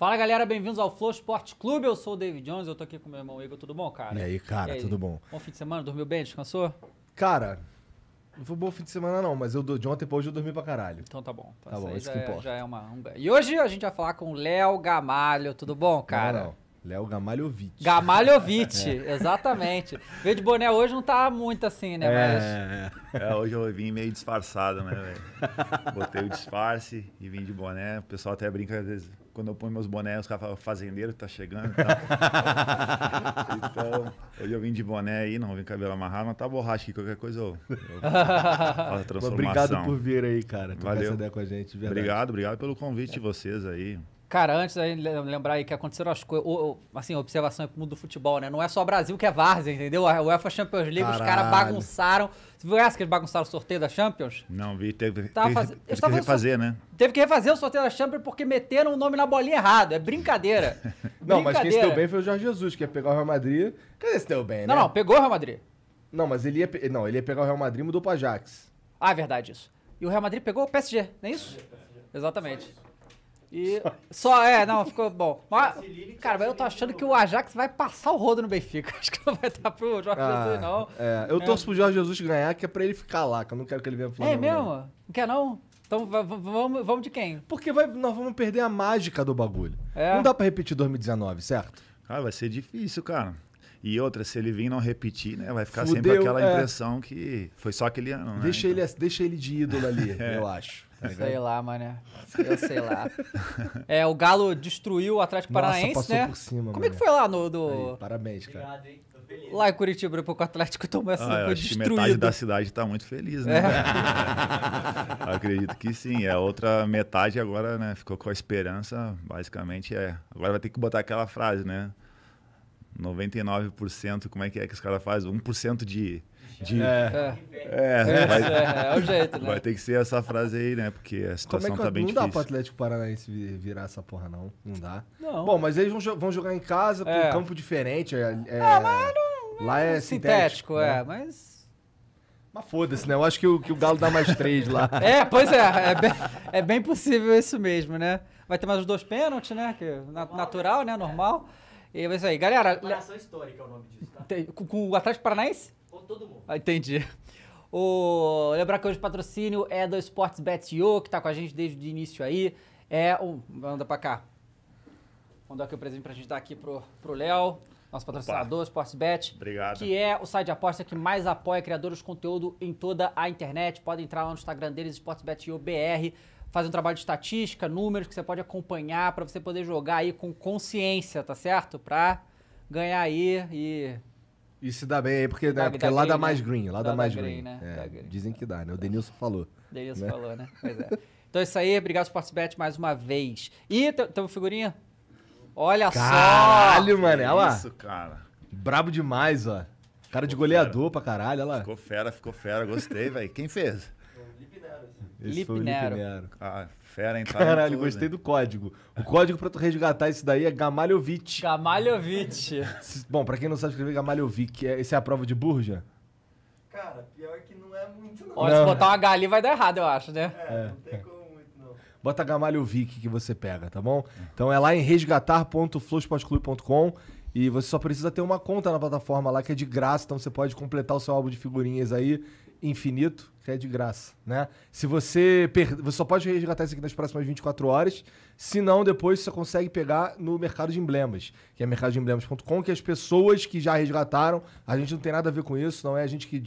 Fala galera, bem-vindos ao Flow Sport Clube. Eu sou o David Jones, eu tô aqui com meu irmão Igor. Tudo bom, cara? E aí, cara, E aí? tudo bom? Bom fim de semana, dormiu bem, descansou? Cara, não foi bom fim de semana não, mas eu do- de ontem pra hoje eu dormi pra caralho. Então tá bom. Então Tá bom, isso já, que é- importa. já é uma. E hoje a gente vai falar com o Léo Gamalho. Tudo bom, cara? Não, não. Léo Gamalhovic. Gamalhovic, é. exatamente. Veio de boné hoje não tá muito assim, né? É, mas É, É, hoje eu vim meio disfarçado, né, velho? Botei o disfarce e vim de boné. O pessoal até brinca, às vezes, quando eu ponho meus bonés, os caras falam, fazendeiro tá chegando e então. tal. então, hoje eu vim de boné aí, não vim cabelo amarrado, mas tá borracha aqui, qualquer coisa eu, eu faço a transformação. Obrigado por vir aí, cara. Valeu. ideia com a gente, verdade. Obrigado, obrigado pelo convite de vocês aí. Cara, antes da gente lembrar aí que aconteceram as coisas, assim, observação pro mundo do futebol, né? Não é só Brasil que é várzea, entendeu? A UEFA Champions League, Caralho. os caras bagunçaram você viu essa que eles bagunçaram o sorteio da Champions? Não vi, teve, tava teve, faz... teve que refazer, né? Teve que refazer o sorteio da Champions porque meteram o nome na bolinha errado. É brincadeira. não, brincadeira. mas quem se deu bem foi o Jorge Jesus, que ia pegar o Real Madrid. Cadê se deu bem, né? Não, não, pegou o Real Madrid. Não, mas ele ia, pe... não, ele ia pegar o Real Madrid e mudou pro Ajax. Ah, é verdade isso. E o Real Madrid pegou o PSG, não é isso? Exatamente. E só é, não, ficou bom. Mas, cara, mas eu tô achando que o Ajax vai passar o rodo no Benfica. Acho que não vai estar pro Jorge ah, Jesus, não. É, eu é. torço é. pro Jorge Jesus ganhar, que é pra ele ficar lá, que eu não quero que ele venha pro é Flamengo. É mesmo? Não, quer não? Então vamos, vamos de quem? Porque vai, nós vamos perder a mágica do bagulho. É. Não dá pra repetir 2019, certo? Cara, ah, vai ser difícil, cara. E outra, se ele vir não repetir, né? Vai ficar Fudeu, sempre aquela é. impressão que foi só aquele ano. Né? Deixa, então... ele, é, deixa ele de ídolo ali, eu acho. Tá sei lá, mané. Eu sei lá. É, o Galo destruiu o Atlético Nossa, Paranaense, né? Por cima, Como é que foi lá no. Do... Aí, parabéns, cara. Obrigado, hein? Lá em Curitiba, depois o Atlético tomou essa. Ah, acho que metade da cidade tá muito feliz, né? É. Acredito que sim. A é outra metade agora, né? Ficou com a esperança, basicamente é. Agora vai ter que botar aquela frase, né? 99%, como é que é que os caras fazem? 1% de de... É. É, é, é vai... É, é, é o jeito, né? Vai ter que ser essa frase aí, né? Porque a situação é que, tá é? bem não difícil. Não dá pro Atlético Paranaense virar essa porra, não. Não dá. Não. Bom, mas eles vão, vão jogar em casa, com um campo diferente. É, ah, mas não, Lá é sintético, sintético né? é, mas... Mas foda-se, né? Eu acho que o, que o Galo dá mais três lá. É, pois é. É bem, é bem, possível isso mesmo, né? Vai ter mais os dois pênaltis, né? Que, normal, né? natural, né? Normal. É. E é isso aí. Galera... Preparação histórica é o nome disso, tá? Tem, com, com o Atlético Paranaense? todo mundo. Ah, entendi. O... Lembrar que hoje o patrocínio é do Sports que está com a gente desde o início aí. É um... Anda para cá. Mandar aqui o presente para a gente dar aqui pro, pro Léo, nosso patrocinador, Sportsbet. Obrigado. Que é o site de aposta que mais apoia criadores de conteúdo em toda a internet. Pode entrar lá no Instagram deles, Sportsbet.io Faz fazer um trabalho de estatística, números que você pode acompanhar para você poder jogar aí com consciência, tá certo? Para ganhar aí e e se dá bem aí, porque, né, dá, né, porque dá lá green, dá mais né? green, lá dá, dá mais green. green. Né? É, green. Dizem que dá, né? O Denilson falou. Denilson né? falou, né? Pois é. Então é isso aí, obrigado Sportsbet mais uma vez. E temos figurinha? Olha Caralho, só! Caralho, mano, olha lá. Isso, cara. Brabo demais, ó. Cara ficou de goleador fera. pra caralho, olha lá. Ficou fera, ficou fera, gostei, velho. Quem fez? Lipnero. Nero. Ah, Fera, hein? Caralho, tudo, gostei hein? do código. O código pra tu resgatar isso daí é Gamalhovic. Gamalhovic. Bom, pra quem não sabe escrever Gamalhovic, é, esse é a prova de Burja? Cara, pior que não é muito, não. Olha, se botar uma H ali vai dar errado, eu acho, né? É, é. não tem como muito, não. Bota Gamalhovic que você pega, tá bom? Então é lá em resgatar.flowsportclub.com e você só precisa ter uma conta na plataforma lá que é de graça, então você pode completar o seu álbum de figurinhas aí infinito, que é de graça, né? Se você per... você só pode resgatar isso aqui nas próximas 24 horas, se não depois você consegue pegar no mercado de emblemas, que é mercadodeemblemas.com, que as pessoas que já resgataram, a gente não tem nada a ver com isso, não é a gente que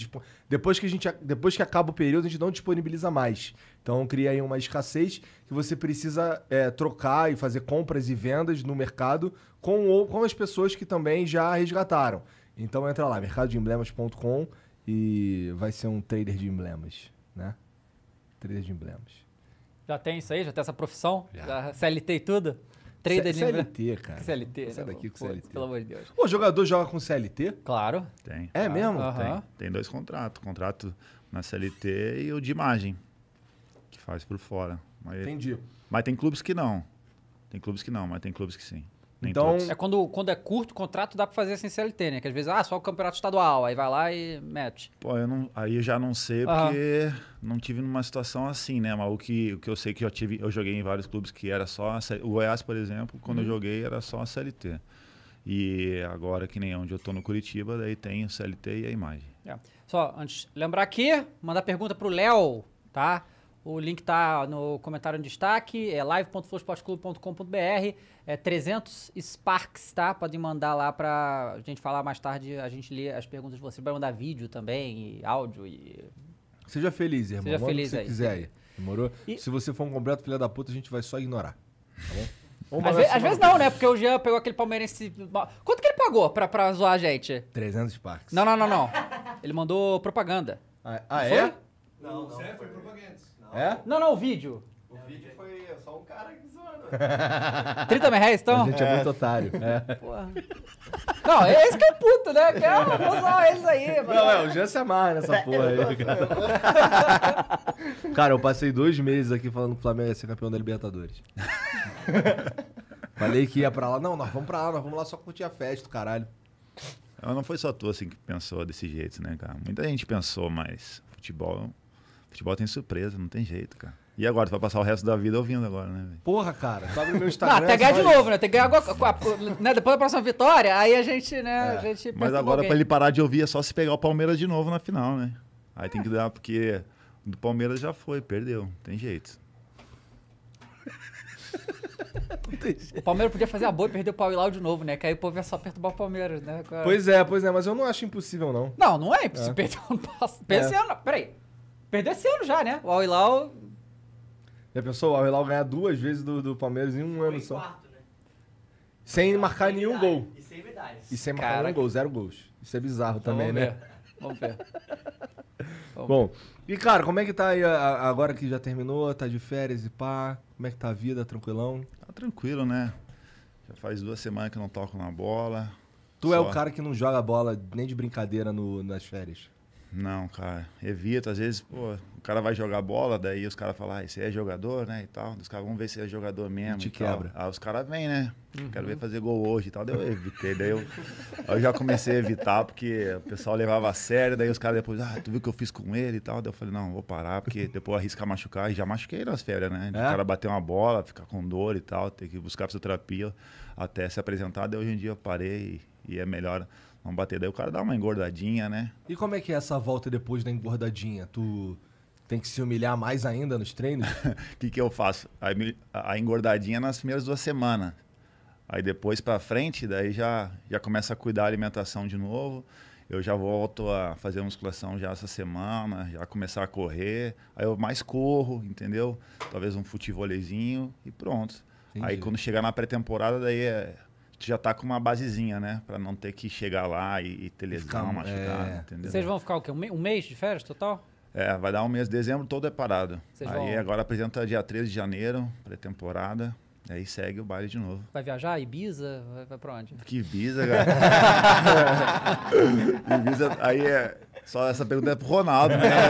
depois que a gente depois que acaba o período, a gente não disponibiliza mais. Então cria aí uma escassez que você precisa é, trocar e fazer compras e vendas no mercado com ou com as pessoas que também já resgataram. Então entra lá mercadodeemblemas.com e vai ser um trader de emblemas, né? Trader de emblemas. Já tem isso aí? Já tem essa profissão? Já. Já CLT e tudo? Trader C de emblemas? CLT, cara. CLT. Sai né? daqui com pô, CLT. Pelo amor de Deus. O jogador joga com CLT? Claro. Tem. É claro. mesmo? Uhum. Tem. Tem dois contratos. Contrato na CLT e o de imagem, que faz por fora. Mas Entendi. Mas tem clubes que não. Tem clubes que não, mas tem clubes que sim. Nem então, todos. é quando, quando é curto o contrato, dá para fazer sem CLT, né? Que às vezes, ah, só o campeonato estadual, aí vai lá e mete. Pô, eu não, aí eu já não sei, uhum. porque não tive numa situação assim, né? Mas o que, o que eu sei que eu tive, eu joguei em vários clubes que era só. o Goiás, por exemplo, quando eu uhum. joguei era só a CLT. E agora, que nem onde eu tô no Curitiba, daí tem o CLT e a imagem. É. Só antes, lembrar aqui, mandar pergunta pro Léo, tá? O link está no comentário em destaque, é live.flowsportclub.com.br, é 300 Sparks, tá? Podem mandar lá para a gente falar mais tarde, a gente lê as perguntas de vocês, vai mandar vídeo também, e áudio e... Seja feliz, irmão. Seja Manda feliz se aí. quiser aí. Demorou? E... Se você for um completo filho da puta, a gente vai só ignorar, tá bom? Às, ve às vezes não, né? Porque o Jean pegou aquele palmeirense. Quanto que ele pagou pra, pra zoar a gente? 300 Sparks. Não, não, não, não. Ele mandou propaganda. Ah, ah é? Não, não. Você foi propaganda. É? Não, não, o vídeo. O vídeo foi só um cara que zoando. 30 mil reais, então? A gente é, é muito otário. É. Porra. Não, esse que é puto, né? Que é, vou zoar eles aí. Mano. Não, é, o Jean se amarra nessa é, porra aí, cara. cara, eu passei dois meses aqui falando que o Flamengo ia ser campeão da Libertadores. Falei que ia pra lá. Não, nós vamos pra lá, nós vamos lá só curtir a festa, caralho. Não foi só tu assim que pensou desse jeito, né, cara? Muita gente pensou, mas futebol Futebol tem surpresa, não tem jeito, cara. E agora? Tu vai passar o resto da vida ouvindo agora, né? Porra, cara. Tu abre meu Instagram. ah, até ganhar de novo, né? Tem que ganhar agora, né? depois da próxima vitória, aí a gente, né? É. A gente Mas agora, pra ele parar de ouvir, é só se pegar o Palmeiras de novo na final, né? Aí é. tem que dar, porque do Palmeiras já foi, perdeu. Tem jeito. O Palmeiras podia fazer a boa e perder o Paulau de novo, né? Que aí o povo ia só perturbar o Palmeiras, né? Pois é, pois é, mas eu não acho impossível, não. Não, não é impossível é. perder o um é. peraí. Perdeu esse ano já, né? O Al Hilal... Já pensou o Al Hilal ganhar duas vezes do, do Palmeiras em um Foi ano em só? Quarto, né? Sem marcar sem nenhum medalha. gol. E sem medalhas. E sem marcar nenhum gol, zero gols. Isso é bizarro também, né? Vamos ver. Vamos Bom, ver. e cara, como é que tá aí agora que já terminou? Tá de férias e pá? Como é que tá a vida? Tranquilão? Tá tranquilo, né? Já faz duas semanas que eu não toco na bola. Tu só... é o cara que não joga bola nem de brincadeira no, nas férias. Não, cara, evito. Às vezes, pô, o cara vai jogar bola, daí os caras falam, ah, você é jogador, né? E tal. Os caras vão ver se é jogador mesmo. Te quebra. Tal. Aí os caras vêm, né? Uhum. Quero ver fazer gol hoje e tal. Daí eu evitei. Daí eu, eu já comecei a evitar, porque o pessoal levava a sério. Daí os caras depois, ah, tu viu o que eu fiz com ele e tal. Daí eu falei, não, vou parar, porque depois arrisca machucar. E já machuquei nas férias, né? é? O cara bater uma bola, ficar com dor e tal, ter que buscar fisioterapia até se apresentar. Daí hoje em dia eu parei e, e é melhor Vamos bater. Daí o cara dá uma engordadinha, né? E como é que é essa volta depois da engordadinha? Tu tem que se humilhar mais ainda nos treinos? O que, que eu faço? A, a engordadinha nas primeiras duas semanas. Aí depois para frente, daí já, já começa a cuidar da alimentação de novo. Eu já volto a fazer musculação já essa semana, já começar a correr. Aí eu mais corro, entendeu? Talvez um futevôleizinho e pronto. Entendi. Aí quando chegar na pré-temporada, daí é tu já tá com uma basezinha, né? Pra não ter que chegar lá e, e ter lesão, Ficar, machucar, é... entendeu? Vocês vão ficar o quê? Um, mês de férias total? É, vai dar um mês. Dezembro todo é parado. Vocês aí vão... agora apresenta dia 13 de janeiro, pré-temporada. Aí segue o baile de novo. Vai viajar? Ibiza? Vai, vai pra onde? Que Ibiza, cara? Ibiza, aí é... Só essa pergunta é pro Ronaldo, né?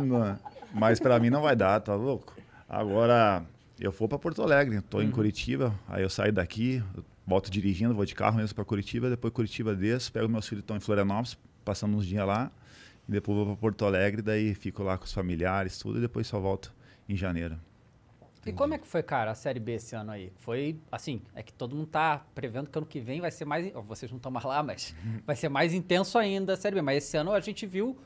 né? Mas pra mim não vai dar, tá louco? Agora... Eu vou para Porto Alegre, estou uhum. em Curitiba, aí eu saio daqui, volto dirigindo, vou de carro mesmo para Curitiba, depois Curitiba desço, pego meus filhos estão em Florianópolis, passando uns dias lá, e depois vou para Porto Alegre, daí fico lá com os familiares, tudo, e depois só volto em janeiro. Entendi. E como é que foi, cara, a Série B esse ano aí? Foi, assim, é que todo mundo tá prevendo que ano que vem vai ser mais... Vocês não estão mais lá, mas uhum. vai ser mais intenso ainda a Série B. Mas esse ano a gente viu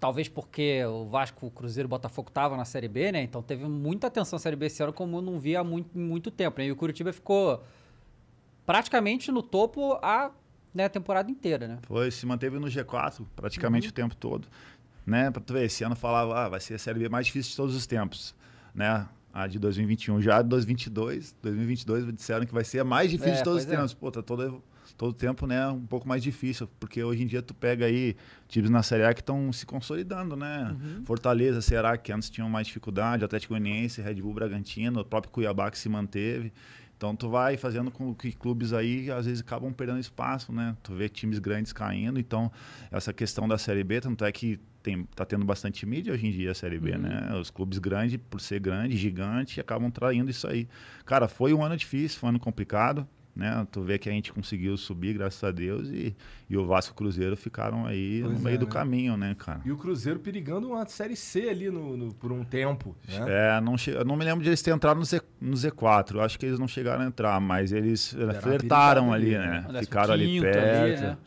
talvez porque o Vasco, o Cruzeiro e o Botafogo estavam na Série B, né? Então teve muita atenção na Série B esse ano, como eu não via há muito, muito tempo. Né? E o Curitiba ficou praticamente no topo a né, temporada inteira, né? Foi, se manteve no G4 praticamente uhum. o tempo todo. Né? Pra tu ver, esse ano falava, ah, vai ser a Série B mais difícil de todos os tempos, né? A de 2021 já, 2022, 2022 disseram que vai ser a mais difícil é, de todos os é. tempos. Pô, tá toda todo tempo, né, um pouco mais difícil, porque hoje em dia tu pega aí times na Série A que estão se consolidando, né? Uhum. Fortaleza, Ceará, que antes tinham mais dificuldade, Atlético Goianiense, Red Bull Bragantino, o próprio Cuiabá que se manteve. Então tu vai fazendo com que clubes aí às vezes acabam perdendo espaço, né? Tu vê times grandes caindo, então essa questão da Série B, tanto é que tem, tá tendo bastante mídia hoje em dia a Série B, né? uhum. né? Os clubes grandes, por ser grande, gigante, acabam traindo isso aí. Cara, foi um ano difícil, foi um ano complicado. Né? Tu vê que a gente conseguiu subir, graças a Deus, e, e o Vasco e o Cruzeiro ficaram aí pois no meio é, do né? caminho, né, cara? E o Cruzeiro perigando uma Série C ali no, no por um tempo. Né? É, não, eu não me lembro de eles terem entrado no, Z, no Z4. Eu acho que eles não chegaram a entrar, mas eles Era flertaram ali, ali, né? né? Ficaram ali perto. Ali, né?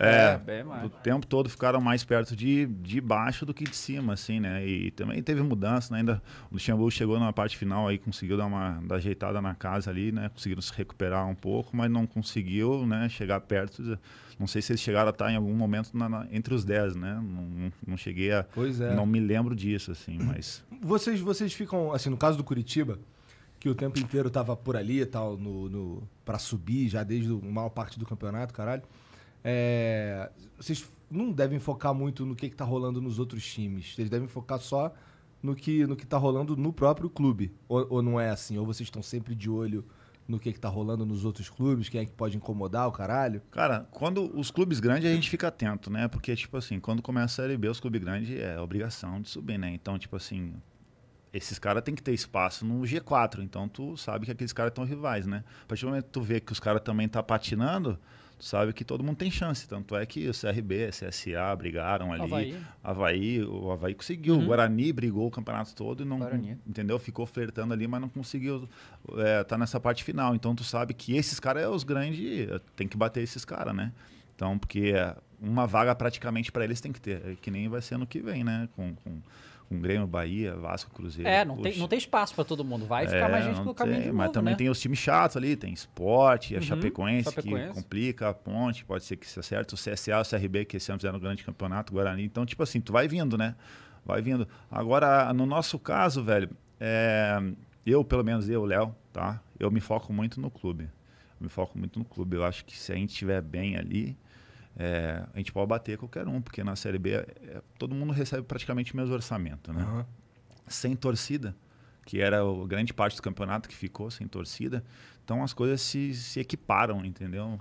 É, é o tempo todo ficaram mais perto de, de baixo do que de cima, assim, né? E também teve mudança, né? Ainda o Luxemburgo chegou na parte final aí, conseguiu dar uma dar ajeitada na casa ali, né? Conseguiram se recuperar um pouco, mas não conseguiu, né? Chegar perto. Não sei se eles chegaram a estar em algum momento na, na, entre os 10, né? Não, não, não cheguei a. Pois é. Não me lembro disso, assim, mas. Vocês, vocês ficam, assim, no caso do Curitiba, que o tempo inteiro tava por ali e tal, no, no, pra subir já desde a maior parte do campeonato, caralho. É, vocês não devem focar muito no que está rolando nos outros times. Vocês devem focar só no que no que está rolando no próprio clube. Ou, ou, não é assim? Ou vocês estão sempre de olho no que está rolando nos outros clubes? Quem é que pode incomodar o caralho? Cara, quando os clubes grandes a gente fica atento, né? Porque, tipo assim, quando começa a Série B, os clubes grandes é obrigação de subir, né? Então, tipo assim, esses caras têm que ter espaço no G4. Então, tu sabe que aqueles caras estão rivais, né? A partir do momento que tu vê que os caras também estão tá patinando Tu sabe que todo mundo tem chance, tanto é que o CRB, CSA brigaram ali, Havaí, Havaí o Havaí conseguiu, uhum. o Guarani brigou o campeonato todo e não, Guarani. entendeu? Ficou flertando ali, mas não conseguiu estar é, tá nessa parte final. Então tu sabe que esses caras é os grandes, tem que bater esses caras, né? Então, porque é, uma vaga praticamente para eles tem que ter, é que nem vai ser ano que vem, né? com, com com Grêmio, Bahia, Vasco, Cruzeiro. É, não, tem, não tem espaço para todo mundo. Vai ficar é, mais gente pelo tem, caminho Mas também né? tem os times chatos ali, tem esporte, a uhum, Chapecoense, Chapecoense, que complica, a Ponte, pode ser que se acerte, o CSA, o CRB, que esse ano fizeram um grande campeonato, Guarani. Então, tipo assim, tu vai vindo, né? Vai vindo. Agora, no nosso caso, velho, é, eu, pelo menos eu, Léo, tá? Eu me foco muito no clube. Eu me foco muito no clube. Eu acho que se a gente estiver bem ali é, a gente pode bater qualquer um, porque na Série B é, é todo mundo recebe praticamente o mesmo orçamento. Né? Uhum. Sem torcida, que era a grande parte do campeonato que ficou sem torcida, então as coisas se, se equiparam, entendeu?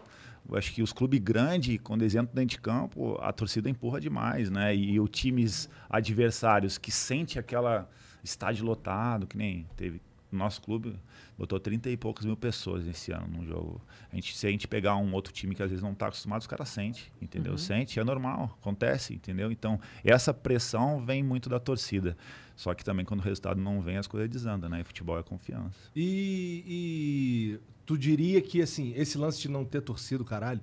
Eu acho que os clubes grandes, quando eles entram dentro de campo, a torcida empurra demais, né? E os times adversários que sente aquela estádio lotado, que nem teve nosso clube botou 30 e poucas mil pessoas esse ano num jogo. A gente, se a gente pegar um outro time que às vezes não está acostumado, os caras sentem, entendeu? Uhum. Sente, é normal, acontece, entendeu? Então, essa pressão vem muito da torcida. Só que também quando o resultado não vem, as coisas desandam, né? E futebol é confiança. E, e tu diria que, assim, esse lance de não ter torcido, caralho,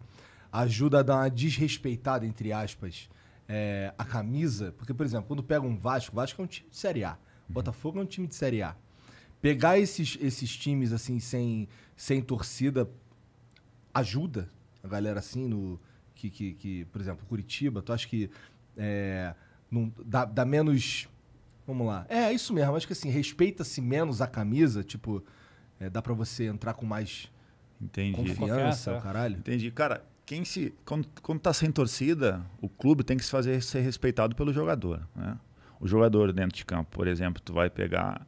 ajuda a dar uma desrespeitada, entre aspas, é, a camisa? Porque, por exemplo, quando pega um Vasco, Vasco é um time de Série A. Uhum. Botafogo é um time de Série A. Pegar esses, esses times assim sem, sem torcida ajuda a galera assim no que, que, que por exemplo, Curitiba, tu acha que é, não, dá, dá menos Vamos lá. É, isso mesmo. Acho que assim, respeita-se menos a camisa, tipo, é, dá para você entrar com mais Entendi. confiança, confiança é. caralho. Entendi. Cara, quem se. Quando, quando tá sem torcida, o clube tem que se fazer ser respeitado pelo jogador. Né? O jogador dentro de campo, por exemplo, tu vai pegar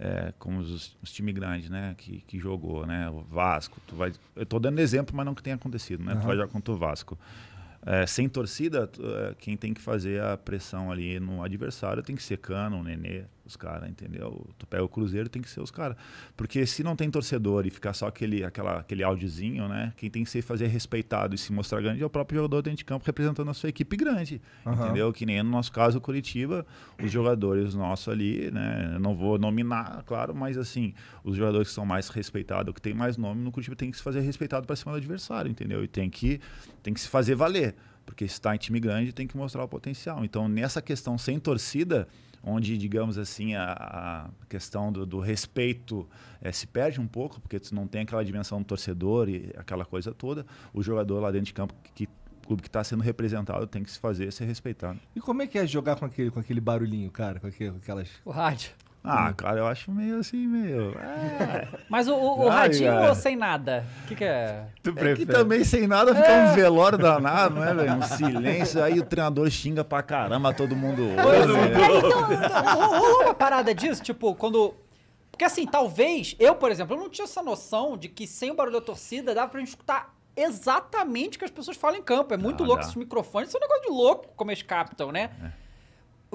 é, os, os times grandes, né? Que, que jogou, né? O Vasco, tu vai. Eu tô dando exemplo, mas não que tenha acontecido, né? Uhum. Tu vai jogar contra o Vasco. É, sem torcida, tu, é, quem tem que fazer a pressão ali no adversário tem que ser Cano, Nenê, os caras, entendeu? Tu pega o Cruzeiro, tem que ser os caras. Porque se não tem torcedor e ficar só aquele, aquela, aquele áudiozinho, né? Quem tem que ser fazer respeitado e se mostrar grande é o próprio jogador dentro de campo representando a sua equipe grande. Uhum. Entendeu? Que nem no nosso caso, o Curitiba, os jogadores nossos ali, né? Eu não vou nominar, claro, mas assim, os jogadores que são mais respeitados, que tem mais nome no Curitiba, tem que se fazer respeitado para cima do adversário, entendeu? E tem que, tem que se fazer valer. Porque se está em time grande, tem que mostrar o potencial. Então, nessa questão sem torcida, onde, digamos assim, a, a questão do, do respeito é, se perde um pouco, porque tu não tem aquela dimensão do torcedor e aquela coisa toda. O jogador lá dentro de campo que, que clube que está sendo representado tem que se fazer ser respeitado. E como é que é jogar com aquele, com aquele barulhinho, cara? Com, aquele, com aquelas. O rádio. Ah, hum. cara, eu acho meio assim, meio. É. Mas o, o, o Ai, radinho cara. ou sem nada? O que, que, é? Tu prefere? É que também sem nada fica é. um velório danado, né, velho? Um silêncio, aí o treinador xinga pra caramba, todo mundo ouve. Pois é. então, então rolou uma parada disso, tipo, quando. Porque assim, talvez, eu, por exemplo, eu não tinha essa noção de que sem o barulho da torcida dava pra gente escutar exatamente o que as pessoas falam em campo. É muito ah, louco dá. esses microfones, isso é um negócio de louco como eles captam, né? É.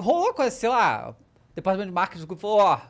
Rolou coisa, sei lá, departamento de marketing do grupo falou, ó,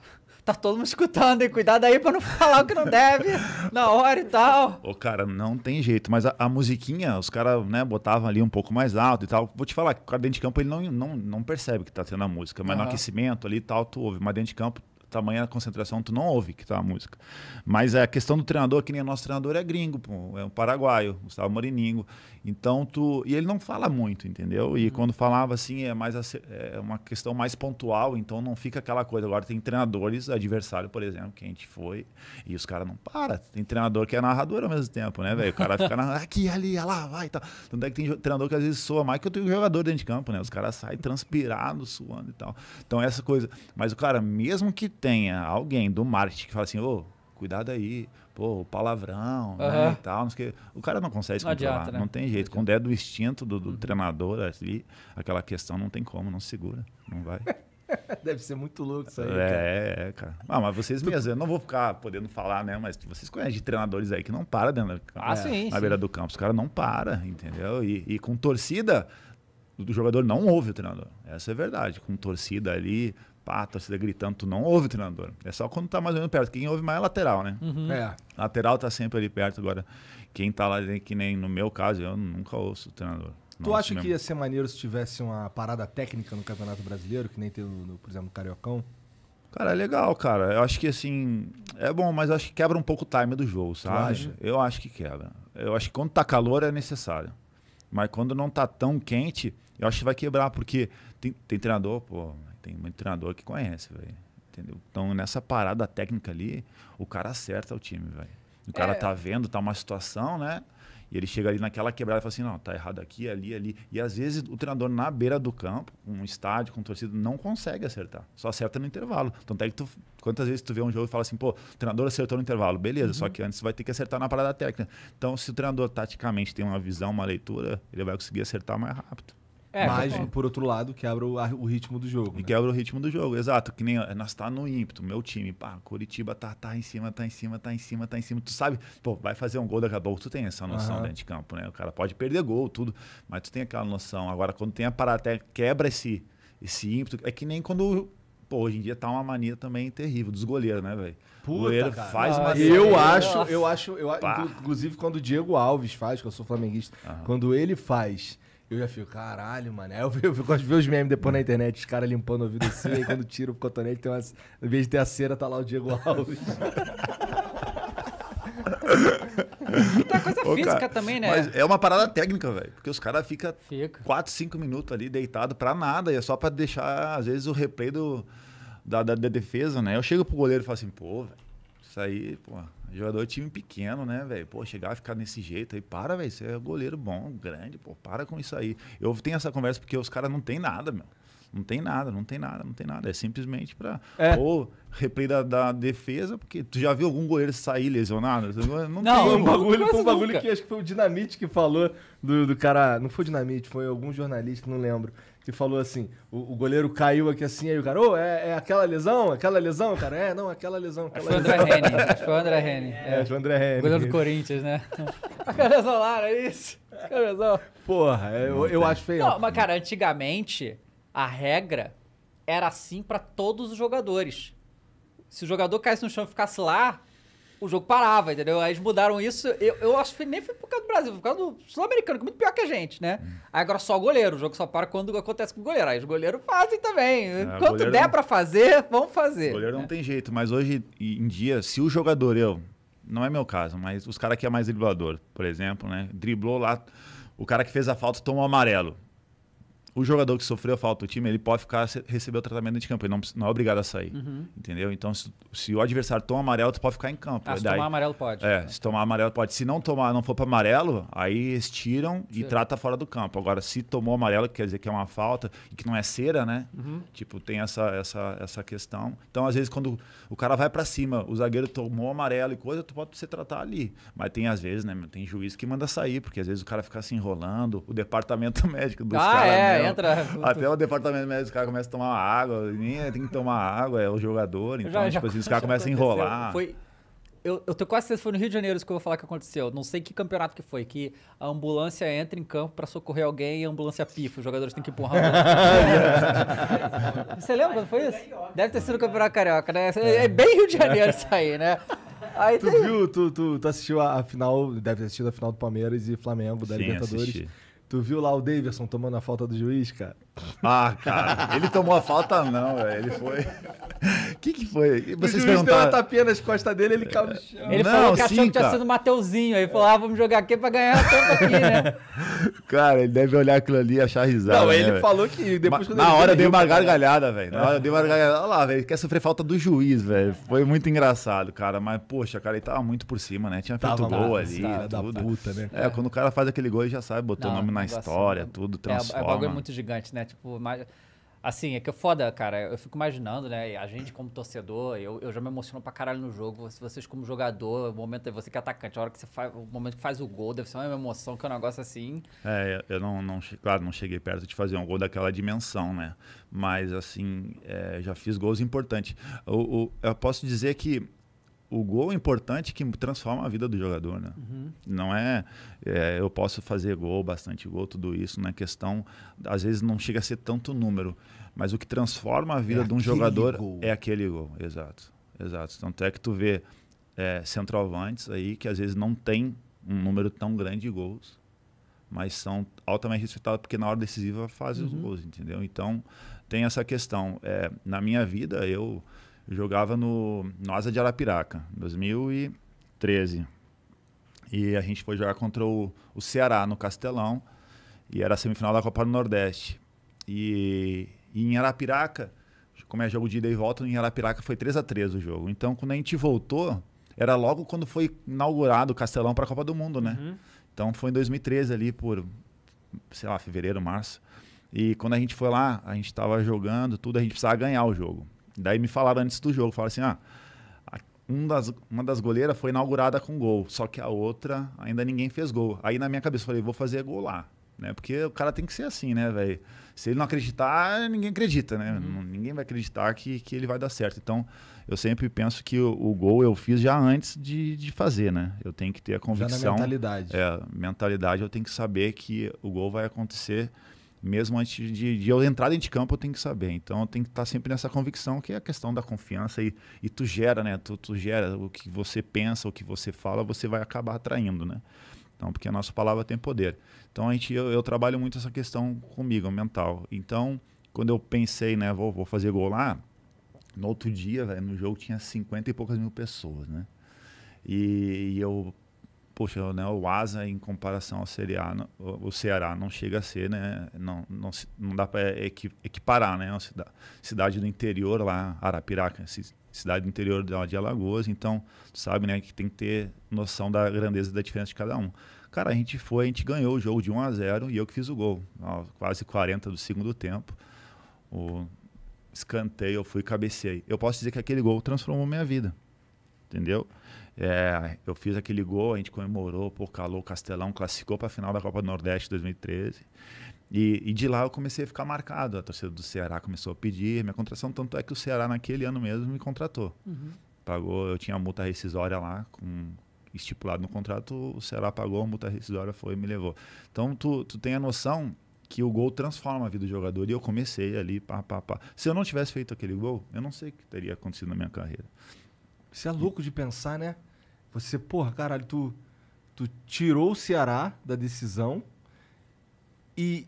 tá todo mundo escutando, hein? Cuidado aí pra não falar o que não deve na hora e tal. Ô, cara, não tem jeito. Mas a, a musiquinha, os caras, né, botavam ali um pouco mais alto e tal. Vou te falar que o cara dentro de campo, ele não, não, não percebe que tá tendo a música. Mas uhum. no aquecimento ali e tal, tu ouve. Mas dentro de campo, tamanha concentração, tu não ouve que tá a música. Mas é a questão do treinador, que nem o nosso treinador é gringo, pô, é um paraguaio, Gustavo Moriningo. Então tu. E ele não fala muito, entendeu? E uhum. quando falava assim, é mais é uma questão mais pontual, então não fica aquela coisa. Agora tem treinadores, adversário, por exemplo, que a gente foi, e os caras não param. Tem treinador que é narrador ao mesmo tempo, né, velho? O cara fica na, aqui, ali, lá, vai e tal. Tanto é que tem treinador que às vezes soa mais que eu tenho jogador dentro de campo, né? Os caras saem transpirados, suando e tal. Então essa coisa. Mas o cara, mesmo que tenha alguém do marketing que fala assim, ô, oh, cuidado aí, pô, palavrão, uhum. né, e tal, não sei o, que. o cara não consegue se não controlar, adianta, né? não tem jeito. Quando é do instinto do, do uhum. treinador ali, aquela questão não tem como, não segura, não vai. Deve ser muito louco isso aí. É, cara. é, cara. Ah, mas vocês me eu não vou ficar podendo falar, né? Mas vocês conhecem de treinadores aí que não para dentro da, ah, é, sim, na sim. beira do campo. Os caras não para, entendeu? E, e com torcida, o jogador não ouve o treinador. Essa é verdade. Com torcida ali, pá, a torcida gritando, tu não ouve o treinador. É só quando tá mais ou menos perto. Quem ouve mais é lateral, né? Uhum. É. Lateral tá sempre ali perto. Agora, quem tá lá, que nem no meu caso, eu nunca ouço o treinador. Não tu acha mesmo. que ia ser maneiro se tivesse uma parada técnica no Campeonato Brasileiro, que nem tem, no, no, por exemplo, no Cariocão? Cara, é legal, cara. Eu acho que assim. É bom, mas eu acho que quebra um pouco o time do jogo, sabe? Eu acho que quebra. Eu acho que quando tá calor é necessário. Mas quando não tá tão quente, eu acho que vai quebrar, porque tem, tem treinador, pô, tem muito treinador que conhece, velho. Entendeu? Então, nessa parada técnica ali, o cara acerta o time, velho. O cara é. tá vendo, tá uma situação, né? E ele chega ali naquela quebrada e fala assim: não, tá errado aqui, ali, ali. E às vezes o treinador na beira do campo, um estádio com um torcida, não consegue acertar. Só acerta no intervalo. Então, até que tu, quantas vezes tu vê um jogo e fala assim: pô, o treinador acertou no intervalo, beleza, uhum. só que antes vai ter que acertar na parada técnica. Então, se o treinador taticamente tem uma visão, uma leitura, ele vai conseguir acertar mais rápido. É, mas, é. por outro lado, quebra o, o ritmo do jogo. E né? quebra o ritmo do jogo, exato. Que nem nós tá no ímpeto, meu time, pá, Curitiba tá, tá em cima, tá em cima, tá em cima, tá em cima. Tu sabe, pô, vai fazer um gol daqui a pouco, tu tem essa noção uhum. dentro de campo, né? O cara pode perder gol, tudo, mas tu tem aquela noção. Agora, quando tem a parada, até quebra esse, esse ímpeto. É que nem quando Pô, hoje em dia tá uma mania também terrível dos goleiros, né, velho? Goleiro cara. faz uma Eu acho, eu acho, eu, inclusive quando o Diego Alves faz, que eu sou flamenguista, uhum. quando ele faz eu já fico, caralho, mano. Aí eu, eu, eu gosto de ver os memes depois na internet, os caras limpando o ouvido assim, aí quando tira o cotonete, tem umas, em vez de ter a cera, tá lá o Diego Alves. Muita coisa Ô, física cara, também, né? Mas é uma parada técnica, velho. Porque os caras ficam fica. 4, 5 minutos ali deitado pra nada. E é só pra deixar, às vezes, o replay do, da, da, da defesa, né? Eu chego pro goleiro e falo assim, pô, velho, isso aí, porra. Jogador de time pequeno, né, velho? Pô, chegar a ficar nesse jeito aí, para, velho. Você é goleiro bom, grande, pô, para com isso aí. Eu tenho essa conversa porque os caras não tem nada, meu. Não tem nada, não tem nada, não tem nada. É simplesmente pra. É. Ou replay da, da, defesa, porque tu já viu algum goleiro sair lesionado? Não, não tem. Um bagulho, foi um bagulho que acho que foi o Dinamite que falou do, do cara. Não foi o Dinamite, foi algum jornalista, não lembro que falou assim: o, o, goleiro caiu aqui assim, aí o cara, ô, oh, é, é, aquela lesão? Aquela lesão? cara, é, não, aquela lesão. Aquela acho foi o André Henning. Acho que foi o André Henning. É, é, foi o André Henning. Goleiro do Corinthians, né? a lesão lá é isso? A lesão. Porra, é, eu, eu acho feio. Não, mas cara, antigamente, a regra era assim para todos os jogadores. Se o jogador caísse no chão e ficasse lá, o jogo parava, entendeu? Aí eles mudaram isso. Eu, eu acho que nem foi por causa do Brasil, foi por causa do sul-americano, que é muito pior que a gente, né? Aí agora só o goleiro, o jogo só para quando acontece com o goleiro. Aí os goleiros fazem também. É, Enquanto der para fazer, vão fazer. O goleiro né? não é. tem jeito, mas hoje em dia, se o jogador, eu, não é meu caso, mas os caras que é mais driblador, por exemplo, né? Driblou lá, o cara que fez a falta tomou amarelo o jogador que sofreu falta do time, ele pode ficar receber o tratamento de campo, ele não, não é obrigado a sair. Uhum. Entendeu? Então, se, se, o adversário toma amarelo, tu pode ficar em campo. Ah, se Daí, tomar amarelo, pode. É, se tomar amarelo, pode. Se não tomar, não for para amarelo, aí eles tiram e trata fora do campo. Agora, se tomou amarelo, quer dizer que é uma falta e que não é cera, né? Uhum. Tipo, tem essa, essa, essa questão. Então, às vezes, quando o cara vai para cima, o zagueiro tomou amarelo e coisa, tu pode se tratar ali. Mas tem, às vezes, né? Tem juiz que manda sair, porque às vezes o cara fica se enrolando. O departamento médico dos ah, caras. É, entra. Até o departamento médico, os caras começam a tomar água. Nem tem que tomar água, é o jogador. Então, já, tipo já, assim, os caras começam a enrolar. Foi, eu, eu tô quase certeza foi no Rio de Janeiro isso que eu vou falar que aconteceu. Não sei que campeonato que foi, que a ambulância entra em campo para socorrer alguém e a ambulância pifa. Os jogadores têm que empurrar a Você lembra quando foi isso? É deve ter sido o campeonato carioca, né? É, é. é bem Rio de Janeiro isso aí, né? Aí tu tem... viu, tu, tu, tu assistiu a, a, final, deve ter assistido a final do Palmeiras e Flamengo da Sim, Libertadores. Assisti. Tu viu lá o Davidson tomando a falta do juiz, cara? Ah, cara, ele tomou a falta, não, velho. Ele foi. O que, que foi? Vocês o perguntaram... deu uma tapinha nas costas dele, ele caiu no é, chão. Ele não, falou que achou sim, que tinha sido o Mateuzinho. Aí falou: ah, vamos jogar aqui pra ganhar tempo aqui, né? Cara, ele deve olhar aquilo ali e achar risada. Não, né, ele falou que depois Na hora deu uma gargalhada, velho. Na é. hora deu uma gargalhada. Olha lá, velho. Quer sofrer falta do juiz, velho. Foi muito engraçado, cara. Mas, poxa, cara, ele tava muito por cima, né? Tinha feito tava gol lá, ali. Cara, tudo. Da puta, né? É, quando o cara faz aquele gol, ele já sabe, botou o nome na história, tudo, transforma. É, é, o bagulho é muito gigante, né? Tipo, mas, assim, é que é foda, cara. Eu fico imaginando, né? A gente como torcedor, eu, eu já me emociono pra caralho no jogo. Vocês como jogador, o momento é você que é atacante, a hora que você faz, o momento que faz o gol, deve ser uma emoção, que é um negócio assim. É, eu não, não claro, não cheguei perto de fazer um gol daquela dimensão, né? Mas, assim, é, já fiz gols importantes. Eu, eu, eu posso dizer que o gol é importante que transforma a vida do jogador, né? Uhum. Não é, é, eu posso fazer gol, bastante gol, tudo isso, não é questão, às vezes não chega a ser tanto número, mas o que transforma a vida é de um jogador gol. é aquele gol, exato, exato. Tanto é que tu vê é, centroavantes aí que às vezes não tem um número tão grande de gols, mas são altamente respeitados porque na hora decisiva fazem uhum. os gols, entendeu? Então tem essa questão. É, na minha vida eu jogava no, no Asa de Arapiraca, 2013. E a gente foi jogar contra o, o Ceará no Castelão. E era a semifinal da Copa do Nordeste. E, e em Arapiraca, como é jogo de ida e volta, em Arapiraca foi 3 a 3 o jogo. Então, quando a gente voltou, era logo quando foi inaugurado o Castelão para a Copa do Mundo, né? Uhum. Então foi em 2013 ali, por, sei lá, fevereiro, março. E quando a gente foi lá, a gente estava jogando tudo, a gente precisava ganhar o jogo. Daí me falaram antes do jogo, falaram assim, ah, um das, uma das goleiras foi inaugurada com gol, só que a outra ainda ninguém fez gol. Aí na minha cabeça eu falei, vou fazer gol lá, né? Porque o cara tem que ser assim, né, velho? Se ele não acreditar, ninguém acredita, né? Uhum. Ninguém vai acreditar que, que ele vai dar certo. Então, eu sempre penso que o, o, gol eu fiz já antes de, de fazer, né? Eu tenho que ter a convicção. Já na mentalidade. É, mentalidade eu tenho que saber que o gol vai acontecer mesmo antes de, de, eu entrar dentro de campo, eu tenho que saber. Então, eu tenho que estar sempre nessa convicção, que é a questão da confiança. E, e tu gera, né? Tu, tu gera o que você pensa, o que você fala, você vai acabar atraindo, né? Então, porque a nossa palavra tem poder. Então, a gente, eu, eu trabalho muito essa questão comigo, mental. Então, quando eu pensei, né, vou, vou fazer gol lá, no outro dia, véio, no jogo tinha 50 e poucas mil pessoas, né? E, e eu poxa, né, o Asa em comparação ao Ceará, não, o Ceará não chega a ser, né, não, não, não dá para equiparar, né, Uma cidade do interior lá, Arapiraca, cidade do interior de Alagoas, então sabe, né, que tem que ter noção da grandeza da diferença de cada um. Cara, a gente foi, a gente ganhou o jogo de 1 a 0 e eu que fiz o gol, quase 40 do segundo tempo. O escanteio, eu fui cabecei. Eu posso dizer que aquele gol transformou minha vida entendeu? É, eu fiz aquele gol, a gente comemorou, pô, calou, Castelão classificou para a final da Copa do Nordeste 2013. E, e, de lá eu comecei a ficar marcado. A torcida do Ceará começou a pedir minha contração, tanto é que o Ceará naquele ano mesmo me contratou. Uhum. Pagou, eu tinha a multa rescisória lá, com, estipulado no contrato, o Ceará pagou, a multa rescisória foi e me levou. Então tu, tu tem a noção que o gol transforma a vida do jogador. E eu comecei ali, pá, pá, pá. Se eu não tivesse feito aquele gol, eu não sei o que teria acontecido na minha carreira. Você é louco de pensar, né? Você, porra, caralho, tu, tu tirou o Ceará da decisão e,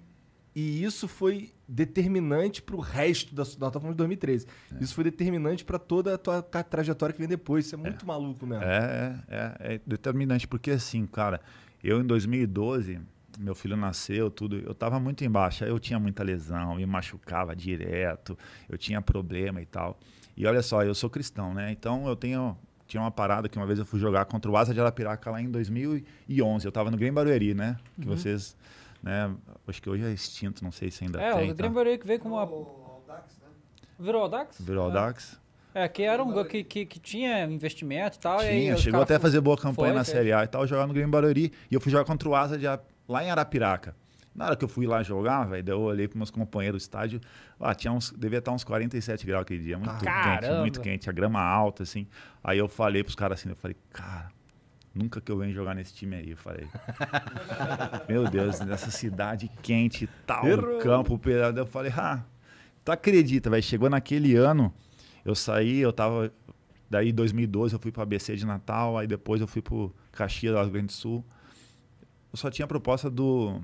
e isso foi determinante para o resto da. Nós estamos falando de 2013. É. Isso foi determinante para toda a tua trajetória que vem depois. Isso é muito é. maluco mesmo. É, é, é, é, determinante, porque assim, cara, eu em 2012. Meu filho nasceu, tudo. Eu estava muito embaixo. Eu tinha muita lesão, me machucava direto, eu tinha problema e tal. E olha só, eu sou cristão, né? Então eu tenho tinha uma parada que uma vez eu fui jogar contra o Asa de Arapiraca lá em 2011. Eu tava no Grêmio Barueri, né? Que uhum. vocês, né? Acho que hoje é extinto, não sei se ainda é, tem. É, o Grêmio Barueri que veio com uma... O Aldax, né? Virou Aldax? Virou Aldax. É. é, que era um que, que, que tinha investimento e tal. Tinha, e chegou até a fazer boa campanha foi, na foi. Série A e tal, jogar no Grêmio Barueri. E eu fui jogar contra o Asa de, lá em Arapiraca. Na hora que eu fui lá jogar, velho, eu olhei para meus companheiros do estádio, ah, tinha uns, devia estar tá uns 47 graus aquele dia, muito Caramba. quente, muito quente, a grama alta, assim. Aí eu falei para os caras assim, eu falei, cara, nunca que eu venho jogar nesse time aí, eu falei. Meu Deus, nessa cidade quente e tal, Errou. campo pelado, eu falei, ah, tu acredita, velho, chegou naquele ano, eu saí, eu tava, daí 2012 eu fui para BC de Natal, aí depois eu fui pro Caxias, do Rio Grande do Sul. Eu só tinha a proposta do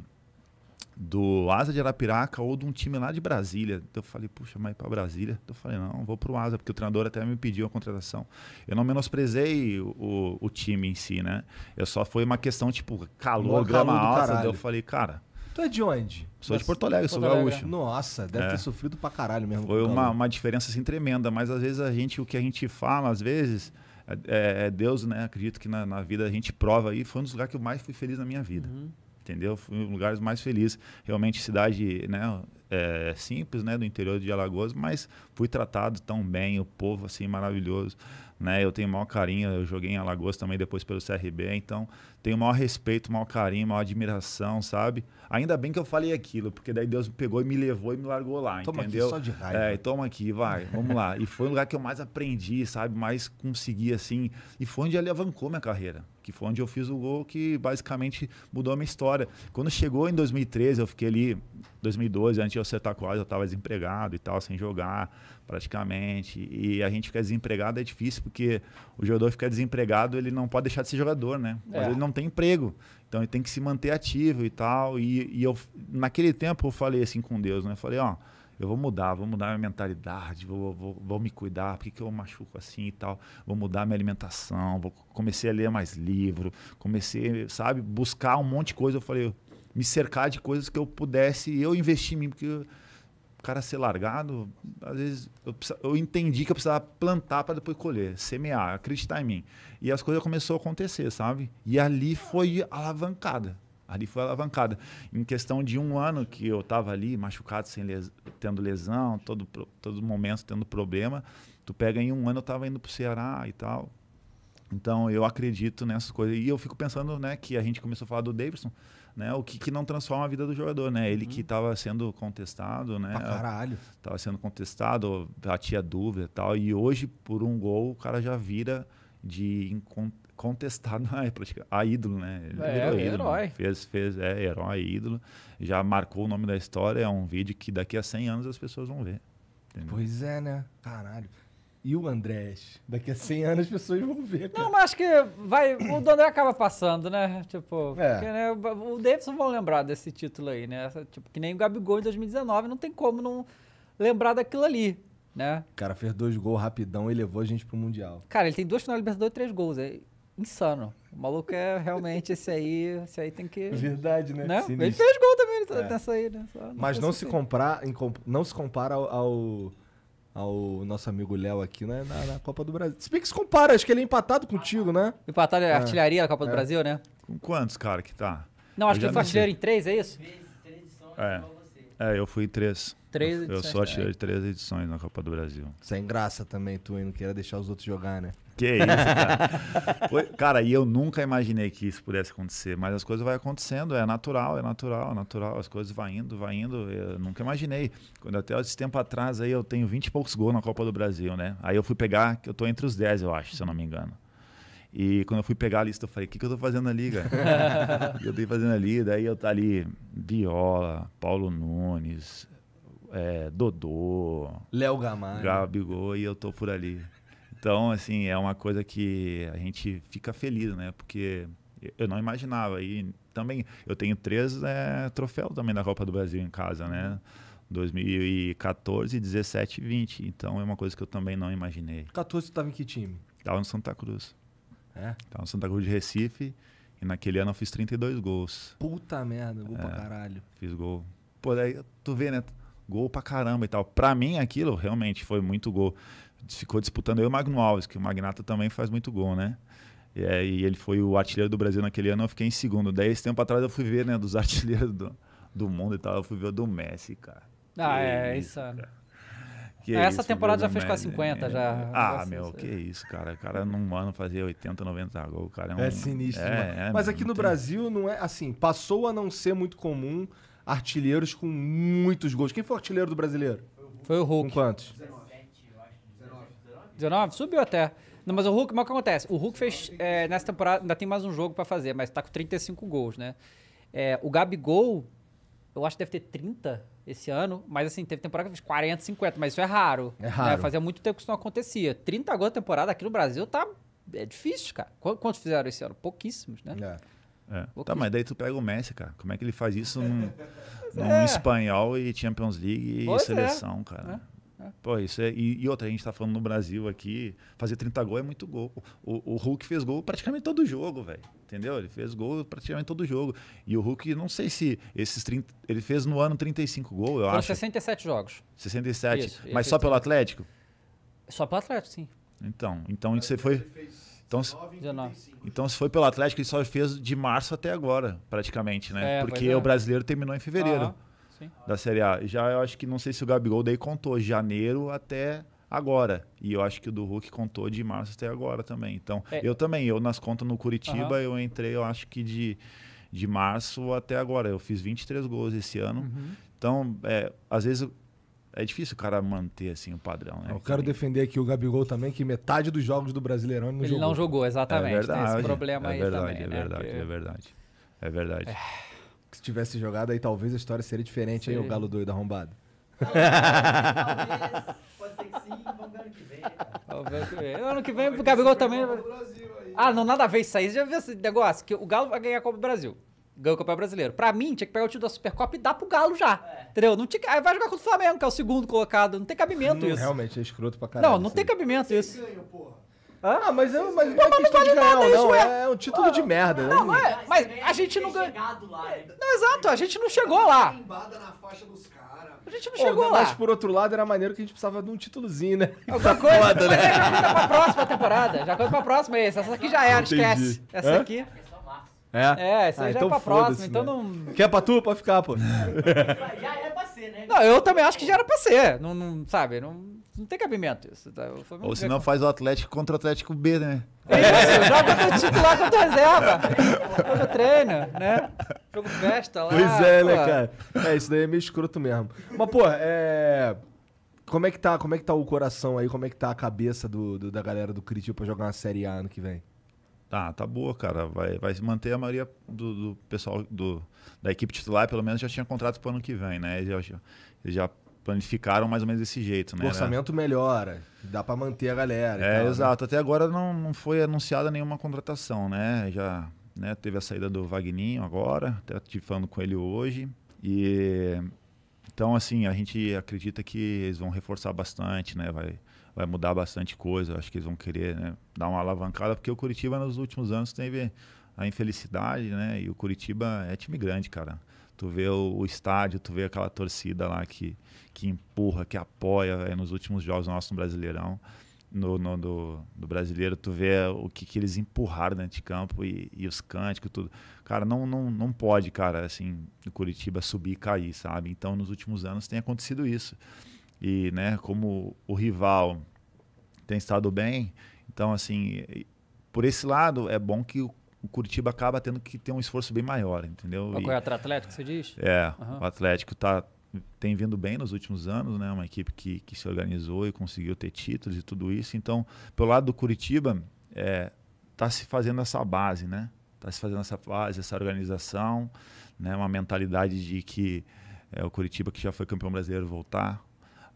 do Asa de Arapiraca ou de um time lá de Brasília. Então eu falei, puxa, mas para Brasília? Então eu falei, não, vou para o Asa, porque o treinador até me pediu a contratação. Eu não menosprezei o, o time em si, né? Eu só foi uma questão, tipo, calor, grama alta. Então eu falei, cara... Tu é de onde? Sou de Porto Alegre, sou é gaúcho. Nossa, deve é. ter sofrido pra caralho mesmo. Foi uma, uma diferença assim tremenda, mas às vezes a gente, o que a gente fala, às vezes... É, é, é, Deus, né? Acredito que na, na, vida a gente prova aí. Foi um dos lugares que eu mais fui feliz na minha vida. Uhum entendeu? Fui um lugares mais felizes. Realmente cidade, né, é, simples, né, do interior de Alagoas, mas fui tratado tão bem, o povo assim maravilhoso, né? Eu tenho o maior carinho, eu joguei em Alagoas também depois pelo CRB, então tenho o maior respeito, o maior carinho, a maior admiração, sabe? Ainda bem que eu falei aquilo, porque daí Deus me pegou e me levou e me largou lá, toma entendeu? Toma aqui só de raiva. É, toma aqui, vai, vamos lá. E foi o lugar que eu mais aprendi, sabe? Mais consegui, assim. E foi onde alavancou minha carreira, que foi onde eu fiz o gol que basicamente mudou a minha história. Quando chegou em 2013, eu fiquei ali, 2012, antes de eu ser quase eu estava desempregado e tal, sem jogar praticamente. E a gente ficar desempregado é difícil, porque o jogador ficar desempregado, ele não pode deixar de ser jogador, né? Mas é. ele não tem emprego. Então ele tem que se manter ativo e tal. E, e eu, naquele tempo, eu falei assim com Deus, né? Eu falei, ó, eu vou mudar, vou mudar minha mentalidade, vou, vou, vou me cuidar, porque que eu machuco assim e tal? Vou mudar minha alimentação, vou, comecei a ler mais livro, comecei, sabe, buscar um monte de coisa. Eu falei, me cercar de coisas que eu pudesse eu investir em mim, porque cara ser largado, às vezes eu, eu entendi que eu precisava plantar para depois colher, semear, acreditar em mim. E as coisas começaram a acontecer, sabe? E ali foi alavancada. Ali foi alavancada. Em questão de um ano que eu estava ali, machucado, sem les... tendo lesão, todo, todo momento tendo problema, tu pega em um ano eu estava indo para o Ceará e tal. Então eu acredito nessas coisas. E eu fico pensando, né, que a gente começou a falar do Davidson, né? O que, que não transforma a vida do jogador, né? Ele que estava uhum. sendo contestado, né? Pra caralho. Tava sendo contestado, batia dúvida e tal. E hoje, por um gol, o cara já vira de contestado é, a, a ídolo, né? Ele é, virou é ídolo, herói. Né? Fez, fez, é, herói, ídolo. Já marcou o nome da história. É um vídeo que daqui a 100 anos as pessoas vão ver. Entendeu? Pois é, né? Caralho. E o Andrés? Daqui a 100 anos as pessoas vão ver. Cara. Não, mas acho que vai, o do André acaba passando, né? Tipo, é. porque, né, o Davidson vão lembrar desse título aí, né? Tipo, que nem o Gabigol em 2019, não tem como não lembrar daquilo ali, né? O cara fez dois gols rapidão e levou a gente pro Mundial. Cara, ele tem duas finais Libertadores e três gols. É insano. O maluco é realmente esse aí, esse aí tem que. Verdade, né? né? Ele fez gol também né? é. nessa aí, né? Só, não mas não se, comprar, não se compara ao, ao ao nosso amigo Léo aqui né, na, na, Copa do Brasil. Se bem que se compara, acho que ele é empatado contigo, né? Empatado é, é. artilharia na Copa do é. Brasil, né? Com quantos, cara, que tá? Não, acho que ele foi artilheiro em três, é isso? Três, três edições, é. É, eu fui em três. Três eu, edições. Eu tá. sou artilheiro de três edições na Copa do Brasil. Sem graça também, tu, hein? Não queira deixar os outros jogar, né? Que isso, cara. Foi, cara, e eu nunca imaginei que isso pudesse acontecer, mas as coisas vão acontecendo, é natural, é natural, é natural, as coisas vão indo, vai indo. Eu nunca imaginei. Quando até esse tempo atrás aí eu tenho 20 e poucos gols na Copa do Brasil, né? Aí eu fui pegar, que eu tô entre os 10, eu acho, se eu não me engano. E quando eu fui pegar a lista, eu falei, o que, que eu tô fazendo ali, cara? eu tô fazendo ali, daí eu tá ali, Viola, Paulo Nunes, é, Dodô, Léo Gamalho, Gabigol, e eu tô por ali. Então, assim, é uma coisa que a gente fica feliz, né? Porque eu não imaginava. E também, eu tenho três é, troféus também da Copa do Brasil em casa, né? 2014, 17 e 20. Então é uma coisa que eu também não imaginei. 14 estava em que time? Estava no Santa Cruz. É? Estava no Santa Cruz de Recife. E naquele ano eu fiz 32 gols. Puta merda, gol é, pra caralho. Fiz gol. Pô, daí tu vê, né? Gol pra caramba e tal. Pra mim aquilo realmente foi muito gol ficou disputando eu e o Magno Alves, que o Magnata também faz muito gol, né? E, é, e ele foi o artilheiro do Brasil naquele ano, eu fiquei em segundo. Daí, esse tempo atrás, eu fui ver, né, dos artilheiros do, do mundo e tal, eu fui ver o do Messi, cara. Ah, que é, isso, é né? Essa isso, temporada já fez quase 50, é. já. Ah, meu, que isso, cara. O cara num ano fazia 80, 90 gols, cara. É, é um, é sinistro. É, Mas aqui no tem... Brasil não é assim, passou a não ser muito comum artilheiros com muitos gols. Quem foi o artilheiro do brasileiro? Foi o Hulk. Com quantos? 19. 19? Subiu até. Não, mas o Hulk, mas o que acontece? O Hulk fez. É, nessa temporada ainda tem mais um jogo para fazer, mas tá com 35 gols, né? É, o Gabigol, eu acho que deve ter 30 esse ano, mas assim, teve temporada que fez 40, 50, mas isso é raro. É né? raro. Né? Fazia muito tempo que isso não acontecia. 30 gols na temporada aqui no Brasil tá. É difícil, cara. Quantos fizeram esse ano? Pouquíssimos, né? É. É. Tá, mas daí tu pega o Messi, cara. Como é que ele faz isso num, num é. espanhol e Champions League e pois é. seleção, é. cara? Né? É. Pô, isso é, e, e, outra, a gente está falando no Brasil aqui, fazer 30 gols é muito gol. O, o Hulk fez gol praticamente todo jogo, velho. Entendeu? Ele fez gol praticamente todo jogo. E o Hulk, não sei se esses 30. Ele fez no ano 35 gols, eu Foram acho. 67 jogos. 67. Isso, Mas só pelo Atlético? Só pelo Atlético, sim. Então, então você foi. Então, 19. então, se foi pelo Atlético, ele só fez de março até agora, praticamente, né? É, Porque é. o brasileiro terminou em fevereiro. Uhum da Série A. Já eu acho que não sei se o Gabigol daí contou janeiro até agora. E eu acho que o do Hulk contou de março até agora também. Então, é. eu também, eu nas contas no Curitiba, uhum. eu entrei, eu acho que de, de março até agora. Eu fiz 23 gols esse ano. Uhum. Então, é, às vezes é difícil o cara manter assim o padrão. Né? Eu quero defender aqui o Gabigol também, que metade dos jogos do Brasileirão ele não ele jogou. Ele não jogou, exatamente. É verdade, Tem esse problema é verdade, aí também. É né? verdade, né? é verdade, é verdade. É verdade se tivesse jogado, aí talvez a história seria diferente, aí hein, o galo doido arrombado. Talvez, pode ser que sim, vamos ver ano que vem. que vem. Ano que vem o Gabigol também. Ah, não, nada a ver isso aí. Você já viu esse negócio? Que o Galo vai ganhar a Copa do Brasil. Ganhou o Campeonato Brasileiro. Pra mim, tinha que pegar o título da Supercopa e dar pro Galo já. É. Entendeu? Não tinha, aí vai jogar contra o Flamengo, que é o segundo colocado. Não tem cabimento não, hum, isso. Realmente, é escroto pra caralho. Não, não tem cabimento isso. Ganho, porra. Hã? Ah, mas, é, mas não é questão vale de ganhar não. É... é um título de merda. Né? Não, é, mas a gente não ganhou. Né? Não, exato, a gente não chegou lá. A gente não chegou oh, lá. Mas por outro lado, era maneiro que a gente precisava de um títulozinho, né? Alguma tá coisa. Foda, né? Já conta pra próxima temporada. Já conta pra próxima esse. Essa aqui já era, é, esquece. É essa aqui. É, é? É, essa ah, aí já então é pra próxima, então né? então não. Quer pra tu? Pode ficar, pô. já era pra ser, né? Não, eu também acho que já era pra ser. Não, não sabe? Não. Não tem cabimento isso. Tá? Ou se não faz o Atlético contra o Atlético B, né? É isso, joga contra o titular, contra a reserva. Joga treino, né? Jogo festa lá. Pois é, né, pô. né, cara? É, isso daí é meio escroto mesmo. Mas, pô, é... Como é, que tá, como é que tá o coração aí? Como é que tá a cabeça do, do da galera do Curitiba pra jogar uma Série A ano que vem? Tá, tá boa, cara. Vai, vai manter a maioria do, do pessoal do, da equipe titular, pelo menos já tinha contrato pro ano que vem, né? Eles já, já planificaram mais ou menos desse jeito, né? O orçamento Era... melhora, dá para manter a galera. É, tal, né? exato. Né? Até agora não, não foi anunciada nenhuma contratação, né? Já né, teve a saída do Vagninho agora, até estive falando com ele hoje. E então, assim, a gente acredita que eles vão reforçar bastante, né? Vai, vai mudar bastante coisa. Acho que eles vão querer né, dar uma alavancada, porque o Curitiba nos últimos anos teve a infelicidade, né? E o Curitiba é time grande, cara tu vê o, o, estádio, tu vê aquela torcida lá que, que empurra, que apoia é, nos últimos jogos nossos no Brasileirão. No, no, do, do, brasileiro, tu vê o que, que eles empurraram dentro de campo e, e, os cânticos, tudo. Cara, não, não, não pode, cara, assim, o Curitiba subir e cair, sabe? Então, nos últimos anos tem acontecido isso. E, né, como o rival tem estado bem, então, assim, por esse lado, é bom que o o Curitiba acaba tendo que ter um esforço bem maior, entendeu? Qual é o Atlético você diz? É, uhum. o Atlético tá, tem vindo bem nos últimos anos, né? Uma equipe que, que se organizou e conseguiu ter títulos e tudo isso. Então, pelo lado do Curitiba, é, tá se fazendo essa base, né? Tá se fazendo essa base, essa organização, né? Uma mentalidade de que é, o Curitiba que já foi campeão brasileiro voltar,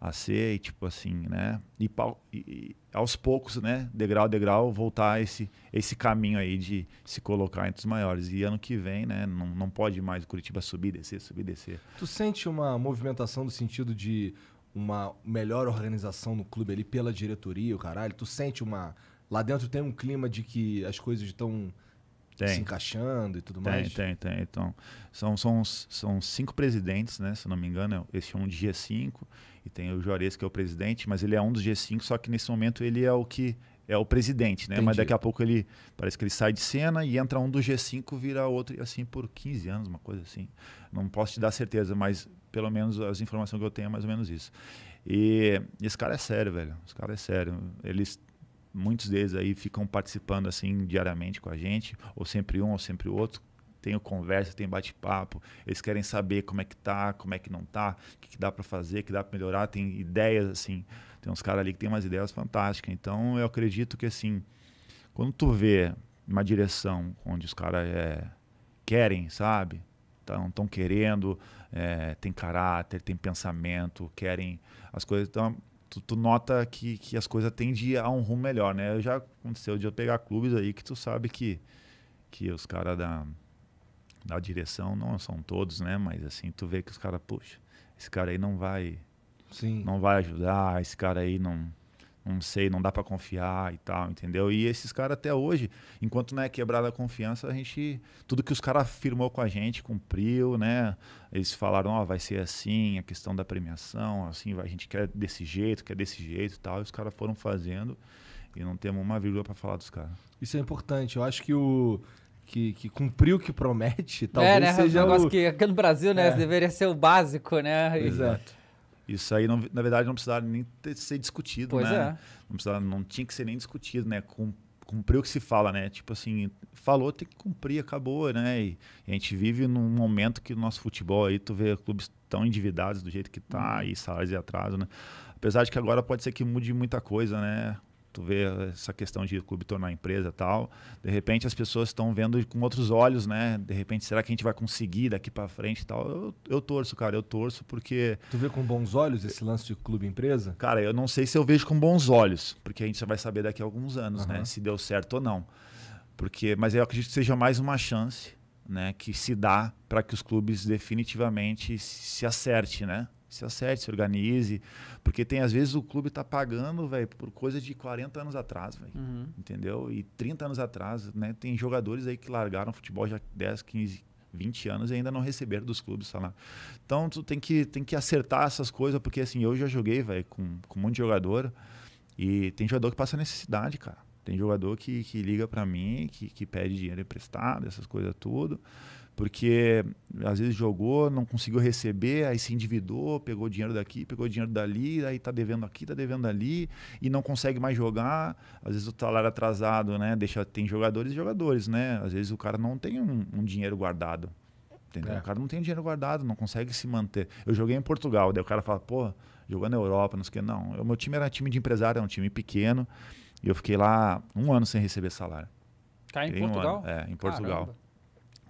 a ser e tipo assim, né? E, e, aos poucos, né, degrau a degrau, voltar esse, esse caminho aí de se colocar entre os maiores. E ano que vem, né, não, não pode mais o Curitiba subir, descer, subir, descer. Tu sente uma movimentação no sentido de uma melhor organização no clube ali pela diretoria, o caralho? Tu sente uma. Lá dentro tem um clima de que as coisas estão tem. se encaixando e tudo tem, mais? Tem, tem, Então, são, são, são cinco presidentes, né? Se não me engano, é, esse é um de G5 e tem o Juarez que é o presidente, mas ele é um dos G5, só que nesse momento ele é o que é o presidente, né? Entendi. Mas daqui a pouco ele parece que ele sai de cena e entra um do G5, vira outro e assim por 15 anos, uma coisa assim. Não posso te dar certeza, mas pelo menos as informações que eu tenho é mais ou menos isso. E esse cara é sério, velho. Esse cara é sério. Eles muitos deles aí ficam participando assim diariamente com a gente, ou sempre um, ou sempre outro. Tem conversa, tem bate-papo. Eles querem saber como é que tá, como é que não tá, o que, que dá para fazer, o que dá para melhorar. Tem ideias assim. Tem uns caras ali que tem umas ideias fantásticas. Então eu acredito que assim, quando tu vê uma direção onde os caras é, querem, sabe? Estão querendo, é, tem caráter, tem pensamento, querem as coisas. Então, tu, tu nota que, que as coisas tendem a um rumo melhor, né? Eu já aconteceu de eu pegar clubes aí que tu sabe que, que os caras da, da direção, não são todos, né? Mas assim, tu vê que os caras, puxa, esse cara aí não vai. Sim. Não vai ajudar, esse cara aí não não sei, não dá para confiar e tal, entendeu? E esses caras até hoje, enquanto não é quebrada a confiança, a gente tudo que os caras afirmou com a gente cumpriu, né? Eles falaram, ó, oh, vai ser assim, a questão da premiação, assim, a gente quer desse jeito, quer desse jeito, e tal. E os caras foram fazendo e não temos uma vírgula para falar dos caras. Isso é importante. Eu acho que o que, que cumpriu o que promete, talvez é, né? seja um negócio o... que aqui no Brasil, né, é. deveria ser o básico, né? Exato. Isso aí, não, na verdade, não precisava nem ter, ser discutido, pois né? É. Não, precisava, não tinha que ser nem discutido, né? Com, cumprir o que se fala, né? Tipo assim, falou, tem que cumprir, acabou, né? E, a gente vive num momento que o nosso futebol aí, tu vê clubes tão endividados do jeito que tá, uhum. e salários e atraso, né? Apesar de que agora pode ser que mude muita coisa, né? tu vê essa questão de clube tornar empresa tal. De repente as pessoas estão vendo com outros olhos, né? De repente, será que a gente vai conseguir daqui para frente tal? Eu, eu torço, cara, eu torço porque. Tu vê com bons olhos esse lance de clube empresa? Cara, eu não sei se eu vejo com bons olhos, porque a gente só vai saber daqui a alguns anos, uhum. né? Se deu certo ou não. Porque, mas eu acredito que seja mais uma chance né, que se dá para que os clubes definitivamente se acerte, né? Se acerte, se organize. Porque tem, às vezes, o clube tá pagando, velho, por coisa de 40 anos atrás, velho. Uhum. Entendeu? E 30 anos atrás, né? Tem jogadores aí que largaram futebol já 10, 15, 20 anos e ainda não receberam dos clubes salário. Então, tu tem que, tem que acertar essas coisas, porque assim, eu já joguei, velho, com, com um monte de jogador. E tem jogador que passa necessidade, cara. Tem jogador que, que liga para mim, que, que pede dinheiro emprestado, essas coisas tudo porque às vezes jogou, não conseguiu receber, aí se endividou, pegou dinheiro daqui, pegou dinheiro dali, aí tá devendo aqui, tá devendo ali e não consegue mais jogar. Às vezes o salário atrasado, né? Deixa tem jogadores e jogadores, né? Às vezes o cara não tem um, um dinheiro guardado. Entendeu? É. O cara não tem dinheiro guardado, não consegue se manter. Eu joguei em Portugal, daí o cara fala, pô, jogando na Europa, não sei o que. Não, o meu time era time de empresário, era é um time pequeno, e eu fiquei lá um ano sem receber salário. Cá em Portugal? Um ano, é, em Portugal. Caramba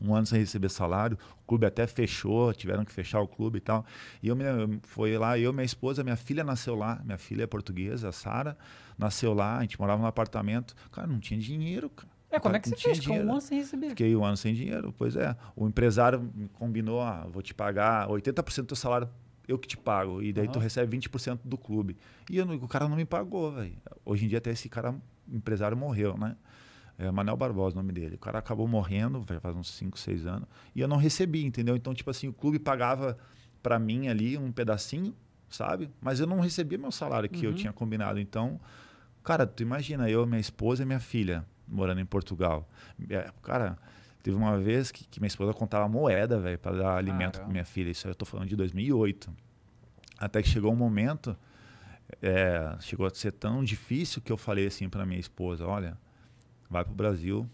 um ano sem receber salário, o clube até fechou, tiveram que fechar o clube e tal. E eu me, foi lá, eu, minha esposa, minha filha nasceu lá, minha filha é portuguesa, a Sara, nasceu lá, a gente morava no apartamento. Cara, não tinha dinheiro, cara. É, como cara, é que você fez? Ficou um ano sem receber. Fiquei um ano sem dinheiro, pois é. O empresário combinou, ah, vou te pagar 80% do teu salário eu que te pago. E daí tu recebe 20% do clube. E eu, o cara não me pagou, velho. Hoje em dia até esse cara, empresário, morreu, né? É, Manel Barbosa, o nome dele. O cara acabou morrendo, faz uns 5, 6 anos, e eu não recebi, entendeu? Então, tipo assim, o clube pagava para mim ali um pedacinho, sabe? Mas eu não recebia meu salário que uhum. eu tinha combinado. Então, cara, tu imagina, eu, minha esposa e minha filha morando em Portugal. É, cara, teve uma vez que, que minha esposa contava moeda, velho, para dar alimento para minha filha. Isso eu tô falando de 2008. Até que chegou um momento, é, chegou a ser tão difícil que eu falei assim para minha esposa, olha vai pro Brasil,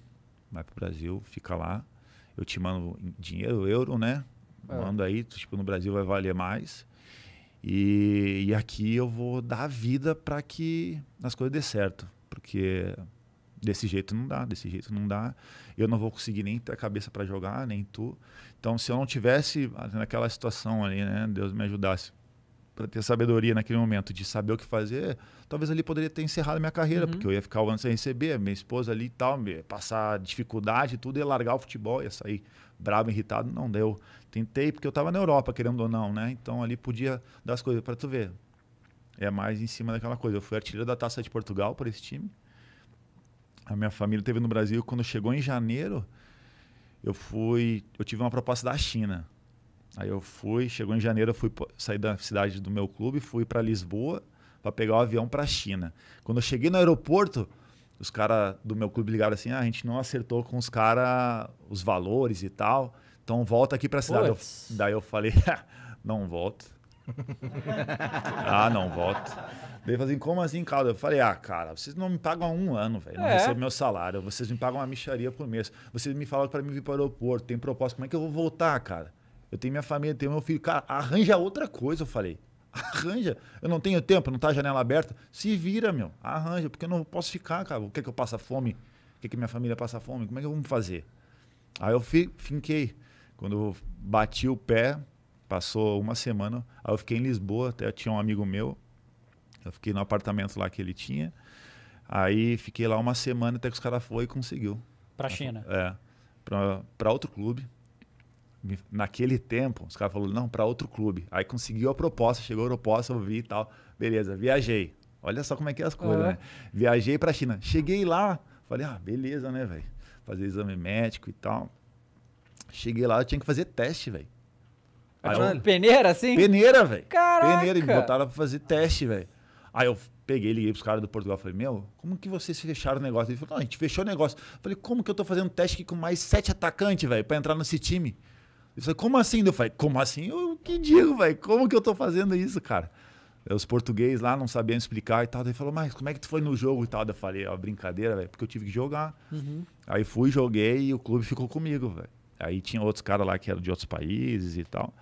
vai pro Brasil, fica lá. Eu te mando dinheiro, euro, né? É. Mando aí, tipo, no Brasil vai valer mais. E, e aqui eu vou dar a vida para que as coisas dê certo. Porque desse jeito não dá, desse jeito não dá. Eu não vou conseguir nem ter a cabeça para jogar, nem tu. Então, se eu não tivesse ah, naquela situação ali, né, Deus me ajudasse, para ter sabedoria naquele momento de saber o que fazer, talvez ali poderia ter encerrado a minha carreira, uhum. porque eu ia ficar o ano sem receber, minha esposa ali e tal, passar dificuldade e tudo, ia largar o futebol, ia sair bravo, irritado, não deu. Tentei, porque eu estava na Europa, querendo ou não, né? Então ali podia dar as coisas para tu ver. É mais em cima daquela coisa. Eu fui artilheiro da Taça de Portugal por esse time. A minha família teve no Brasil quando chegou em janeiro, eu fui, eu tive uma proposta da China Aí eu fui, chegou em janeiro, eu fui sair da cidade do meu clube, fui para Lisboa para pegar o um avião para China. Quando eu cheguei no aeroporto, os caras do meu clube ligaram assim: ah, a gente não acertou com os caras os valores e tal, então volta aqui para a cidade. Eu, daí eu falei: não volto. ah, não volto. Daí falei assim, como assim, cara? Eu falei: ah, cara, vocês não me pagam há um ano, velho. Não é. recebo meu salário. Vocês me pagam uma micharia por mês. Vocês me falam para mim vir para o aeroporto. Tem proposta. Como é que eu vou voltar, cara? eu tenho minha família, tenho meu filho. Cara, arranja outra coisa, eu falei. Arranja. Eu não tenho tempo, não tá a janela aberta. Se vira, meu. Arranja, porque eu não posso ficar, cara. O que é que eu passo fome? O que é que minha família passa fome? Como é que vamos fazer? Aí eu fi, finquei. Quando eu bati o pé, passou uma semana. Aí eu fiquei em Lisboa, até tinha um amigo meu. Eu fiquei no apartamento lá que ele tinha. Aí fiquei lá uma semana até que os caras foram e conseguiu. Pra China? É. Pra, pra outro clube naquele tempo, os caras falaram, não, para outro clube. Aí conseguiu a proposta, chegou a proposta, eu vi e tal. Beleza, viajei. Olha só como é que é as coisas, uhum. né? Viajei para China. Cheguei lá, falei, ah, beleza, né, velho? Fazer exame médico e tal. Cheguei lá, eu tinha que fazer teste, velho. Eu... Peneira, assim? Peneira, velho. Peneira, e me botaram pra fazer teste, velho. Aí eu peguei, liguei pros caras do Portugal, falei, meu, como que vocês fecharam o negócio? Ele falou, não, a gente fechou o negócio. falei, como que eu tô fazendo teste aqui com mais sete atacantes, velho, pra entrar nesse time? Ele falou, como assim? Eu falei, como assim? Eu que digo, velho, como que eu tô fazendo isso, cara? Os portugueses lá não sabiam explicar e tal. Ele falou, mas como é que tu foi no jogo e tal? Eu falei, ó, brincadeira, velho, porque eu tive que jogar. Uhum. Aí fui, joguei e o clube ficou comigo, velho. Aí tinha outros caras lá que eram de outros países e tal.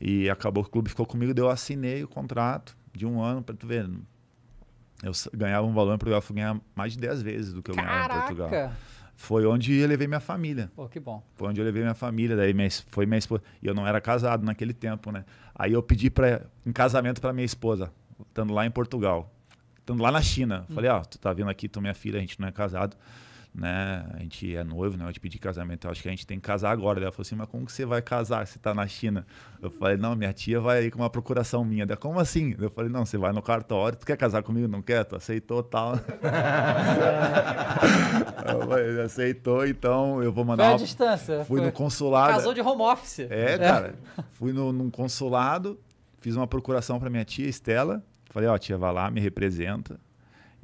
E acabou que o clube ficou comigo, deu eu assinei o contrato de um ano, pra tu ver. Eu ganhava um valor em Portugal, eu ganhar mais de 10 vezes do que eu Caraca. ganhava em Portugal. Foi onde eu levei minha família. Pô, que bom. Foi onde eu levei minha família, daí minha, foi minha esposa. E eu não era casado naquele tempo, né? Aí eu pedi para em casamento para minha esposa, estando lá em Portugal, estando lá na China. Hum. Falei, ó, hum. oh, tu tá vindo aqui, tu é minha filha, a gente não é casado né? A gente é noivo, né? Eu te pedi casamento, eu acho que a gente tem que casar agora. Ela falou assim, mas como que você vai casar se tá na China? Eu falei, não, minha tia vai aí com uma procuração minha. Ela, como assim? Eu falei, não, você vai no cartório, tu quer casar comigo? Não quer? Tu aceitou, tal. eu falei, aceitou, então eu vou mandar... Foi a uma... distância. Fui Foi... no consulado. Casou de home office. É, é. cara. Fui no, num consulado, fiz uma procuração para minha tia, Estela. Falei, ó, oh, tia, vai lá, me representa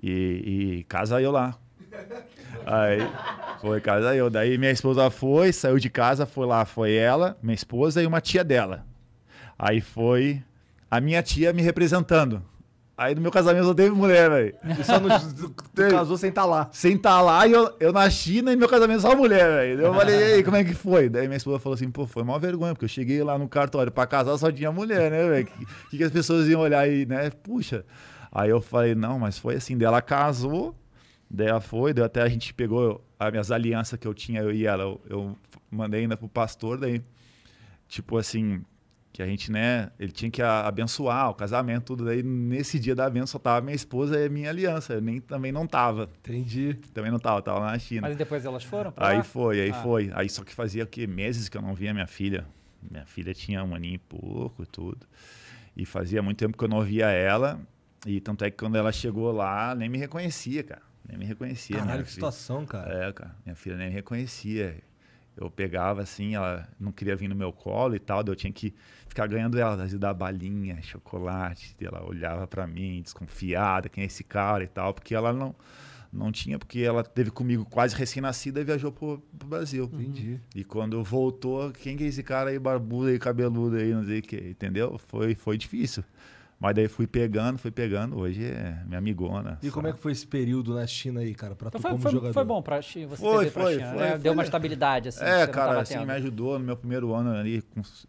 e, e casa eu lá. Aí foi casa eu. Daí minha esposa foi, saiu de casa, foi lá, foi ela, minha esposa e uma tia dela. Aí foi a minha tia me representando. Aí no meu casamento só teve mulher, velho. Só no, teve, casou sem estar tá lá. Sem estar tá lá, e eu, eu na China e no meu casamento só mulher, velho. Eu falei, e aí, como é que foi? Daí minha esposa falou assim, pô, foi uma vergonha, porque eu cheguei lá no cartório pra casar só tinha mulher, né, velho? O que, que, que as pessoas iam olhar aí, né? Puxa. Aí eu falei, não, mas foi assim, dela casou, Daí ela foi, daí até a gente pegou as minhas alianças que eu tinha, eu e ela. Eu, eu mandei ainda pro pastor, daí, tipo assim, que a gente, né, ele tinha que abençoar o casamento, tudo. Daí nesse dia da benção tava minha esposa e minha aliança. Eu nem, também não tava. Entendi. Também não tava, tava na China. Mas depois elas foram? aí lá? foi, aí ah. foi. Aí só que fazia o quê? Meses que eu não via minha filha. Minha filha tinha um aninho e pouco, tudo. E fazia muito tempo que eu não via ela. E tanto é que quando ela chegou lá, nem me reconhecia, cara nem me reconhecia. Né? Caralho, que filha, situação, cara. É, cara. Minha filha nem me reconhecia. Eu pegava assim, ela não queria vir no meu colo e tal, eu tinha que ficar ganhando ela, às vezes dar balinha, chocolate, ela olhava para mim desconfiada, quem é esse cara e tal, porque ela não não tinha, porque ela teve comigo quase recém-nascida e viajou pro, pro Brasil. Uhum. Entendi. E quando voltou, quem que é esse cara aí barbudo aí, cabeludo aí, não sei o que, entendeu? Foi foi difícil. Mas daí fui pegando, fui pegando. Hoje é minha amigona. E sabe? como é que foi esse período na China aí, cara? Pra então tu foi, como foi, jogador? Foi bom pra China, você foi, foi, China, foi, né? foi, Deu uma estabilidade, assim. É, cara, assim, tendo. me ajudou. No meu primeiro ano ali,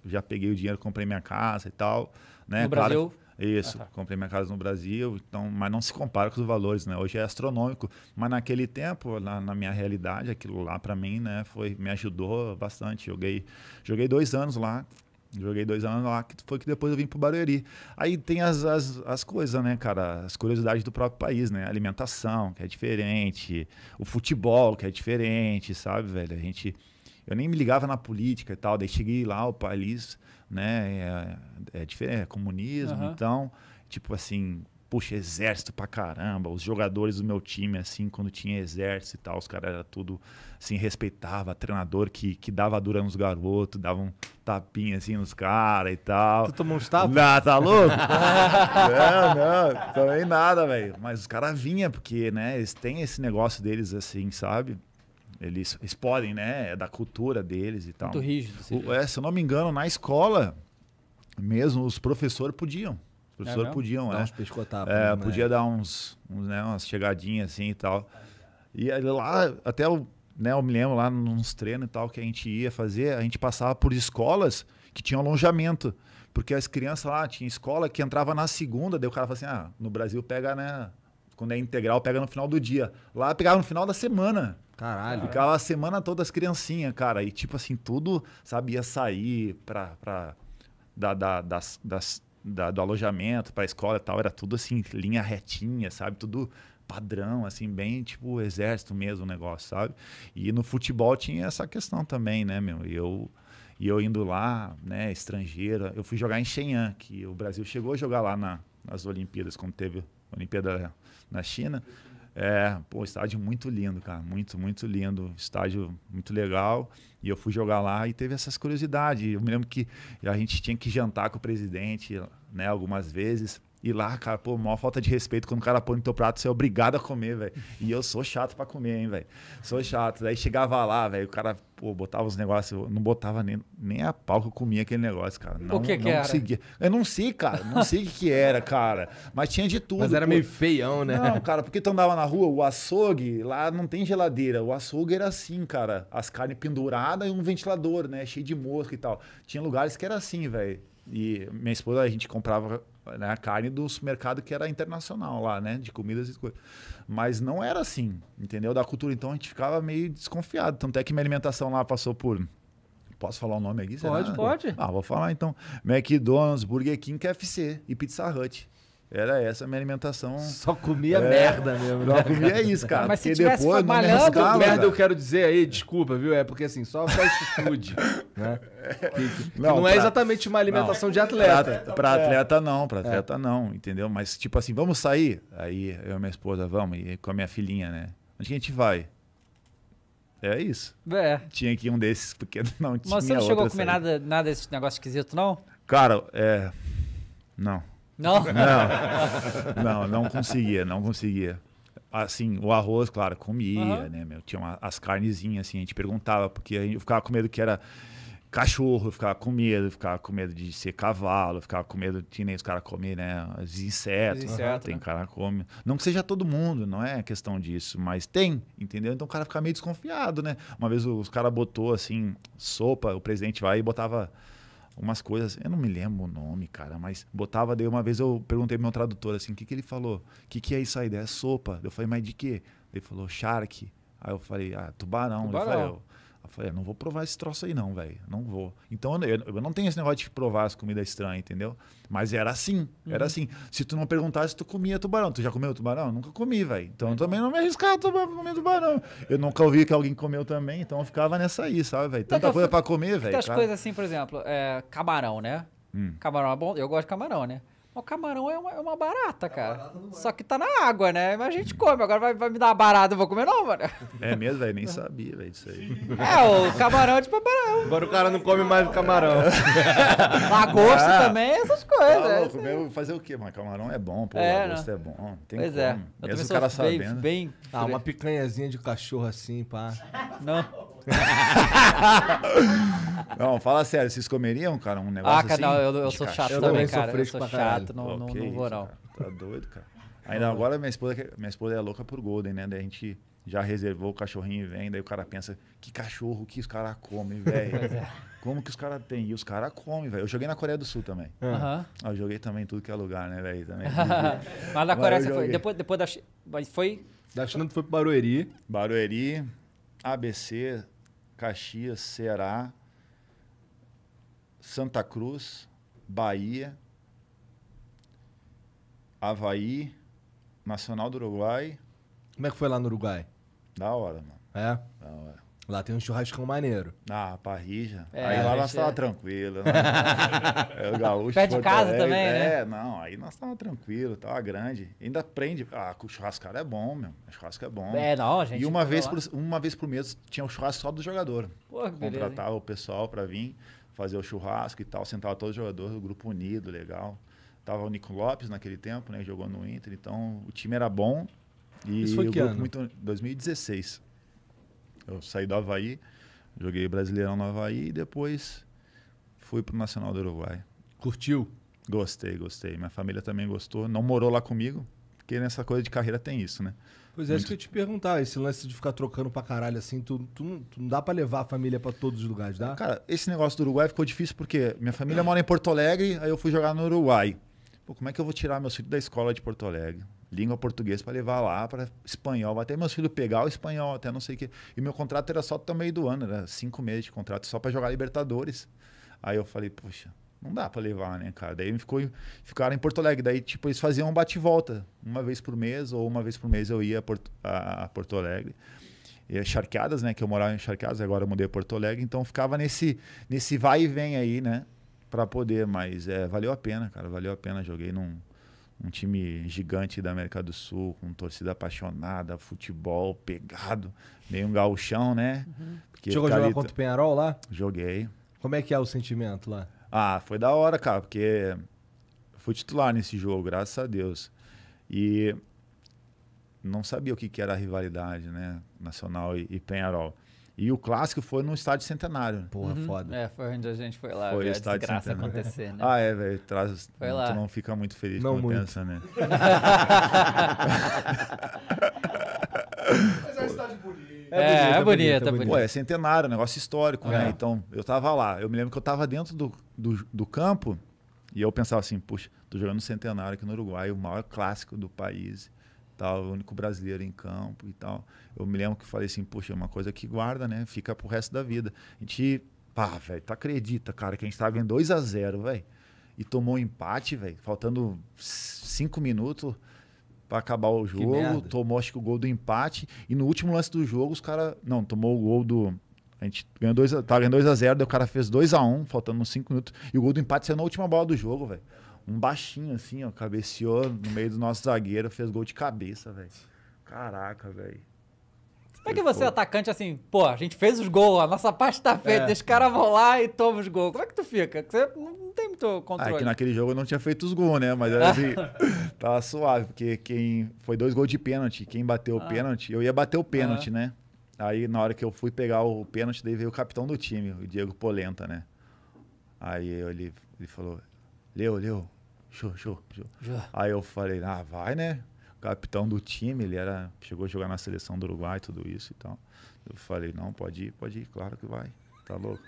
já peguei o dinheiro, comprei minha casa e tal. Né? No claro, Brasil? Isso, ah, tá. comprei minha casa no Brasil, então, mas não se compara com os valores, né? Hoje é astronômico, mas naquele tempo, na, na minha realidade, aquilo lá para mim, né, foi me ajudou bastante. Joguei, joguei dois anos lá, Joguei dois anos lá, que foi que depois eu vim pro Barueri. Aí tem as, as, as coisas, né, cara? As curiosidades do próprio país, né? A alimentação, que é diferente. O futebol, que é diferente, sabe, velho? A gente... Eu nem me ligava na política e tal. Daí cheguei lá, o país, né? É, é diferente, é comunismo. Uhum. Então, tipo assim, puxa, exército pra caramba. Os jogadores do meu time, assim, quando tinha exército e tal, os caras eram tudo, assim, respeitava treinador que, que dava dura nos garotos, dava um tapinha, assim, nos caras e tal. Tu tomou uns tapas? Não, tá louco? não, não, também nada, velho. Mas os caras vinha porque, né, eles têm esse negócio deles, assim, sabe? Eles, eles podem, né, é da cultura deles e tal. Muito rígido. O, é, se eu não me engano, na escola mesmo, os professores podiam os professores é podiam, dar né? Uns é, né? Podia dar uns, uns né, umas chegadinhas assim e tal. E lá, até eu, né, eu me lembro lá nos treinos e tal que a gente ia fazer, a gente passava por escolas que tinham alojamento. Porque as crianças lá, tinha escola que entrava na segunda, daí o cara falava assim, ah, no Brasil pega, né? Quando é integral, pega no final do dia. Lá pegava no final da semana. Caralho. Ficava a semana toda as criancinhas, cara. E tipo assim, tudo sabia sair pra, pra, da, da, das, das da, do alojamento para a escola e tal, era tudo assim, linha retinha, sabe? Tudo padrão, assim, bem tipo exército mesmo o negócio, sabe? E no futebol tinha essa questão também, né, meu? E eu, e eu indo lá, né, estrangeira, eu fui jogar em Shenyang, que o Brasil chegou a jogar lá na, nas Olimpíadas, quando teve a Olimpíada na China. É, pô, estádio muito lindo, cara. Muito, muito lindo. Estádio muito legal. E eu fui jogar lá e teve essas curiosidades. Eu me lembro que a gente tinha que jantar com o presidente, né, algumas vezes. E lá, cara, pô, maior falta de respeito. Quando o cara põe no teu prato, você é obrigado a comer, velho. E eu sou chato para comer, hein, velho. Sou chato. Daí chegava lá, velho, o cara, pô, botava os negócios. não botava nem, nem a pau que eu comia aquele negócio, cara. Não, o que, que era? conseguia. Eu não sei, cara. Não sei o que, que era, cara. Mas tinha de tudo. Mas era pô. meio feião, né? Não, cara, porque tu andava na rua, o açougue, lá não tem geladeira. O açougue era assim, cara. As carnes penduradas e um ventilador, né? Cheio de mosca e tal. Tinha lugares que era assim, velho. E minha esposa, a gente comprava né, a carne dos mercados que era internacional lá, né? De comidas e coisas. Mas não era assim, entendeu? Da cultura. Então a gente ficava meio desconfiado. Tanto é que minha alimentação lá passou por. Posso falar o nome aqui? Pode, será? pode. Ah, vou falar então. McDonald's, Burger King, KFC e Pizza Hut. Era essa a minha alimentação. Só comia é, merda mesmo. Né? Só comia isso, cara. Mas porque se depois, trabalhando... Escala, merda cara. eu quero dizer aí, desculpa, viu? É porque assim, só fast food, né? Que, não, que não é pra, é exatamente uma alimentação não, de atleta. Pra, é. atleta não, pra é. atleta é. não, entendeu? Mas tipo assim, vamos sair? Aí eu e minha esposa vamos, e com a minha filhinha, né? Onde que a gente vai? É isso. É. Tinha que ir um desses, porque não tinha Mas você não chegou a comer nada, nada desses negócios esquisitos, não? Cara, é... Não. Não? Não, não, não conseguia, não conseguia. Assim, o arroz, claro, comia, uhum. né, meu? Tinha uma, as carnezinhas, assim, a gente perguntava, porque eu ficava com medo que era cachorro, ficava com medo, ficava com medo de ser cavalo, ficava com medo de nem os caras comer, né? Os insetos. Os insetos tem né? cara come. Não que seja todo mundo, não é questão disso, mas tem, entendeu? Então o cara fica meio desconfiado, né? Uma vez os caras botou assim, sopa, o presidente vai e botava umas coisas, eu não me lembro o nome, cara, mas botava, daí uma vez eu perguntei pro meu tradutor assim, o que que ele falou? O que que é isso aí? é sopa. Eu falei, mas de quê? Ele falou, shark. Aí eu falei, ah, tubarão. tubarão. Ele falou, eu falei, é, não vou provar esse troço aí não, velho. Não vou. Então eu, eu, não tenho esse negócio de provar as comidas estranhas, entendeu? Mas era assim, uhum. era assim. Se tu não perguntasse, tu comia tubarão. Tu já comeu tubarão? Eu nunca comi, velho. Então eu uhum. também não me arriscava a comer tubarão. Eu nunca ouvi que alguém comeu também, então eu ficava nessa aí, sabe, velho? Tanta então, coisa pra comer, velho. Tantas coisas assim, por exemplo, é, camarão, né? Hum. Camarão é bom. Eu gosto de camarão, né? O camarão é uma, é uma barata, é cara. É Só que tá na água, né? Mas a gente come. Agora vai, vai me dar uma barata, eu vou comer não, mano. É mesmo, velho? Nem sabia, velho, disso aí. É, o camarão é tipo barão. Agora o cara não come mais o camarão. Lagosta ah, também, é essas coisas. Tá né? louco, é fazer o quê? Mas camarão é bom, pô. É, lagosta não. Né? é bom. Tem pois é. como. é. Eu o cara bem, sabendo. Bem... Ah, uma picanhazinha de cachorro assim, pá. Não. não, fala sério, vocês comeriam, cara, um negócio ah, assim? Ah, eu, eu sou chato também, cara. Eu sou chato, não, não, não Tá doido, cara. Ainda agora minha esposa, minha esposa é louca por Golden, né? Daí a gente já reservou o cachorrinho e vem, daí o cara pensa, que cachorro que os caras comem, velho. É. Como que os caras têm? E os caras comem, velho. Eu joguei na Coreia do Sul também. Uhum. Eu joguei também tudo que é lugar, né, velho? Também. Mas na Coreia você foi. Depois, depois da. Mas foi. Da China tu foi pro Barueri. Barueri, ABC, Caxias, Ceará, Santa Cruz, Bahia, Havaí, Nacional do Uruguai. Como é que foi lá no Uruguai? Da hora, mano. É? Da hora. Lá tem um churrascão maneiro. Ah, parrija. É, aí lá nós estávamos é... tranquilo. Né? é, o gaúcho. Pé de casa Alegre, também, é, né? É, não, aí nós estávamos tranquilo, tava grande. Ainda aprende. Ah, o churrascão é bom, meu. O churrasco é bom. É, não, gente. E uma vez, por, uma vez por mês tinha o um churrasco só do jogador. Porra, que Contratava beleza, o pessoal para vir fazer o churrasco e tal. Sentava todos os jogadores o grupo unido, legal. Tava o Nico Lopes naquele tempo, né? Jogou no Inter, então o time era bom. E Isso foi que ano? Muito, 2016. Eu saí do Havaí, joguei Brasileirão no Havaí e depois fui pro Nacional do Uruguai. Curtiu? Gostei, gostei. Minha família também gostou. Não morou lá comigo, porque nessa coisa de carreira tem isso, né? Pois é, Muito... isso que eu te perguntar. Esse lance de ficar trocando pra caralho assim, tu, tu, não, tu não dá pra levar a família pra todos os lugares, dá? Cara, esse negócio do Uruguai ficou difícil porque minha família mora em Porto Alegre, aí eu fui jogar no Uruguai. Pô, como é que eu vou tirar meus filhos da escola de Porto Alegre? língua portuguesa para levar lá para espanhol, até meus filhos pegar o espanhol, até não sei o que. E meu contrato era só até o meio do ano, era cinco meses de contrato só para jogar Libertadores. Aí eu falei, poxa, não dá para levar, né, cara? Daí ficou, ficaram em Porto Alegre. Daí, tipo, eles faziam um bate-volta. Uma vez por mês ou uma vez por mês eu ia a Porto, a, a Porto Alegre. E Charqueadas, né? Que eu morava em Charqueadas, agora eu mudei a Porto Alegre. Então ficava nesse, nesse vai e vem aí, né? Para poder. Mas é, valeu a pena, cara. Valeu a pena. Joguei num um time gigante da América do Sul, com torcida apaixonada, futebol pegado, meio um gauchão, né? Uhum. jogou Chegou a jogar contra o Penharol lá? Joguei. Como é que é o sentimento lá? Ah, foi da hora, cara, porque fui titular nesse jogo, graças a Deus. E não sabia o que, que era a rivalidade, né? Nacional e, e Penharol. E o clássico foi no estádio centenário. Né? Porra, uhum. foda. É, foi onde a gente foi lá. Foi o estádio desgraça centenário. acontecer, né? Ah, é, velho. Traz... Foi lá. tu não fica muito feliz não quando muito. pensa, né? Mas é um estádio bonito. É, é, é bonito, é, bonito, é, bonito, é bonito. Pô, é centenário, negócio histórico, né? é. né? Então, eu tava lá. Eu me lembro que eu tava dentro do, do, do campo e eu pensava assim, puxa, tô jogando centenário aqui no Uruguai, o maior clássico do país tal, o único brasileiro em campo e tal. Eu me lembro que falei assim, poxa, é uma coisa que guarda, né? Fica pro resto da vida. A gente, pá, velho, tu acredita, cara, que a gente tava em 2 a 0 velho, e tomou um empate, velho, faltando 5 minutos para acabar o jogo, tomou acho que o gol do empate e no último lance do jogo os caras. não, tomou o gol do a gente ganhou dois, tava ganhando 2x0, daí o cara fez 2x1, um, faltando uns 5 minutos. E o gol do empate saiu na última bola do jogo, velho. Um baixinho assim, ó, cabeceou no meio do nosso zagueiro, fez gol de cabeça, velho. Caraca, velho. Como é que você, atacante, assim, pô, a gente fez os gols, a nossa parte tá feita, é. os caras vão lá e toma os gols. Como é que tu fica? Você não tem muito controle. Ah, é que naquele jogo eu não tinha feito os gols, né? Mas assim, tava suave, porque quem. Foi dois gols de pênalti. Quem bateu ah. o pênalti, eu ia bater o pênalti, ah. né? Aí na hora que eu fui pegar o pênalti, daí veio o capitão do time, o Diego Polenta, né? Aí ele, ele falou: Leu, Leu, show, show, show. Já. Aí eu falei, ah, vai, né? Capitão do time, ele era, chegou a jogar na seleção do Uruguai, tudo isso e tal. Eu falei, não, pode ir, pode ir, claro que vai. Tá louco?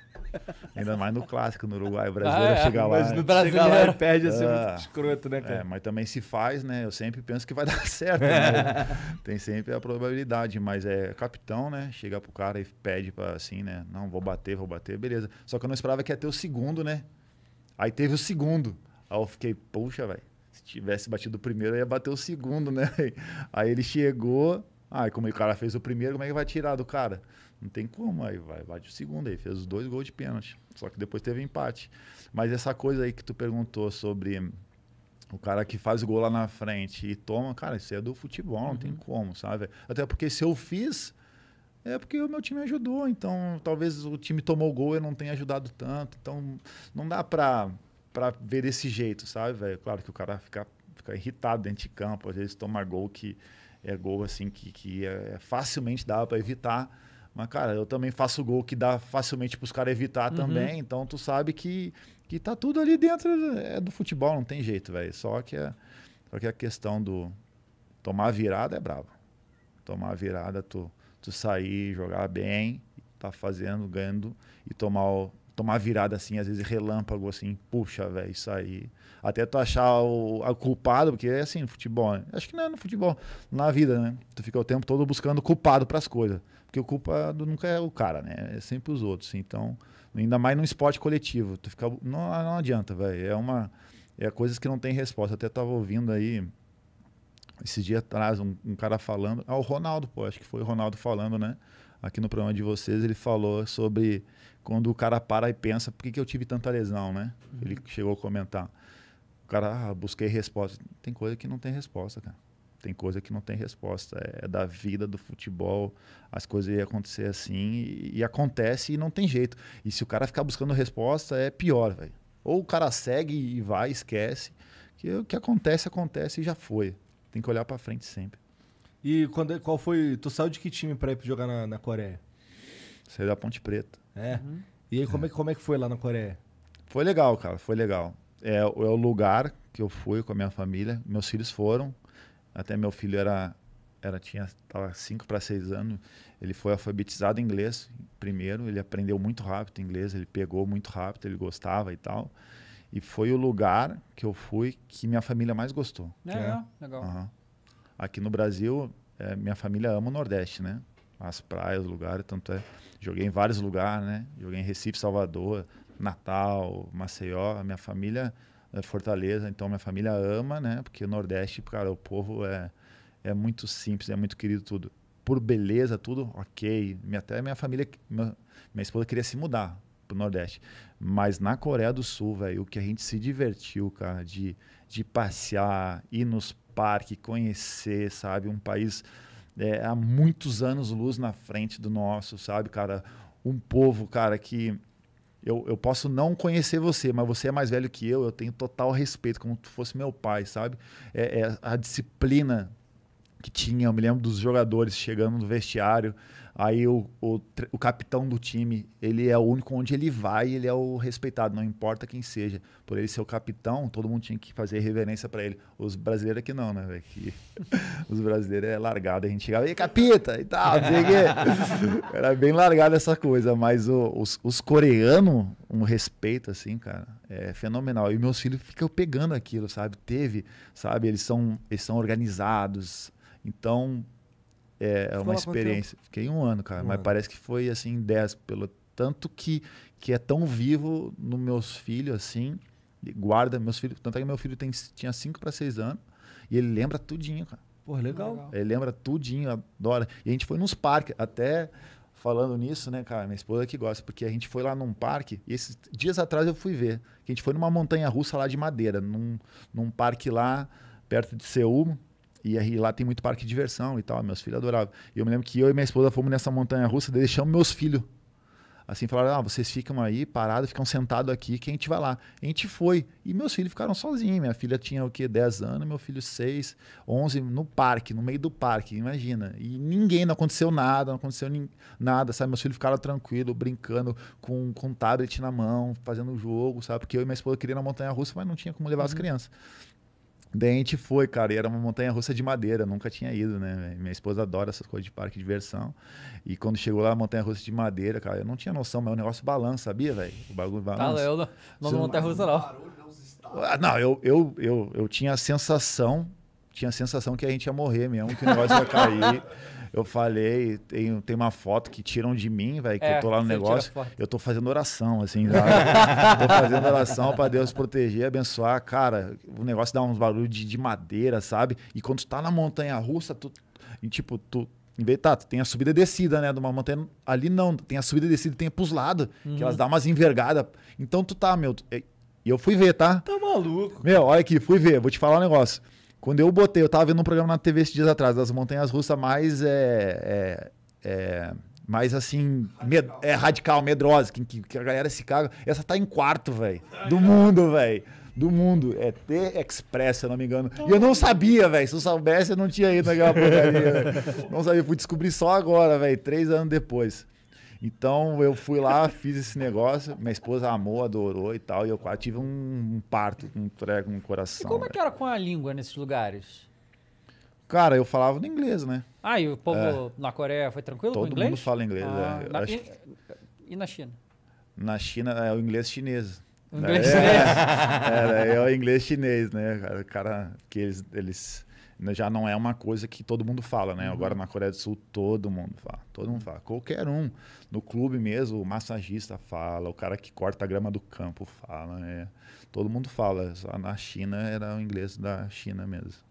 Ainda mais no clássico, no Uruguai, o brasileiro ah, é, lá. Mas no Brasil lá e perde assim, é muito escroto, né, cara? É, mas também se faz, né? Eu sempre penso que vai dar certo. Né? Tem sempre a probabilidade, mas é capitão, né? Chega pro cara e pede pra assim, né? Não, vou bater, vou bater, beleza. Só que eu não esperava que ia ter o segundo, né? Aí teve o segundo. Aí eu fiquei, poxa, velho, se tivesse batido o primeiro, eu ia bater o segundo, né? Aí ele chegou, aí como o cara fez o primeiro, como é que vai tirar do cara? Não tem como, aí vai, bate o segundo, aí fez os dois gols de pênalti. Só que depois teve empate. Mas essa coisa aí que tu perguntou sobre o cara que faz o gol lá na frente e toma, cara, isso é do futebol, não uhum. tem como, sabe? Até porque se eu fiz, é porque o meu time ajudou, então talvez o time tomou o gol e não tenha ajudado tanto. Então não dá pra para ver desse jeito, sabe, velho? Claro que o cara fica, fica irritado dentro de campo, às vezes toma gol que é gol assim que, que é, é facilmente dava para evitar. Mas, cara, eu também faço gol que dá facilmente para os caras evitar uhum. também. Então, tu sabe que, que tá tudo ali dentro é, é do futebol, não tem jeito, velho. Só, que é, só que a questão do tomar virada é brava. Tomar virada, tu, tu sair, jogar bem, tá fazendo, ganhando e tomar o, tomar virada assim, às vezes relâmpago assim, puxa, velho, isso aí. Até tu achar o, o culpado, porque é assim no futebol, né? Acho que não é no futebol, na vida, né? Tu fica o tempo todo buscando culpado para as coisas, porque o culpado nunca é o cara, né? É sempre os outros, então, ainda mais num esporte coletivo, tu fica não, não adianta, velho. É uma é coisas que não tem resposta. até tava ouvindo aí esses dias atrás um, um cara falando, ah, o Ronaldo, pô, acho que foi o Ronaldo falando, né? Aqui no programa de vocês, ele falou sobre quando o cara para e pensa, por que, que eu tive tanta lesão, né? Uhum. Ele chegou a comentar. O cara, ah, busquei resposta. Tem coisa que não tem resposta, cara. Tem coisa que não tem resposta. É, é, da vida, do futebol. As coisas iam acontecer assim e, e, acontece e não tem jeito. E se o cara ficar buscando resposta, é pior, velho. Ou o cara segue e vai, esquece. Que o que acontece, acontece e já foi. Tem que olhar para frente sempre. E quando, é, qual foi. Tu saiu de que time pra ir jogar na, na Coreia? Saí da Ponte Preta. É. Uhum. E aí, como é. é. que, como é que foi lá na Coreia? Foi legal, cara, foi legal. É, é o lugar que eu fui com a minha família, meus filhos foram, até meu filho era era tinha tava 5 para 6 anos, ele foi alfabetizado em inglês primeiro, ele aprendeu muito rápido inglês, ele pegou muito rápido, ele gostava e tal. E foi o lugar que eu fui que minha família mais gostou. É, é. é. legal. Uhum. Aqui no Brasil, é, minha família ama o Nordeste, né? As praias, os lugares, tanto é. Joguei em vários lugares, né? Joguei em Recife, Salvador, Natal, Maceió, minha família é Fortaleza, então minha família ama, né? Porque o Nordeste, cara, o povo é, é muito simples, é muito querido tudo. Por beleza, tudo, ok. até minha família, minha, minha esposa queria se mudar pro Nordeste. Mas na Coreia do Sul, velho, o que a gente se divertiu, cara, de, de passear, ir nos parques, conhecer, sabe? Um país é, há muitos anos luz na frente do nosso, sabe, cara? Um povo, cara, que eu, eu posso não conhecer você, mas você é mais velho que eu, eu tenho total respeito, como se fosse meu pai, sabe? É, é a disciplina que tinha, eu me lembro dos jogadores chegando no vestiário, Aí o, o, o, capitão do time, ele é o único onde ele vai, ele é o respeitado, não importa quem seja. Por ele ser o capitão, todo mundo tinha que fazer reverência para ele. Os brasileiros aqui não, né, velho? Os brasileiros é largado, a gente chegava, e capita, e tal, não sei o quê. Era bem largado essa coisa, mas o, os, os coreanos, um respeito, assim, cara, é fenomenal. E meus filhos ficam pegando aquilo, sabe? Teve, sabe? Eles são, eles são organizados. Então, é, é uma experiência. Fiquei um ano, cara, um mas ano. parece que foi assim, 10, pelo tanto que, que é tão vivo nos meus filhos, assim, guarda meus filhos. Tanto é que meu filho tem, tinha 5 para 6 anos e ele lembra tudinho, cara. Pô, legal. legal. Ele lembra tudinho, adora. E a gente foi nos parques, até falando nisso, né, cara? Minha esposa que gosta, porque a gente foi lá num parque, e esses dias atrás eu fui ver, que a gente foi numa montanha russa lá de madeira, num, num parque lá perto de Seul, e aí lá tem muito parque de diversão e tal. Meus filhos adoravam. E eu me lembro que eu e minha esposa fomos nessa montanha russa, deixamos meus filhos. Assim, falaram: ah, vocês ficam aí parados, ficam sentados aqui, que a gente vai lá. A gente foi. E meus filhos ficaram sozinhos. Minha filha tinha o quê? 10 anos, meu filho 6, 11, no parque, no meio do parque, imagina. E ninguém, não aconteceu nada, não aconteceu nada, sabe? Meus filhos ficaram tranquilos, brincando, com, com um tablet na mão, fazendo jogo, sabe? Porque eu e minha esposa queríamos na montanha russa, mas não tinha como levar uhum. as crianças. Daí a gente foi, cara, e era uma montanha russa de madeira, nunca tinha ido, né? Minha esposa adora essas coisas de parque de diversão. E quando chegou lá, a montanha russa de madeira, cara, eu não tinha noção, mas o negócio balança, sabia, velho? O bagulho tá, balança. Ah, eu não, não, é montanha russa não. Ah, não, eu, eu, eu, eu tinha a sensação, tinha a sensação que a gente ia morrer mesmo, que o negócio ia cair. Eu falei, tem, tem uma foto que tiram de mim, velho, que é, eu tô lá no negócio. Eu tô fazendo oração, assim, tô fazendo oração para Deus proteger, abençoar. Cara, o negócio dá uns barulhos de, de madeira, sabe? E quando tu tá na montanha russa, tu. tipo, tu, em vez, tá, tem a subida e descida, né? De uma montanha. Ali não, tem a subida e descida tem pros lados, uhum. que elas uhum. dão umas envergadas. Então tu tá, meu. É, e eu fui ver, tá? Tá maluco. Meu, olha aqui, fui ver, vou te falar um negócio. Quando eu botei, eu tava vendo um programa na TV esses dias atrás, das montanhas russas mais. É, é, é, mais assim, med, é radical, medrosa, que, que, a galera se caga. Essa tá em quarto, velho. Do mundo, velho. Do mundo. É T-Express, se eu não me engano. E eu não sabia, velho. Se eu soubesse, eu não tinha ido naquela porcaria. não sabia. Fui descobrir só agora, velho. Três anos depois. Então eu fui lá, fiz esse negócio, minha esposa amou, adorou e tal, e eu quase tive um parto, um treco, no coração. E como é que era com a língua nesses lugares? Cara, eu falava no inglês, né? Ah, e o povo é. na Coreia foi tranquilo Todo com inglês? Todo mundo fala inglês, ah, é. na, e, e, na China? Na China é o inglês chinês. O inglês é, chinês. É, é, o inglês chinês, né, cara? cara que eles, eles né, já não é uma coisa que todo mundo fala, né? Uhum. Agora na Coreia do Sul todo mundo fala, todo mundo uhum. fala, qualquer um no clube mesmo, o massagista fala, o cara que corta a grama do campo fala, é, todo mundo fala. Só na China era o inglês da China mesmo.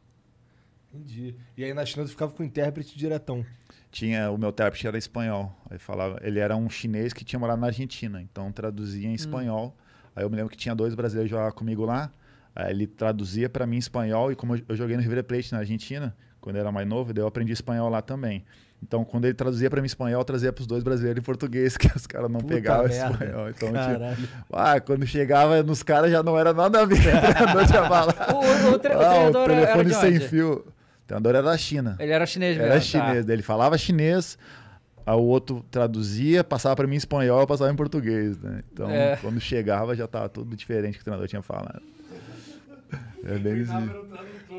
Entendi. E aí na China você ficava com o intérprete diretão. Tinha, o meu intérprete era espanhol. Aí falava, ele era um chinês que tinha morado na Argentina, então traduzia em hum. espanhol. Hum. Aí eu me lembro que tinha dois brasileiros já comigo lá ele traduzia para mim em espanhol e como eu joguei no River Plate na Argentina, quando eu era mais novo, daí eu aprendi espanhol lá também. Então, quando ele traduzia para mim espanhol, eu trazia para os dois brasileiros em português, que os caras não Puta pegavam merda. espanhol. Então, tipo, ah, quando chegava nos caras já não era nada a ver. Né? o treinador O, tre ah, o treinador o telefone sem onde? fio. O treinador era da China. Ele era chinês mesmo. Era tá. chinês. Tá. Ele falava chinês, o outro traduzia, passava para mim em espanhol, eu passava em português. Né? Então, é. quando chegava, já estava tudo diferente que o treinador tinha falado. É bem assim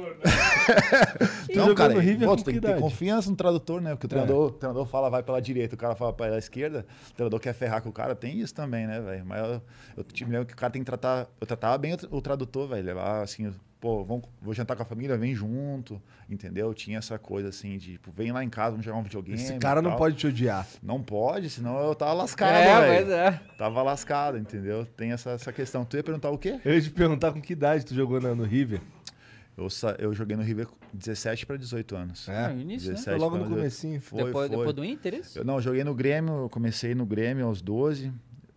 tradutor, né? não, cara, pô, tem que ter confiança no tradutor, né? Porque o é. treinador, é. o treinador fala vai pela direita, o cara fala pela esquerda, o treinador quer ferrar com o cara, tem isso também, né, velho? Mas eu, eu te lembro que o cara tem que tratar. Eu tratava bem o, o tradutor, velho. Levar assim, pô, vamos, vou jantar com a família, vem junto, entendeu? Tinha essa coisa assim de, tipo, vem lá em casa, vamos jogar um videogame. Esse cara não pode te odiar. Não pode, senão eu tava lascado, é, velho. É. Tava lascado, entendeu? Tem essa, essa questão. Tu ia perguntar o quê? Eu ia te perguntar com que idade tu jogou no River. Eu, sa... eu joguei no River 17 para 18 anos. É, ah, início, 17 né? logo no comecinho. Foi, depois, foi. depois do Inter, é isso? Eu, não, eu joguei no Grêmio, eu comecei no Grêmio aos 12.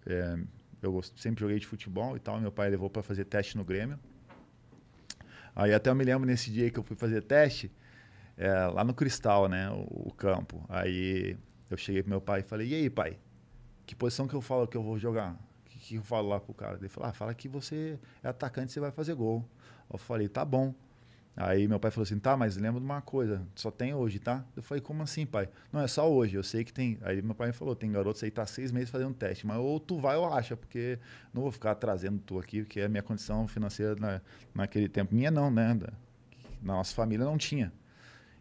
É, eu sempre joguei de futebol e tal. Meu pai levou para fazer teste no Grêmio. Aí até eu me lembro nesse dia que eu fui fazer teste, é, lá no Cristal, né, o, o campo. Aí eu cheguei pro meu pai e falei, e aí, pai, que posição que eu falo que eu vou jogar? O que, que, eu falo lá pro cara? Ele falou, ah, fala que você é atacante, você vai fazer gol. Eu falei, tá bom. Aí meu pai falou assim: tá, mas lembra de uma coisa, só tem hoje, tá? Eu falei: como assim, pai? Não, é só hoje, eu sei que tem. Aí meu pai me falou: tem garotos aí, tá seis meses fazendo teste, mas ou tu vai ou acha, porque não vou ficar trazendo tu aqui, porque a minha condição financeira na, naquele tempo, minha não, né? Na nossa família não tinha.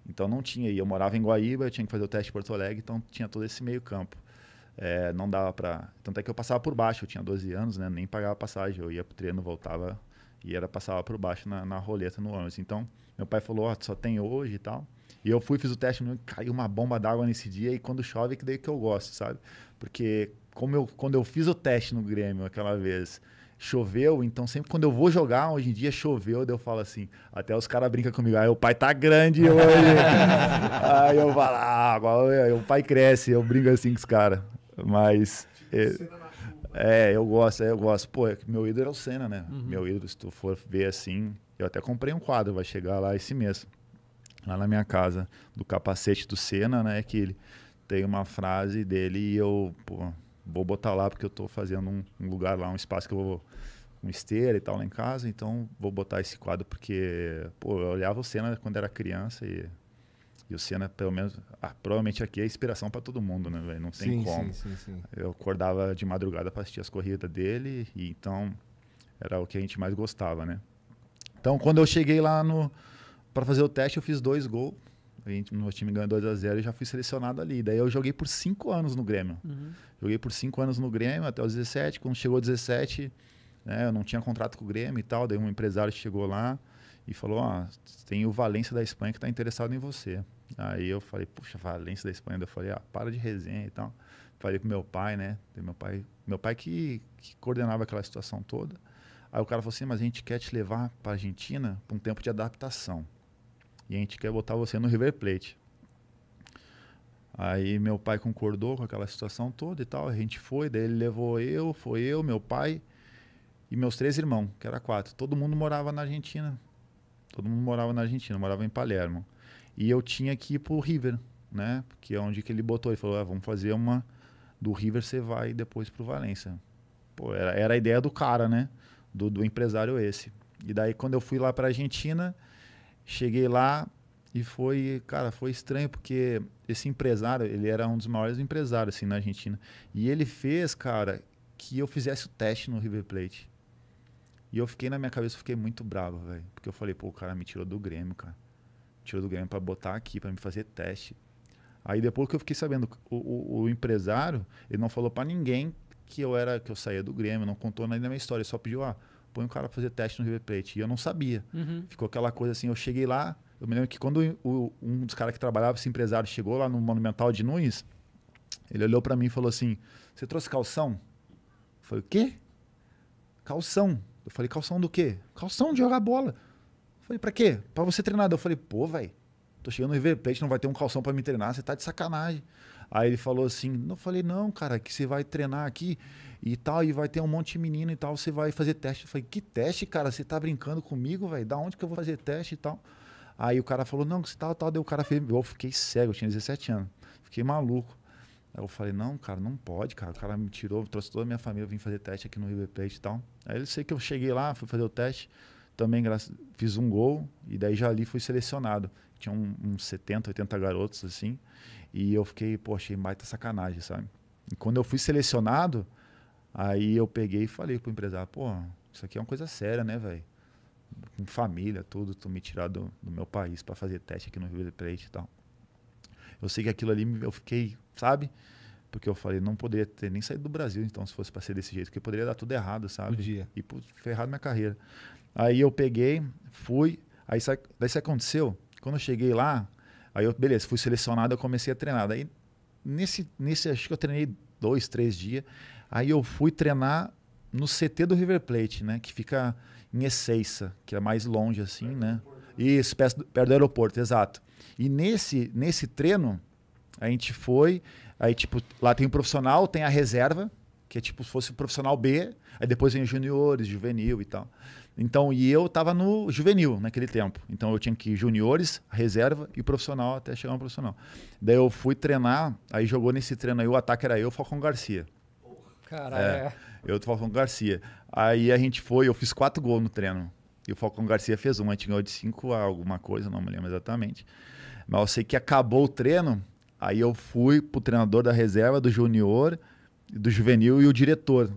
Então não tinha. E eu morava em Guaíba, eu tinha que fazer o teste em Porto Alegre, então tinha todo esse meio-campo. É, eh, não dava para. Tanto é que eu passava por baixo, eu tinha 12 anos, né? Nem pagava passagem, eu ia pro treino, voltava e era passava por baixo na, na roleta no ônibus. Então, meu pai falou, ó, oh, só tem hoje e tal. E eu fui, fiz o teste, caiu uma bomba d'água nesse dia e quando chove é que daí que eu gosto, sabe? Porque como eu, quando eu fiz o teste no Grêmio aquela vez, choveu, então sempre quando eu vou jogar, hoje em dia choveu, daí eu falo assim, até os caras brincam comigo, aí ah, o pai tá grande hoje. aí eu falo, ah, o pai cresce, eu brinco assim com os caras. Mas... Tipo, é, é, eu gosto, é, eu gosto. Pô, é meu ídolo era é o Senna, né? Uhum. Meu ídolo, se tu for ver assim, eu até comprei um quadro, vai chegar lá esse mês, lá na minha casa, do capacete do Senna, né? Que ele tem uma frase dele e eu, pô, vou botar lá porque eu tô fazendo um, um lugar lá, um espaço que eu vou um esteira e tal lá em casa, então vou botar esse quadro porque, pô, eu olhava o Senna quando era criança e e o Senna, pelo menos, ah, provavelmente aqui é inspiração para todo mundo, né, velho? Não tem sim, como. Sim, sim, eu acordava de madrugada para assistir as corridas dele, e então era o que a gente mais gostava, né? Então, quando eu cheguei lá no para fazer o teste, eu fiz dois gols. A gente, meu time ganhou 2 a 0 e já fui selecionado ali. Daí eu joguei por cinco anos no Grêmio. Uhum. Joguei por cinco anos no Grêmio até os 17. Quando chegou 17, né, eu não tinha contrato com o Grêmio e tal. Daí um empresário chegou lá e falou: Ó, oh, tem o Valência da Espanha que está interessado em você. Aí eu falei, puxa, Valência da Espanha. Eu falei, ah, para de resenha e tal. Falei com meu pai, né? Meu pai, meu pai que, que coordenava aquela situação toda. Aí o cara falou assim, mas a gente quer te levar para Argentina para um tempo de adaptação. E a gente quer botar você no River Plate. Aí meu pai concordou com aquela situação toda e tal. A gente foi, daí ele levou eu, foi eu, meu pai e meus três irmãos, que era quatro. Todo mundo morava na Argentina. Todo mundo morava na Argentina, morava em Palermo. E eu tinha que ir pro River, né? Que é onde que ele botou. Ele falou, ah, vamos fazer uma... Do River você vai depois pro Valência. Pô, era, era a ideia do cara, né? Do, do empresário esse. E daí, quando eu fui lá pra Argentina, cheguei lá e foi... Cara, foi estranho, porque esse empresário, ele era um dos maiores empresários, assim, na Argentina. E ele fez, cara, que eu fizesse o teste no River Plate. E eu fiquei na minha cabeça, eu fiquei muito bravo, velho. Porque eu falei, pô, o cara me tirou do Grêmio, cara tirou do Grêmio para botar aqui, para me fazer teste. Aí depois que eu fiquei sabendo, o, o, o empresário, ele não falou para ninguém que eu era que eu saía do Grêmio, não contou nada da minha história, ele só pediu, ah, põe o um cara para fazer teste no River Plate. E eu não sabia. Uhum. Ficou aquela coisa assim, eu cheguei lá, eu me lembro que quando o, um dos caras que trabalhava, esse empresário, chegou lá no Monumental de Nunes, ele olhou para mim e falou assim: Você trouxe calção? Eu falei: O quê? Calção. Eu falei: Calção do quê? Calção de jogar bola. Falei, pra quê? Pra você treinar. Eu falei, pô, velho, tô chegando no River Plate, não vai ter um calção para me treinar, você tá de sacanagem. Aí ele falou assim, não, falei, não, cara, que você vai treinar aqui e tal, e vai ter um monte de menino e tal, você vai fazer teste. Eu falei, que teste, cara? Você tá brincando comigo, velho? Da onde que eu vou fazer teste e tal? Aí o cara falou, não, que você tal, tal, deu o cara fez, eu fiquei cego, eu tinha 17 anos, fiquei maluco. Aí eu falei, não, cara, não pode, cara. O cara me tirou, trouxe toda a minha família, eu vim fazer teste aqui no River Plate e tal. Aí ele sei que eu cheguei lá, fui fazer o teste também fiz um gol e daí já ali fui selecionado. Tinha um, uns 70, 80 garotos assim. E eu fiquei, pô, achei baita sacanagem, sabe? E quando eu fui selecionado, aí eu peguei e falei pro empresário, pô, isso aqui é uma coisa séria, né, velho? Com família, tudo, tu me tirar do, do meu país para fazer teste aqui no Rio de Janeiro e tal. Eu sei que aquilo ali, eu fiquei, sabe? Porque eu falei, não poderia ter nem saído do Brasil, então, se fosse para ser desse jeito, porque poderia dar tudo errado, sabe? dia. E ferrado minha carreira. Aí eu peguei, fui. Aí daí isso aconteceu. Quando eu cheguei lá, aí eu, beleza, fui selecionado, eu comecei a treinar. Daí nesse, nesse acho que eu treinei dois, três dias. Aí eu fui treinar no CT do River Plate, né? Que fica em Ezeiça, que é mais longe assim, né? Isso, perto do, perto do aeroporto, exato. E nesse, nesse treino, a gente foi, aí tipo, lá tem o profissional, tem a reserva, que é tipo se fosse o profissional B, aí depois vem os juniores, juvenil e tal. Então, e eu tava no juvenil naquele tempo. Então, eu tinha que ir juniores, reserva e profissional até chegar no profissional. Daí eu fui treinar, aí jogou nesse treino aí, o ataque era eu, Falcão Garcia. Caralho. É, é, eu, Falcão Garcia. Aí a gente foi, eu fiz quatro gols no treino. E o Falcão Garcia fez um, a gente ganhou de cinco a alguma coisa, não me lembro exatamente. Mas eu sei que acabou o treino, aí eu fui pro treinador da reserva, do junior, do juvenil e o diretor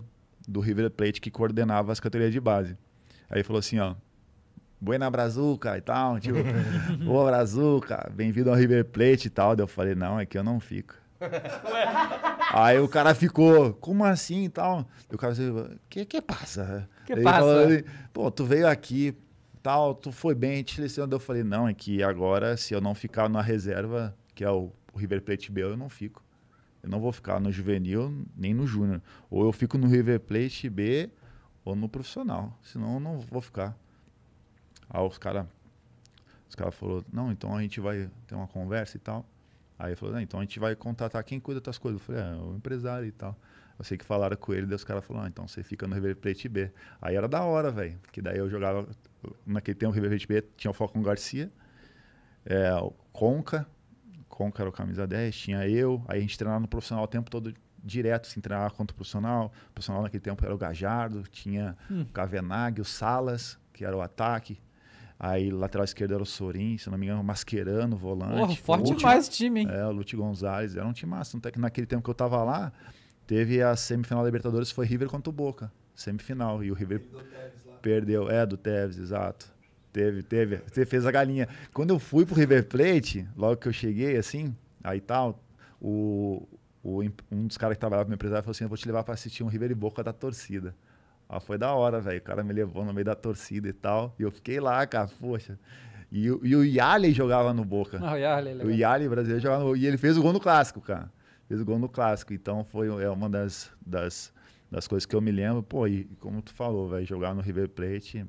do River Plate que coordenava as categorias de base. Aí falou assim, ó. Buena Brazuca e tal, tipo, boa Brazuca, bem-vindo ao River Plate e tal. Daí eu falei, não, é que eu não fico. Aí o cara ficou, como assim e tal? E o cara disse, assim, que que passa? Que Ele passa? Falou, assim, Pô, tu veio aqui, tal, tu foi bem, te lecionou. Eu falei, não, é que agora, se eu não ficar na reserva, que é o, o River Plate B, eu não fico. Eu não vou ficar no juvenil nem no júnior. Ou eu fico no River Plate B ou no profissional, senão eu não vou ficar. Aí os caras os cara falaram, não, então a gente vai ter uma conversa e tal. Aí eu falou, então a gente vai contratar quem cuida das coisas. Eu falei, é, o é empresário e tal. Eu sei que falaram com ele, daí os caras falaram, ah, então você fica no River Plate B. Aí era da hora, velho. Porque daí eu jogava. Naquele tempo o River Plate B tinha o Falcão Garcia, é, o Conca, Conca era o camisa 10, tinha eu, aí a gente treinava no profissional o tempo todo direto se assim, treinava contra o profissional. O profissional naquele tempo era o Gajardo, tinha hum. o Kavenag, o Salas, que era o ataque. Aí lateral esquerdo era o Sorin, se não me engano, o Mascherano, volante. Porra, forte Lute, demais o time, hein? É, o Lute Gonzalez, era um time massa. Até que naquele tempo que eu tava lá, teve a semifinal da Libertadores, foi River contra o Boca. Semifinal. E o River perdeu. É, do Tevez, exato. Teve, teve. Você fez a galinha. Quando eu fui pro River Plate, logo que eu cheguei, assim, aí tal, o, o, um dos caras que trabalhava pra empresário falou assim: Eu vou te levar para assistir um River e Boca da torcida. Ah, foi da hora, velho. O cara me levou no meio da torcida e tal. E eu fiquei lá, cara, poxa. E, e o Yale jogava no Boca. Ah, o Yale, ele é O brasileiro jogava no E ele fez o gol no clássico, cara. Fez o gol no clássico. Então foi é uma das, das, das coisas que eu me lembro. Pô, e como tu falou, velho, jogar no River Plate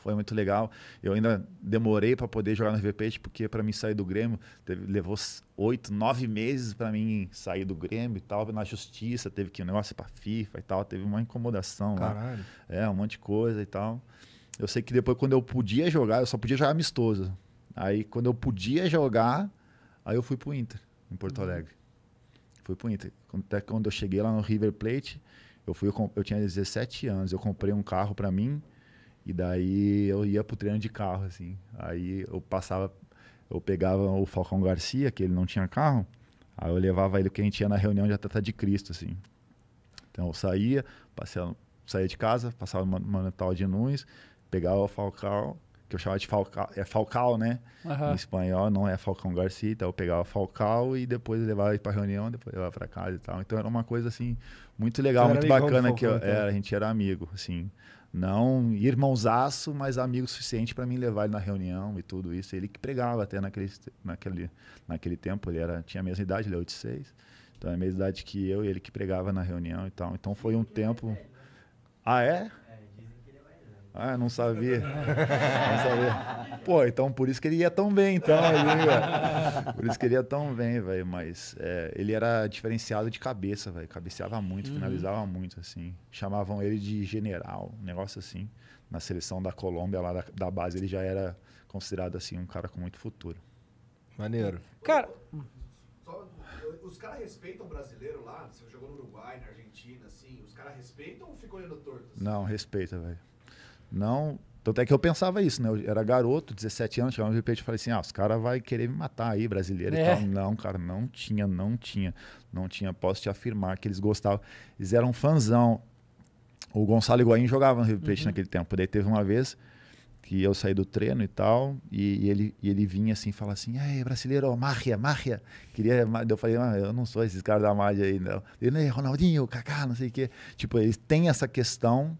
foi muito legal. Eu ainda demorei para poder jogar no River Plate porque para mim sair do Grêmio teve, levou oito, nove meses para mim sair do Grêmio e tal, na justiça, teve que ir um negócio para FIFA e tal, teve uma incomodação Caralho. lá. É, um monte de coisa e tal. Eu sei que depois, quando eu podia jogar, eu só podia jogar amistoso. Aí, quando eu podia jogar, aí eu fui pro Inter, em Porto uhum. Alegre. Fui pro Inter. Até quando eu cheguei lá no River Plate, eu, fui, eu, eu tinha 17 anos, eu comprei um carro para mim e daí eu ia pro treino de carro, assim. Aí eu passava, eu pegava o Falcão Garcia, que ele não tinha carro, aí eu levava ele que a gente ia na reunião de Atleta de Cristo, assim. Então eu saía, passava saía de casa, passava no Manatal de Nunes, pegava o Falcão, que eu chamava de Falcão, é Falcão, né? Uhum. Em espanhol não é Falcão Garcia, então eu pegava o Falcão e depois levava ele para reunião, depois levava para casa e tal. Então era uma coisa assim muito legal, muito bacana que eu, então. É, a gente era amigo, assim não irmãozaço, mas amigo suficiente para me levar ele na reunião e tudo isso. Ele que pregava até naquele, naquele, naquele tempo, ele era, tinha a mesma idade, ele é 86. Então é a mesma idade que eu e ele que pregava na reunião e tal. Então foi um tempo. Ah, é? Ah, não sabia. Não sabia. Pô, então por isso que ele ia tão bem, então. Aí, por isso que ele ia tão bem, velho. Mas é, ele era diferenciado de cabeça, velho. Cabeceava muito, uhum. finalizava muito, assim. Chamavam ele de general, um negócio assim. Na seleção da Colômbia, lá da, da base, ele já era considerado, assim, um cara com muito futuro. Maneiro. Cara. os caras respeitam o brasileiro lá? Você jogou no Uruguai, na Argentina, assim. Os caras respeitam ou ficam olhando torto? Assim? Não, respeita, velho não. Tanto é que eu pensava isso, né? Eu era garoto, 17 anos, chegava no GP e falei assim: ah, os caras vão querer me matar aí, brasileiro é. e tal. Não, cara, não tinha, não tinha, não tinha. Posso te afirmar que eles gostavam. Eles eram um fãzão. O Gonçalo Higuaín jogava no River Plate uhum. naquele tempo. Daí teve uma vez que eu saí do treino e tal, e, e ele, e ele vinha assim, fala assim, ai, brasileiro, marria, marria. Queria, eu falei, ah, eu não sou esses caras da marria aí, não. Ele, Ronaldinho, Kaká, não sei o quê. Tipo, eles têm essa questão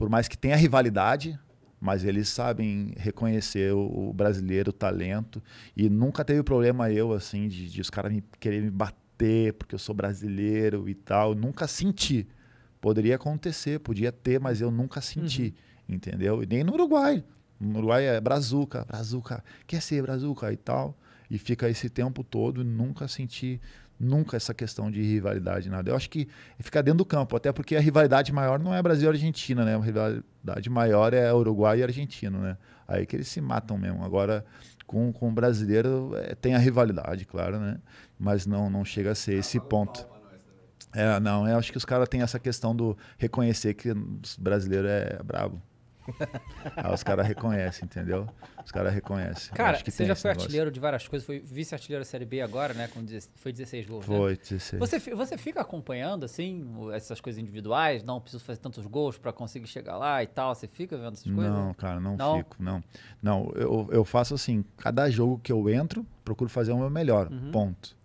por mais que tenha rivalidade, mas eles sabem reconhecer o, o brasileiro o talento e nunca teve problema eu assim de, de os caras me querer me bater porque eu sou brasileiro e tal, nunca senti. Poderia acontecer, podia ter, mas eu nunca senti, uhum. entendeu? E nem no Uruguai. No Uruguai é brazuca, brazuca, quer ser brazuca e tal. E fica esse tempo todo e nunca senti Nunca essa questão de rivalidade, nada. Eu acho que é fica dentro do campo, até porque a rivalidade maior não é Brasil e Argentina, né? A rivalidade maior é Uruguai e Argentina né? Aí que eles se matam mesmo. Agora, com, com o brasileiro, é, tem a rivalidade, claro, né? Mas não, não chega a ser esse ponto. É, não, eu acho que os caras têm essa questão do reconhecer que o brasileiro é brabo. Aí ah, os caras reconhecem, entendeu? Os caras reconhecem. Cara, você já foi artilheiro de várias coisas, foi vice-artilheiro da Série B agora, né? Com foi 16 gols. Né? Foi, né? 16. Você, você fica acompanhando, assim, essas coisas individuais? Não, preciso fazer tantos gols para conseguir chegar lá e tal. Você fica vendo essas coisas? Não, cara, não, não? fico, não. Não, eu, eu faço assim, cada jogo que eu entro, procuro fazer o meu melhor. Uhum. Ponto.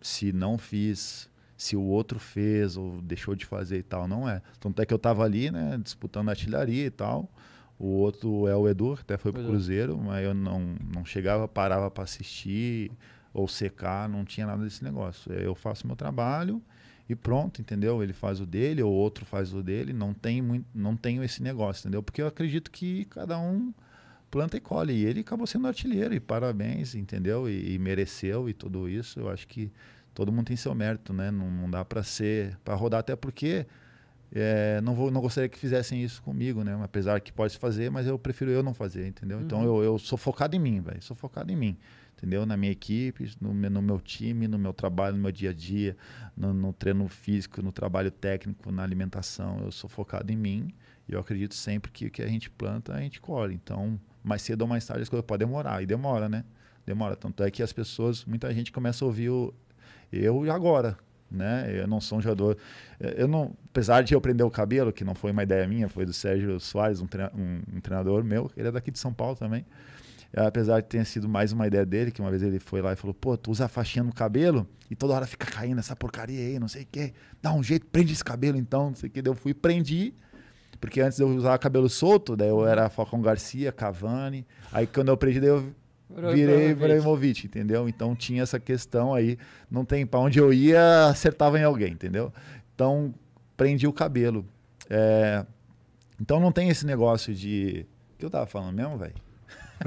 Se não fiz se o outro fez ou deixou de fazer e tal, não é. Tanto é que eu estava ali, né, disputando artilharia e tal. O outro é o Edu, até foi pro Edu. É. Cruzeiro, mas eu não, não chegava, parava para assistir ou secar, não tinha nada desse negócio. Eu faço meu trabalho e pronto, entendeu? Ele faz o dele, ou outro faz o dele, não tem muito, não tenho esse negócio, entendeu? Porque eu acredito que cada um planta e colhe. E ele acabou sendo artilheiro, e parabéns, entendeu? E, e mereceu e tudo isso. Eu acho que todo mundo tem seu mérito, né? Não, não dá para ser, para rodar até porque é, não vou, não gostaria que fizessem isso comigo, né? Apesar que pode fazer, mas eu prefiro eu não fazer, entendeu? Então, uhum. Então eu, eu sou focado em mim, velho, sou focado em mim, entendeu? Na minha equipe, no, no, meu time, no meu trabalho, no meu dia a dia, no, no treino físico, no trabalho técnico, na alimentação, eu sou focado em mim e eu acredito sempre que o que a gente planta a gente colhe. Então mais cedo ou mais tarde as coisas podem demorar e demora, né? Demora tanto é que as pessoas, muita gente começa a ouvir o eu agora, né? Eu não sou um jogador. Eh, eu não, apesar de eu prender o cabelo, que não foi uma ideia minha, foi do Sérgio Soares, um, treina, um, um treinador meu, ele é daqui de São Paulo também. Eh, apesar de ter sido mais uma ideia dele, que uma vez ele foi lá e falou: pô, tu usa a faixinha no cabelo e toda hora fica caindo essa porcaria aí, não sei o quê. Dá um jeito, prende esse cabelo então, não sei o quê. Daí eu fui, prendi. Porque antes eu usava cabelo solto, daí eu era Falcão Garcia, Cavani. Aí quando eu prendi, daí eu virei Ibrahimovic, entendeu? Então tinha essa questão aí, não tem para onde eu ia, acertava em alguém, entendeu? Então prendi o cabelo. É, então não tem esse negócio de. O que eu tava falando mesmo, velho?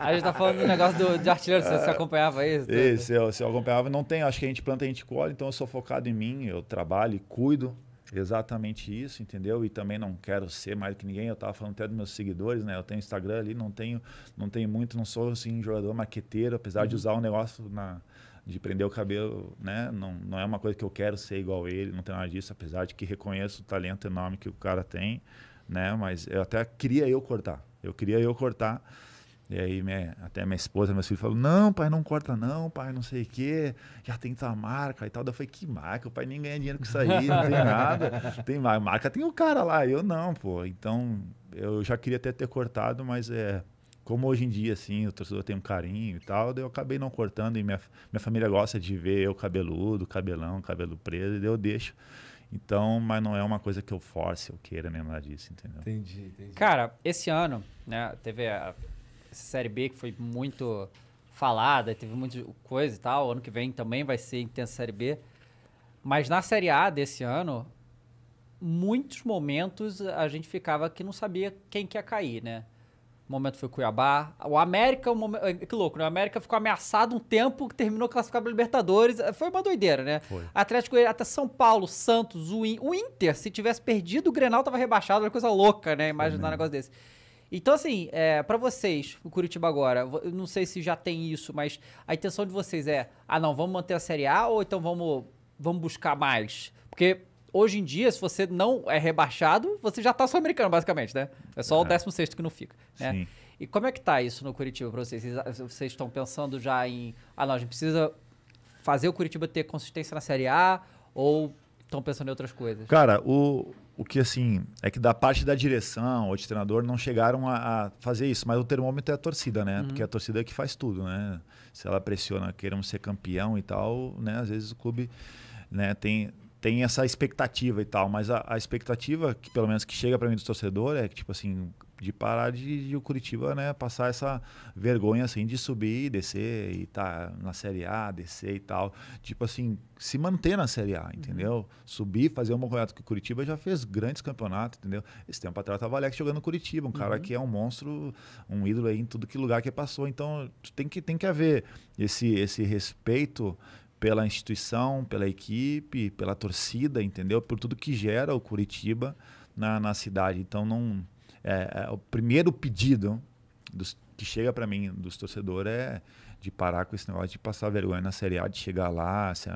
a gente tá falando do negócio do, de artilheiro, você, é, acompanhava isso? Isso, eu, eu acompanhava, não tem, acho que a gente planta, a gente colhe, então eu sou focado em mim, eu trabalho e cuido, Exatamente isso, entendeu? E também não quero ser mais que ninguém. Eu estava falando até dos meus seguidores, né? Eu tenho Instagram ali, não tenho, não tenho muito, não sou assim jogador maqueteiro, apesar uhum. de usar um negócio na de prender o cabelo, né? Não, não é uma coisa que eu quero ser igual ele, não tem nada disso, apesar de que reconheço o talento enorme que o cara tem, né? Mas eu até queria eu cortar. Eu queria eu cortar e aí minha, até minha esposa, meus filhos falaram, não, pai, não corta não, pai, não sei o quê, já tem tua marca e tal. Eu falei, que marca? O pai nem ganha dinheiro com isso aí, não tem nada. Tem marca, tem o um cara lá, eu não, pô. Então, eu já queria até ter cortado, mas é... Como hoje em dia, assim, o torcedor tem um carinho e tal, eu acabei não cortando e minha, minha família gosta de ver eu cabeludo, cabelão, cabelo preso, e eu deixo. Então, mas não é uma coisa que eu force, eu queira nem nada disso, entendeu? Entendi, entendi. Cara, esse ano, né, teve a Série B que foi muito falada, teve muita coisa e tal. Ano que vem também vai ser intensa Série B. Mas na Série A desse ano, muitos momentos a gente ficava que não sabia quem que ia cair, né? O momento foi Cuiabá. O América, o momento, que louco, né? O América ficou ameaçado um tempo, que terminou classificado para Libertadores. Foi uma doideira, né? Foi. Atlético até São Paulo, Santos, o, In... o Inter, se tivesse perdido, o Grenal tava rebaixado, era coisa louca, né? Imaginar um negócio desse. Então, assim, é, para vocês, o Curitiba agora, eu não sei se já tem isso, mas a intenção de vocês é: ah, não, vamos manter a Série A ou então vamos, vamos buscar mais? Porque hoje em dia, se você não é rebaixado, você já tá sul-americano, basicamente, né? É só uhum. o 16 que não fica. Né? Sim. E como é que tá isso no Curitiba para vocês? Vocês estão pensando já em. Ah, não, a gente precisa fazer o Curitiba ter consistência na Série A ou estão pensando em outras coisas? Cara, o, o que assim é que da parte da direção ou de treinador não chegaram a, a fazer isso, mas o termômetro é a torcida, né? Uhum. Porque a torcida é que faz tudo, né? Se ela pressiona, queremos ser campeão e tal, né? Às vezes o clube, né? Tem tem essa expectativa e tal, mas a, a expectativa que pelo menos que chega para mim do torcedor é que tipo assim de parar de, de, o Curitiba, né, passar essa vergonha assim de subir e descer e tá na série A, descer e tal, tipo assim, se manter na série A, uhum. entendeu? Uhum. Subir, fazer um bom campeonato que o Curitiba já fez grandes campeonatos, entendeu? Esse tempo atrás estava Alex jogando no Curitiba, um uhum. cara que é um monstro, um ídolo aí em tudo que lugar que passou, então tem que tem que haver esse esse respeito pela instituição, pela equipe, pela torcida, entendeu? Por tudo que gera o Curitiba na, na cidade. Então não é, é, o primeiro pedido dos, que chega para mim dos torcedores é de parar com esse negócio de passar vergonha na Série A, de chegar lá, se,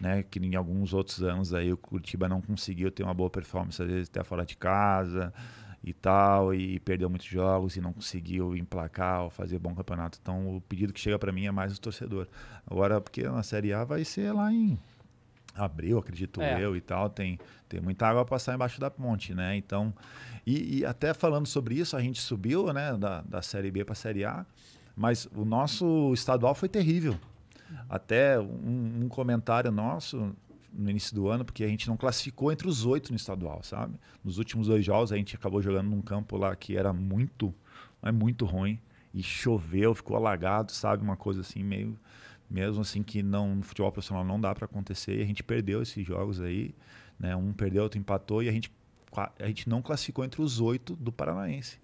né, que em alguns outros anos aí o Curitiba não conseguiu ter uma boa performance, às vezes até fora de casa e tal, e perdeu muitos jogos e não conseguiu emplacar ou fazer bom campeonato. Então o pedido que chega para mim é mais o torcedor. Agora, porque na Série A vai ser lá em abril, acredito é. eu e tal, tem, tem muita água a passar embaixo da ponte, né? Então, e, e até falando sobre isso, a gente subiu, né, da, da Série B para a Série A, mas o nosso estadual foi terrível. Até um, um, comentário nosso no início do ano, porque a gente não classificou entre os oito no estadual, sabe? Nos últimos dois jogos a gente acabou jogando num campo lá que era muito, é muito ruim e choveu, ficou alagado, sabe? Uma coisa assim meio mesmo assim que não no futebol profissional não dá para acontecer. E a gente perdeu esses jogos aí, né? Um perdeu, outro empatou e a gente a gente não classificou entre os oito do paranaense.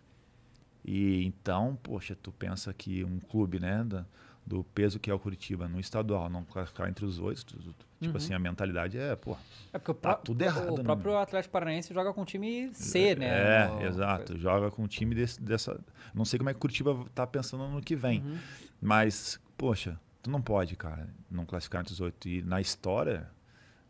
E então, poxa, tu pensa que um clube, né, do, do peso que é o Curitiba no estadual, não classificar entre os oito, tipo uhum. assim, a mentalidade é, pô, é porque tá tudo errado. O né, próprio Atlético Paranaense joga com o time C, é, né? É, no... exato. Joga com o time desse, dessa... Não sei como é que o Curitiba tá pensando no que vem, uhum. mas, poxa, Tu não pode, cara, não classificar entre os oito. E na história,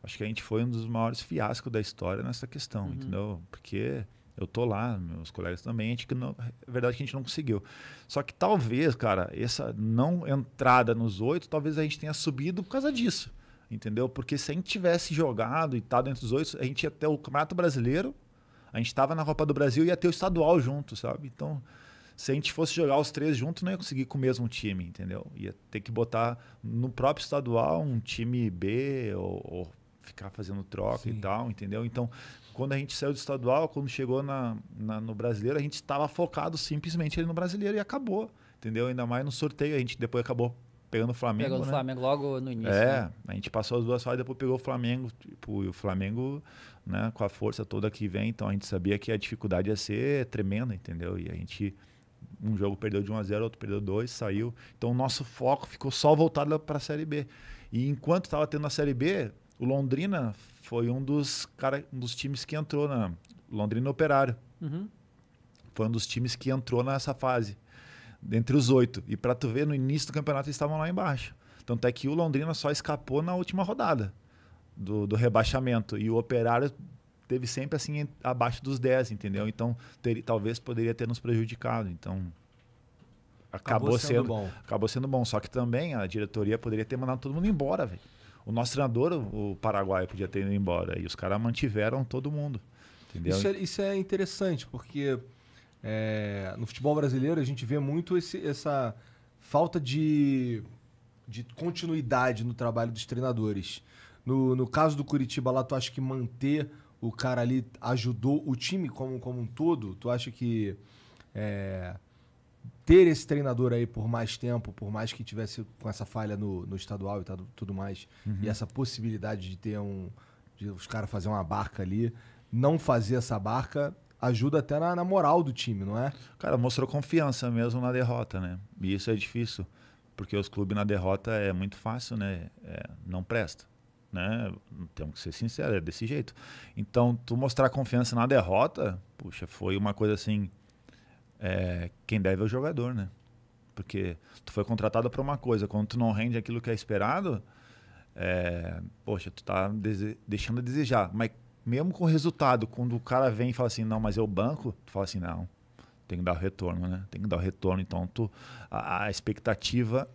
acho que a gente foi um dos maiores fiascos da história nessa questão, uhum. entendeu? Porque eu tô lá, meus colegas também, a gente que não, é verdade que a gente não conseguiu. Só que talvez, cara, essa não entrada nos oito, talvez a gente tenha subido por causa disso, entendeu? Porque se a gente tivesse jogado e estado tá entre os oito, a gente ia ter o Campeonato Brasileiro, a gente estava na Copa do Brasil e ia ter o estadual junto, sabe? Então, se a gente fosse jogar os três juntos, não ia conseguir com o mesmo time, entendeu? Ia ter que botar no próprio estadual um time B ou, ou ficar fazendo troca Sim. e tal, entendeu? Então, quando a gente saiu do estadual, quando chegou na, na no brasileiro, a gente estava focado simplesmente ali no brasileiro e acabou, entendeu? Ainda mais no sorteio, a gente depois acabou pegando o Flamengo. Pegou o né? Flamengo logo no início. É, né? a gente passou as duas fases, depois pegou o Flamengo. Tipo, e o Flamengo, né, com a força toda que vem, então a gente sabia que a dificuldade ia ser tremenda, entendeu? E a gente um jogo perdeu de 1 a 0, outro perdeu 2, saiu. Então o nosso foco ficou só voltado para a Série B. E enquanto estava tendo a Série B, o Londrina foi um dos cara, um dos times que entrou na Londrina Operário. Uhum. Foi um dos times que entrou nessa fase dentre os oito. E para tu ver no início do campeonato eles estavam lá embaixo. Tanto é que o Londrina só escapou na última rodada do, do rebaixamento e o Operário teve sempre assim abaixo dos 10, entendeu? Então ter, talvez poderia ter nos prejudicado. Então acabou, acabou sendo, sendo, bom. Acabou sendo bom. Só que também a diretoria poderia ter mandado todo mundo embora, velho. O nosso treinador, o paraguai podia ter ido embora. E os caras mantiveram todo mundo. Entendeu? Isso é, isso é interessante, porque é, no futebol brasileiro a gente vê muito esse, essa falta de, de continuidade no trabalho dos treinadores. No, no caso do Curitiba lá, tu acha que manter o cara ali ajudou o time como, como um todo? Tu acha que é, ter esse treinador aí por mais tempo, por mais que tivesse com essa falha no, no estadual e tá, tudo mais, uhum. e essa possibilidade de ter um. de os caras fazer uma barca ali, não fazer essa barca ajuda até na, na, moral do time, não é? Cara, mostrou confiança mesmo na derrota, né? E isso é difícil, porque os clubes na derrota é muito fácil, né? É, não presta né? Temos que ser sinceros, é desse jeito. Então, tu mostrar confiança na derrota, puxa, foi uma coisa assim. É, quem deve é o jogador, né? Porque tu foi contratado para uma coisa, quando tu não rende aquilo que é esperado, é, poxa, tu tá deixando a desejar. Mas mesmo com o resultado, quando o cara vem e fala assim, não, mas é o banco, tu fala assim, não, tem que dar o retorno, né? Tem que dar o retorno. Então, tu, a, a expectativa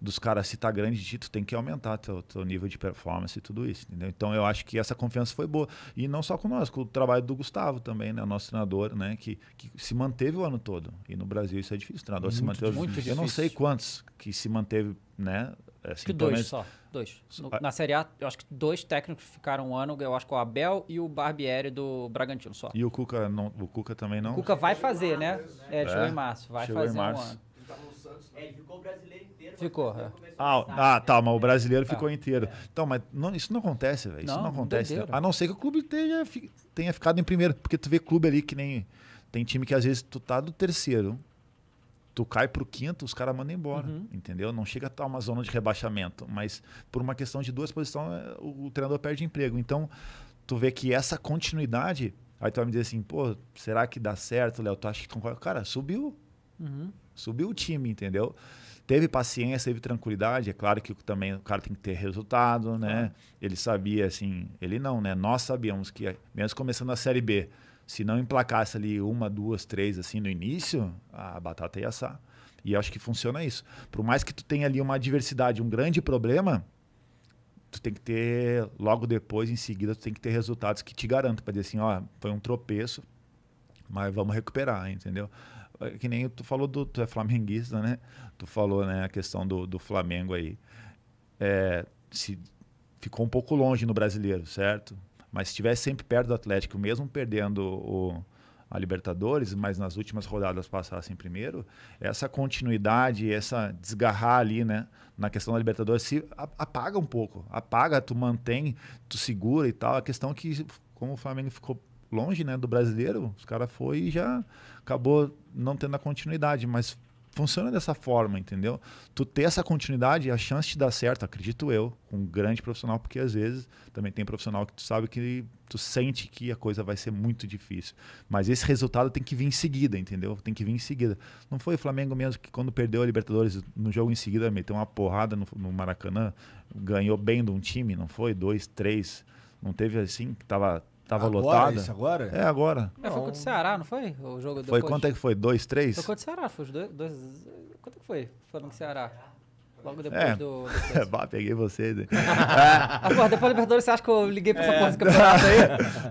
dos caras, se tá grande de tu tem que aumentar teu, teu nível de performance e tudo isso, entendeu? Então eu acho que essa confiança foi boa. E não só com nós, com o trabalho do Gustavo também, né? Nosso treinador, né? Que, que se manteve o ano todo. E no Brasil isso é difícil. O treinador muito se manteve. Muito Eu não sei quantos que se manteve, né? É, assim, que dois menos... só. Dois. No, na Série A, eu acho que dois técnicos ficaram um ano, eu acho que o Abel e o Barbieri do Bragantino só. E o Cuca, não, o Cuca também não? O Cuca vai fazer, né? né? É, chegou em março. Vai chegou fazer em março. um ano. Ele tá no Santos, é, Ele ficou brasileiro Ficou. É. Ah, ah, tá, mas o brasileiro tá. ficou inteiro. Então, mas não, isso não acontece, velho. Isso não, não acontece. A não ser que o clube tenha, tenha ficado em primeiro. Porque tu vê clube ali que nem. Tem time que às vezes tu tá do terceiro, tu cai pro quinto, os caras mandam embora. Uhum. Entendeu? Não chega a estar tá uma zona de rebaixamento. Mas por uma questão de duas posições, é, o, treinador perde emprego. Então, tu vê que essa continuidade. Aí tu vai me dizer assim, pô, será que dá certo, Léo? Tu acha que concorda? Cara, subiu. Uhum. Subiu o time, entendeu? teve paciência, teve tranquilidade. É claro que também o cara tem que ter resultado, né? Ele sabia, assim, ele não, né? Nós sabíamos que, mesmo começando a Série B, se não emplacasse ali uma, duas, três, assim, no início, a batata ia assar. E acho que funciona isso. Por mais que tu tenha ali uma adversidade, um grande problema, tu tem que ter, logo depois, em seguida, tu tem que ter resultados que te garantam. Para dizer assim, ó, foi um tropeço, mas vamos recuperar, entendeu? É que nem tu falou do tu é flamenguista, né? Tu falou, né, a questão do, do Flamengo aí. É, se ficou um pouco longe no brasileiro, certo? Mas se estiver sempre perto do Atlético, mesmo perdendo o, a Libertadores, mas nas últimas rodadas passassem primeiro, essa continuidade, essa desgarrar ali, né, na questão da Libertadores, se apaga um pouco, apaga, tu mantém, tu segura e tal. A questão é que como o Flamengo ficou longe né, do brasileiro, os caras foi e já acabou não tendo a continuidade, mas funciona dessa forma, entendeu? Tu ter essa continuidade, a chance de dar certo, acredito eu, com um grande profissional, porque às vezes também tem profissional que tu sabe que tu sente que a coisa vai ser muito difícil. Mas esse resultado tem que vir em seguida, entendeu? Tem que vir em seguida. Não foi o Flamengo mesmo que quando perdeu a Libertadores no jogo em seguida meteu uma porrada no, no Maracanã, ganhou bem de um time, não foi? Dois, três. Não teve assim, que tava Tava agora, lotada. Isso agora? É, agora. É, foi contra o Ceará, não foi? O jogo Foi depois. quanto é que foi? 2, 3? Foi contra o Ceará, foi os dois, dois. Quanto é que foi? Falando que Ceará. Logo depois é. do. do bah, peguei você. Né? ah, porra, depois da Libertadores, você acha que eu liguei pra essa é. porra desse campeonato aí?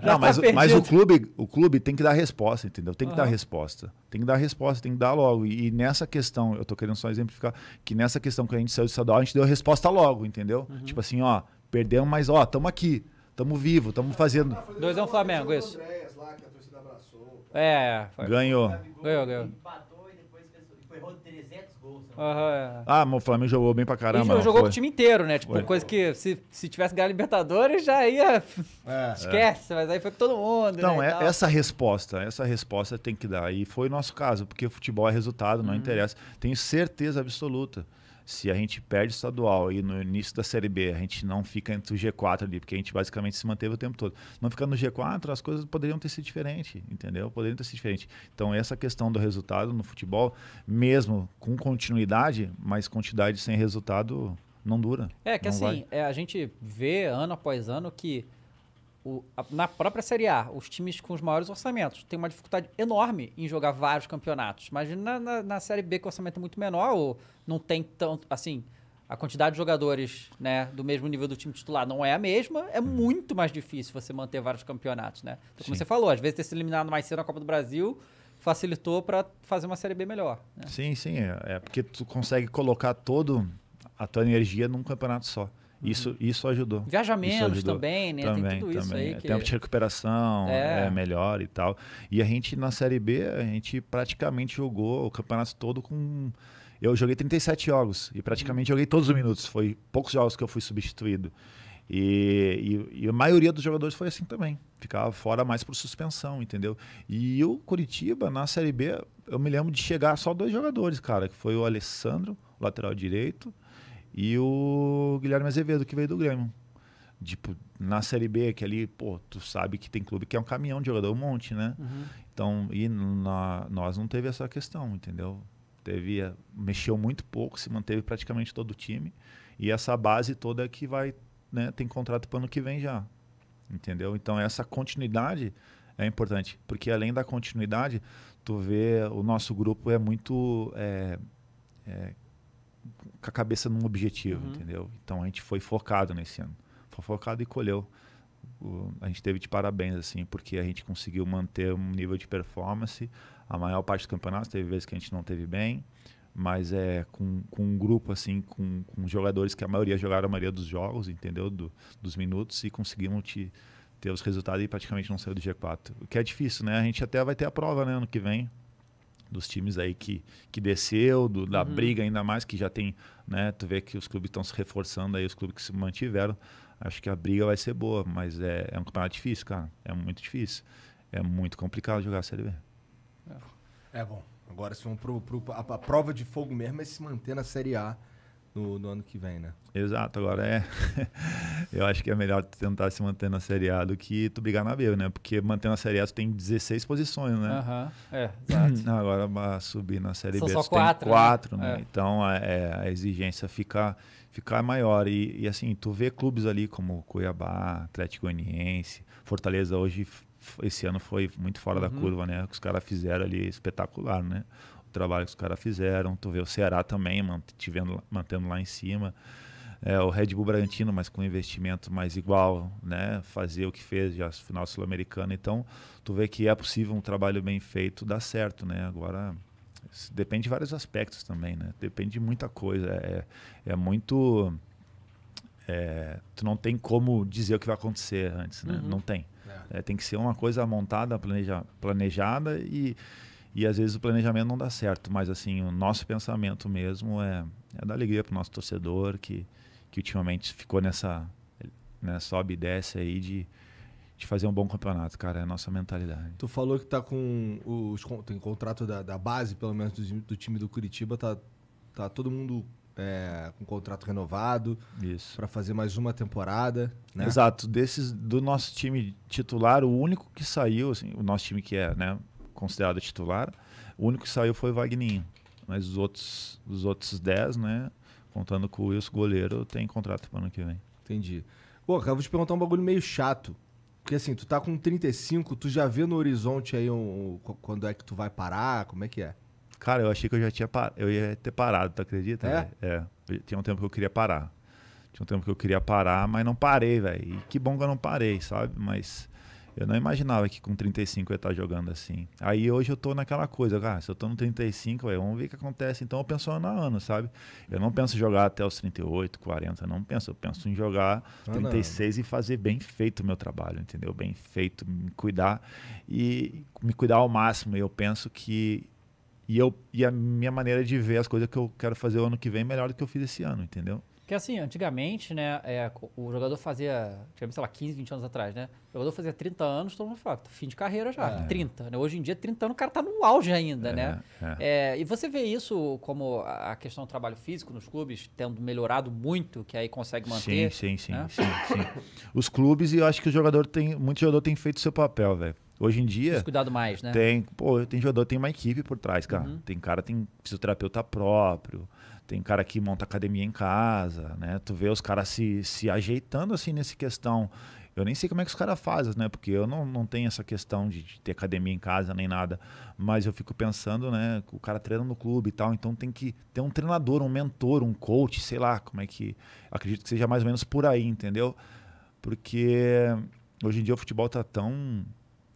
não, tá mas, perdido. mas o, clube, o clube tem que dar resposta, entendeu? Tem que uhum. dar resposta. Tem que dar resposta, tem que dar logo. E, e, nessa questão, eu tô querendo só exemplificar, que nessa questão que a gente saiu de estadual, a gente deu resposta logo, entendeu? Uhum. Tipo assim, ó, perdemos, mas ó, tamo aqui. Tamo vivo, tamo fazendo. 2 é um Flamengo, isso. É, foi. Ganhou. Ganhou, ganhou. é. Ah, mas o Flamengo jogou bem pra caramba. E jogou com o time inteiro, né? Tipo, foi. coisa que se, se tivesse ganhado Libertadores já ia. É, Esquece, é. mas aí foi com todo mundo. Então, né, é, essa resposta, essa resposta tem que dar. E foi o nosso caso, porque futebol é resultado, não uhum. interessa. Tenho certeza absoluta. Se a gente perde estadual e no início da Série B a gente não fica entre o G4 ali, porque a gente basicamente se manteve o tempo todo. Não ficando no G4, as coisas poderiam ter sido diferentes, entendeu? Poderiam ter sido diferentes. Então, essa questão do resultado no futebol, mesmo com continuidade, mas quantidade sem resultado não dura. É que assim, é, a gente vê ano após ano que o, a, na própria Série A, os times com os maiores orçamentos têm uma dificuldade enorme em jogar vários campeonatos. Imagina na, na, Série B que o orçamento é muito menor ou não tem tanto, assim, a quantidade de jogadores né, do mesmo nível do time titular não é a mesma, é uhum. muito mais difícil você manter vários campeonatos, né? Então, como você falou, às vezes ter se eliminado mais cedo na Copa do Brasil facilitou para fazer uma Série B melhor. Né? Sim, sim. É, é porque tu consegue colocar todo a tua energia num campeonato só. Isso, isso ajudou. Viaja menos ajudou. também, né? Também, é, Tem tudo também. isso aí. Que... Tempo de recuperação é. é. melhor e tal. E a gente, na Série B, a gente praticamente jogou o campeonato todo com. Eu joguei 37 jogos e praticamente joguei todos os minutos. Foi poucos jogos que eu fui substituído. E, e, e, a maioria dos jogadores foi assim também. Ficava fora mais por suspensão, entendeu? E o Curitiba, na Série B, eu me lembro de chegar só dois jogadores, cara, que foi o Alessandro, lateral direito, e o Guilherme Azevedo, que veio do Grêmio. Tipo, na Série B, que ali, pô, tu sabe que tem clube que é um caminhão de jogador, um monte, né? Uhum. Então, e na, nós não teve essa questão, entendeu? Teve, eh, mexeu muito pouco, se manteve praticamente todo o time. E essa base toda é que vai, né, tem contrato para ano que vem já. Entendeu? Então, essa continuidade é importante, porque além da continuidade, tu vê o nosso grupo é muito é, é, com a cabeça num objetivo, uhum. entendeu? Então a gente foi focado nesse ano. Foi focado e colheu. O, a gente teve de parabéns, assim, porque a gente conseguiu manter um nível de performance. A maior parte do campeonato teve vezes que a gente não teve bem, mas é com, com um grupo, assim, com, com jogadores que a maioria jogaram a maioria dos jogos, entendeu? Do, dos minutos e conseguimos te, ter os resultados e praticamente não saiu do G4. O que é difícil, né? A gente até vai ter a prova, né, ano que vem dos times aí que, que desceu, do, da uhum. briga ainda mais, que já tem né? Tu vê que os clubes estão se reforçando aí, os clubes que se mantiveram. Acho que a briga vai ser boa, mas é, é um campeonato difícil, cara. É muito difícil. É muito complicado jogar a Série B. É, é bom. Agora, se vamos pro, pro, a, a prova de fogo mesmo é se manter na Série A no, no ano que vem, né? Exato, agora é. eu acho que é melhor tentar se manter na Série A do que tu brigar na B, né? Porque manter na Série A tu tem 16 posições, né? Aham, uhum. é, exato. agora subir na Série São B só tu quatro, tem 4, né? né? É. Então é, é, a exigência fica, fica maior. E, e, assim, tu vê clubes ali como Cuiabá, Atlético Goianiense, Fortaleza hoje esse ano foi muito fora uhum. da curva, né? os caras fizeram ali é espetacular, né? trabalho que os caras fizeram. Tu vê o Ceará também mantendo lá em cima. É, o Red Bull Bragantino, mas com investimento mais igual, né? Fazer o que fez já no final sul americano Então, tu vê que é possível um trabalho bem feito dar certo, né? Agora depende de vários aspectos também, né? Depende de muita coisa. É, é, é muito é, tu não tem como dizer o que vai acontecer antes, né? Uhum. Não tem. É, é tem que ser uma coisa montada, planeja, planejada e e às vezes o planejamento não dá certo, mas assim, o nosso pensamento mesmo é, é dar alegria para o nosso torcedor, que, que ultimamente ficou nessa nessa né, sobe e desce aí de, de fazer um bom campeonato, cara. É a nossa mentalidade. Tu falou que tá com os, tem contrato da, da base, pelo menos do, do, time do Curitiba, tá, tá todo mundo é, com contrato renovado. Isso. Para fazer mais uma temporada. Né? Exato. Desses, do nosso time titular, o único que saiu, assim, o nosso time que é, né? considerado titular. O único que saiu foi o Vagninho. Mas os outros, os outros 10, né? Contando com o Wilson goleiro, tem contrato para ano que vem. Entendi. Pô, cara, vou te perguntar um bagulho meio chato. Porque assim, tu tá com 35, tu já vê no horizonte aí um, um, quando é que tu vai parar? Como é que é? Cara, eu achei que eu já tinha par... eu ia ter parado, tu acredita? É? é. Tinha um tempo que eu queria parar. Tinha um tempo que eu queria parar, mas não parei, velho. E que bom que eu não parei, sabe? Mas eu não imaginava que com 35 eu ia estar jogando assim. Aí hoje eu tô naquela coisa, cara, ah, se eu tô no 35, ué, vamos ver o que acontece. Então eu penso ano a ano, sabe? Eu não penso em jogar até os 38, 40, não penso. Eu penso em jogar ah, 36 não. e fazer bem feito o meu trabalho, entendeu? Bem feito, me cuidar e me cuidar ao máximo. E Eu penso que e eu e a minha maneira de ver as coisas que eu quero fazer o ano que vem é melhor do que eu fiz esse ano, entendeu? Que assim, antigamente, né, é, o jogador fazia, antigamente, sei lá, 15, 20 anos atrás, né? O jogador fazia 30 anos, todo mundo fala tá fim de carreira já, é. 30. Né? Hoje em dia, 30 anos, o cara tá no auge ainda, é, né? É. é e você vê isso como a questão do trabalho físico nos clubes tendo melhorado muito, que aí consegue manter. Sim, sim, sim. Né? sim, sim. Os clubes, e eu acho que o jogador tem, muito jogador tem feito seu papel, velho. Hoje em dia. Tem cuidado mais, né? Tem, pô, tem jogador, tem uma equipe por trás, cara. Uhum. Tem cara, tem fisioterapeuta próprio tem cara que monta academia em casa, né? Tu vê os caras se, se ajeitando assim nessa questão. Eu nem sei como é que os caras fazem, né? Porque eu não, não tenho essa questão de, de, ter academia em casa nem nada. Mas eu fico pensando, né? O cara treina no clube e tal. Então tem que ter um treinador, um mentor, um coach, sei lá como é que. Acredito que seja mais ou menos por aí, entendeu? Porque hoje em dia o futebol tá tão,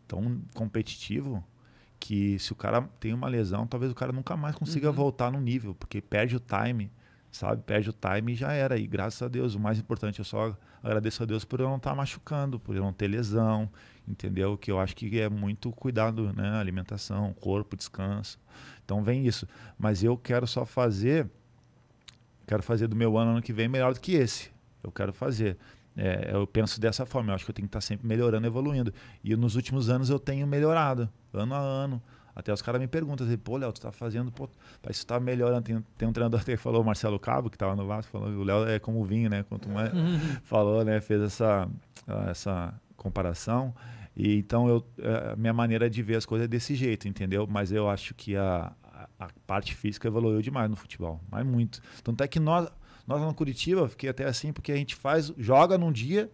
tão competitivo que se o cara tem uma lesão, talvez o cara nunca mais consiga uhum. voltar no nível, porque perde o time, sabe? Perde o time e já era. E graças a Deus, o mais importante, eu só agradeço a Deus por eu não estar tá machucando, por eu não ter lesão, entendeu? Que eu acho que é muito cuidado, né? Alimentação, corpo, descanso. Então vem isso. Mas eu quero só fazer, quero fazer do meu ano ano que vem melhor do que esse. Eu quero fazer. É, eu penso dessa forma, eu acho que eu tenho que estar sempre melhorando, evoluindo. E nos últimos anos eu tenho melhorado, ano a ano. Até os caras me perguntam assim, pô, Léo, tu tá fazendo, pô, parece que tu tá melhorando. Tem, tem um treinador até que falou, o Marcelo Cabo, que tava no Vasco, falou, o Léo é como o vinho, né? Quanto mais falou, né? Fez essa, ah, essa comparação. E então eu, é, a minha maneira de ver as coisas é desse jeito, entendeu? Mas eu acho que a, a parte física evoluiu demais no futebol, mas muito. Tanto é que nós, nós no Curitiba, fiquei até assim, porque a gente faz, joga num dia,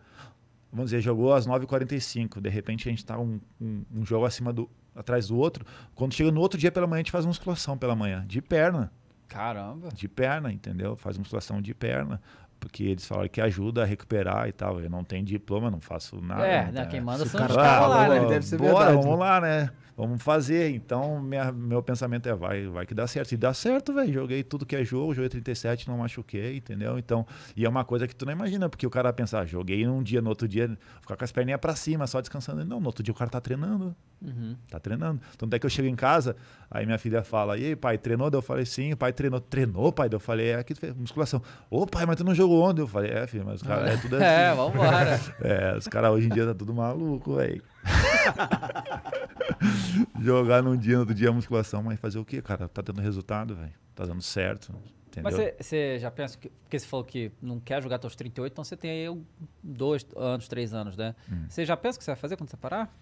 vamos dizer, jogou às 9h45. De repente a gente está um, um, um, jogo acima do, atrás do outro. Quando chega no outro dia pela manhã, a gente faz musculação pela manhã, de perna. Caramba! De perna, entendeu? Faz musculação de perna. Porque eles falaram que ajuda a recuperar e tal. Eu não tenho diploma, não faço nada. É, né? né quem manda são os caras lá, né? Ele deve ser Bora, verdade, né? vamos né? lá, né? vamos fazer. Então, minha, meu pensamento é, vai, vai que dá certo. E dá certo, velho. Joguei tudo que é jogo, joguei 37, não machuquei, entendeu? Então, e é uma coisa que tu não imagina, porque o cara pensar, ah, joguei um dia, no outro dia, ficar com as perninhas para cima, só descansando. Não, no outro dia o cara tá treinando. Uhum. Tá treinando. Então, até que eu chego em casa, aí minha filha fala, e aí, pai, treinou? Eu falei, sim, o pai treinou. Treinou, pai? Eu falei, é, aqui tu fez musculação. Ô, pai, mas tu não jogou onde Eu falei, é, filho, mas os caras, é tudo assim. é, vambora. é, os caras hoje em dia tá tudo maluco, velho. Jogar num dia, no outro dia musculação, mas fazer o quê, cara? Tá dando resultado, velho. Tá dando certo. Entendeu? Mas você já pensa que. Porque você falou que não quer jogar até os 38, então você tem aí dois anos, três anos, né? Você hum. já pensa o que você vai fazer quando você parar?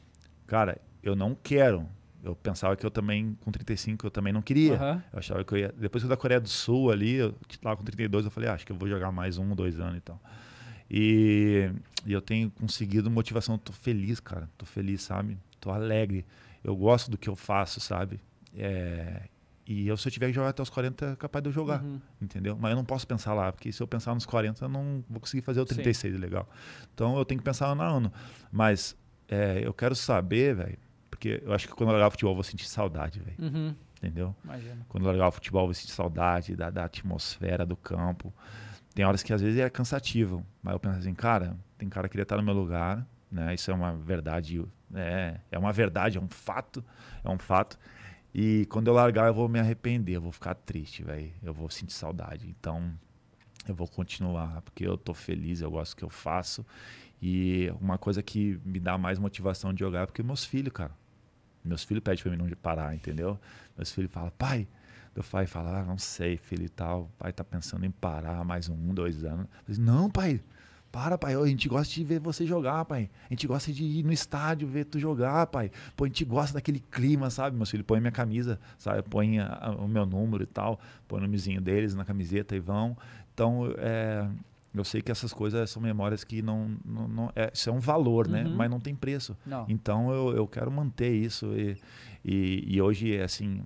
Cara, eu não quero. Eu pensava que eu também, com 35, eu também não queria. Uhum. Eu achava que eu ia. Depois que eu da Coreia do Sul ali, eu tava com 32, eu falei, ah, acho que eu vou jogar mais um, dois anos e então. tal. E, e eu tenho conseguido motivação. Tô feliz, cara. Tô feliz, sabe? Tô alegre. Eu gosto do que eu faço, sabe? É, e eu, se eu tiver que jogar até os 40, é capaz de eu jogar, uhum. entendeu? Mas eu não posso pensar lá, porque se eu pensar nos 40, eu não vou conseguir fazer o 36 Sim. legal. Então eu tenho que pensar ano a ano. Mas é, eu quero saber, velho, porque eu acho que quando eu largar o futebol eu vou sentir saudade, velho. Uhum. Entendeu? Imagina. Quando eu largar o futebol eu vou sentir saudade da, da atmosfera do campo. Tem horas que às vezes é cansativo, mas eu penso assim, cara, tem cara que queria estar no meu lugar, né? Isso é uma verdade, é, é uma verdade, é um fato, é um fato. E quando eu largar, eu vou me arrepender, eu vou ficar triste, velho. Eu vou sentir saudade. Então, eu vou continuar, porque eu tô feliz, eu gosto do que eu faço. E uma coisa que me dá mais motivação de jogar é porque meus filhos, cara. Meus filhos pedem pra mim não parar, entendeu? Meus filhos falam, pai, meu pai falar, ah, não sei, filho e tal, o pai tá pensando em parar mais um, dois anos. Falei, não, pai, para, pai, a gente gosta de ver você jogar, pai. A gente gosta de ir no estádio ver tu jogar, pai. Pô, a gente gosta daquele clima, sabe? Meu filho põe minha camisa, sabe? Põe a, a, o meu número e tal, põe o nomezinho deles na camiseta e vão. Então, é, eu sei que essas coisas são memórias que não. não, não é, isso é um valor, né? Uhum. Mas não tem preço. Não. Então, eu, eu quero manter isso. E, e, e hoje, assim,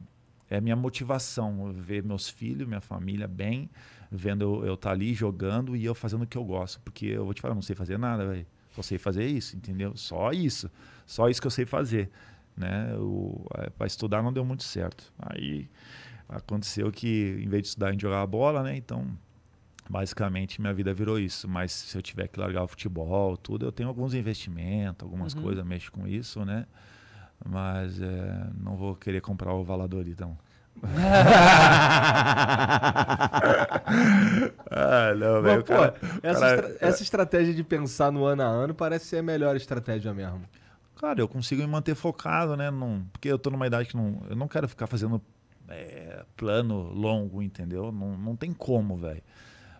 é minha motivação ver meus filhos, minha família bem, vendo eu estar tá ali jogando e eu fazendo o que eu gosto. Porque eu vou te falar, eu não sei fazer nada, eu Só sei fazer isso, entendeu? Só isso. Só isso que eu sei fazer. Né? É, Para estudar não deu muito certo. Aí aconteceu que, em vez de estudar, a gente jogava bola, né? Então, basicamente, minha vida virou isso. Mas se eu tiver que largar o futebol, tudo, eu tenho alguns investimentos, algumas uhum. coisas, mexo com isso, né? Mas é, não vou querer comprar o Valador, então. ah, não, velho. Cara, essa, cara, estra é essa estratégia de pensar no ano a ano parece ser a melhor estratégia mesmo. Cara, eu consigo me manter focado, né? Num, porque eu tô numa idade que não, eu não quero ficar fazendo é, plano longo, entendeu? Não, não tem como, velho.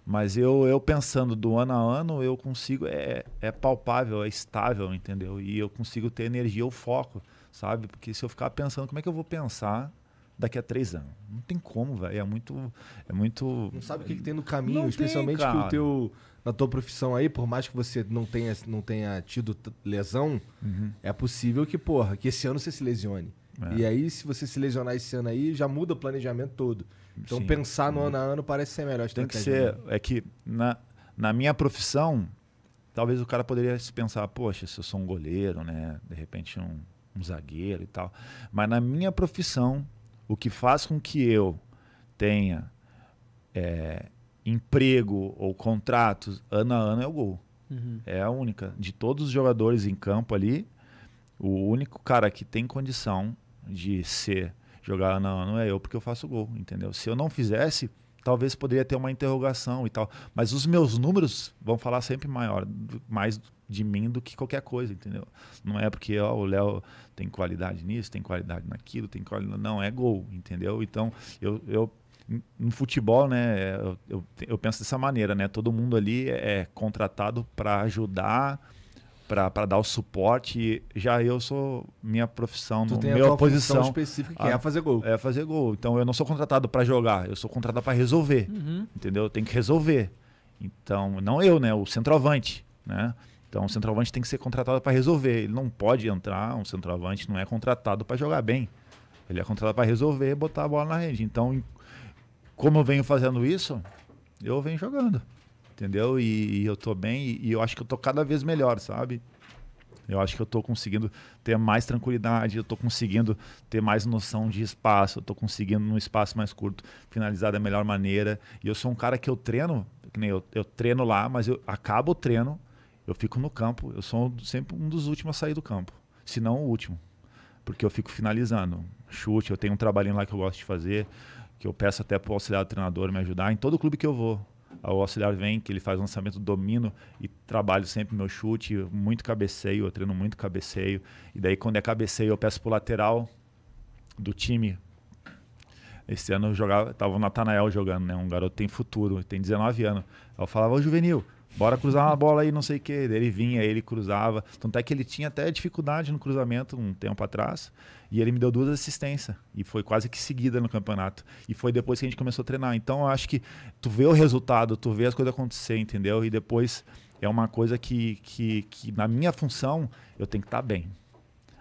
Mas eu, eu pensando do ano a ano, eu consigo. É, é palpável, é estável, entendeu? E eu consigo ter energia, o foco sabe? Porque se eu ficar pensando, como é que eu vou pensar daqui a três anos? Não tem como, velho. É muito, é muito. Não sabe o que, que tem no caminho, não especialmente tem, que o teu, na tua profissão aí, por mais que você não tenha, não tenha tido lesão, uhum. é possível que, porra, que esse ano você se lesione. É. E aí, se você se lesionar esse ano aí, já muda o planejamento todo. Então, Sim, pensar no é. ano a ano parece ser melhor. Tem que ser. Né? É que na, na minha profissão, talvez o cara poderia se pensar, poxa, se eu sou um goleiro, né? De repente, um, um zagueiro e tal. Mas na minha profissão, o que faz com que eu tenha é, emprego ou contratos ano a ano é o gol. Uhum. É a única. De todos os jogadores em campo ali, o único cara que tem condição de ser jogar ano a ano é eu, porque eu faço gol, entendeu? Se eu não fizesse, talvez poderia ter uma interrogação e tal. Mas os meus números vão falar sempre maior, mais de mim do que qualquer coisa, entendeu? Não é porque ó, o Léo tem qualidade nisso, tem qualidade naquilo, tem qualidade. Não, é gol, entendeu? Então, eu. eu no futebol, né, eu, eu, eu penso dessa maneira, né? Todo mundo ali é contratado para ajudar, para dar o suporte. Já eu sou minha profissão, tu tem minha posição específica que a, é ah, fazer gol. É fazer gol. Então eu não sou contratado para jogar, eu sou contratado para resolver. Uhum. Entendeu? Eu tenho que resolver. Então, não eu, né, o centroavante, né? Então, o centroavante tem que ser contratado para resolver. Ele não pode entrar, um centroavante não é contratado para jogar bem. Ele é contratado para resolver, e botar a bola na rede. Então, como eu venho fazendo isso, eu venho jogando. Entendeu? E, e eu estou bem e, e, eu acho que eu tô cada vez melhor, sabe? Eu acho que eu estou conseguindo ter mais tranquilidade, eu estou conseguindo ter mais noção de espaço, eu estou conseguindo, num espaço mais curto, finalizar da melhor maneira. E eu sou um cara que eu treino, que nem eu, eu treino lá, mas eu acabo o treino, eu fico no campo, eu sou sempre um dos últimos a sair do campo, se não o último, porque eu fico finalizando, chute, eu tenho um trabalhinho lá que eu gosto de fazer, que eu peço até para o auxiliar do treinador me ajudar, em todo clube que eu vou, o auxiliar vem, que ele faz lançamento, domino e trabalho sempre meu chute, muito cabeceio, eu treino muito cabeceio. E daí quando é cabeceio, eu peço pro lateral do time. Esse ano eu jogava, tava o Natanael jogando, né? Um garoto tem futuro, tem 19 anos. Eu falava, ô Juvenil, bora cruzar uma bola aí, não sei o quê. Ele vinha, ele cruzava. Tanto é que ele tinha até dificuldade no cruzamento um tempo atrás. E ele me deu duas assistências. E foi quase que seguida no campeonato. E foi depois que a gente começou a treinar. Então eu acho que tu vê o resultado, tu vê as coisas acontecer, entendeu? E depois é uma coisa que, que, que na minha função, eu tenho que estar tá bem.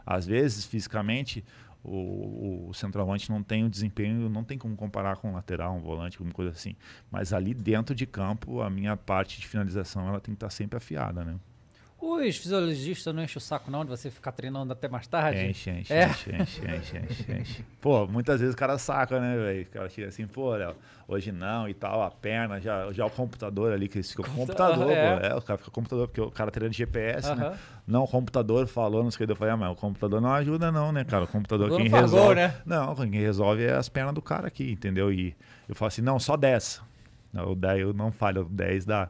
Às vezes, fisicamente, o, o centroavante não tem o um desempenho, não tem como comparar com um lateral, um volante, alguma coisa assim. Mas ali dentro de campo, a minha parte de finalização ela tem que estar sempre afiada, né? Os fisiologistas não enchem o saco, não, de você ficar treinando até mais tarde? Enche, enche, é. enche, enche, enche, enche, enche. Pô, muitas vezes o cara saca, né, velho? O cara chega assim, pô, Léo, hoje não e tal, a perna, já, já o computador ali, que fica o computador, é. pô. É, o cara fica o computador, porque o cara treina de GPS, uh -huh. né? Não, o computador falou, não sei o que, eu falei, ah, mas o computador não ajuda, não, né, cara? O computador, o quem não resolve. né? Não, quem resolve é as pernas do cara aqui, entendeu? E eu falo assim, não, só 10. O 10 eu não falho, o 10 dá.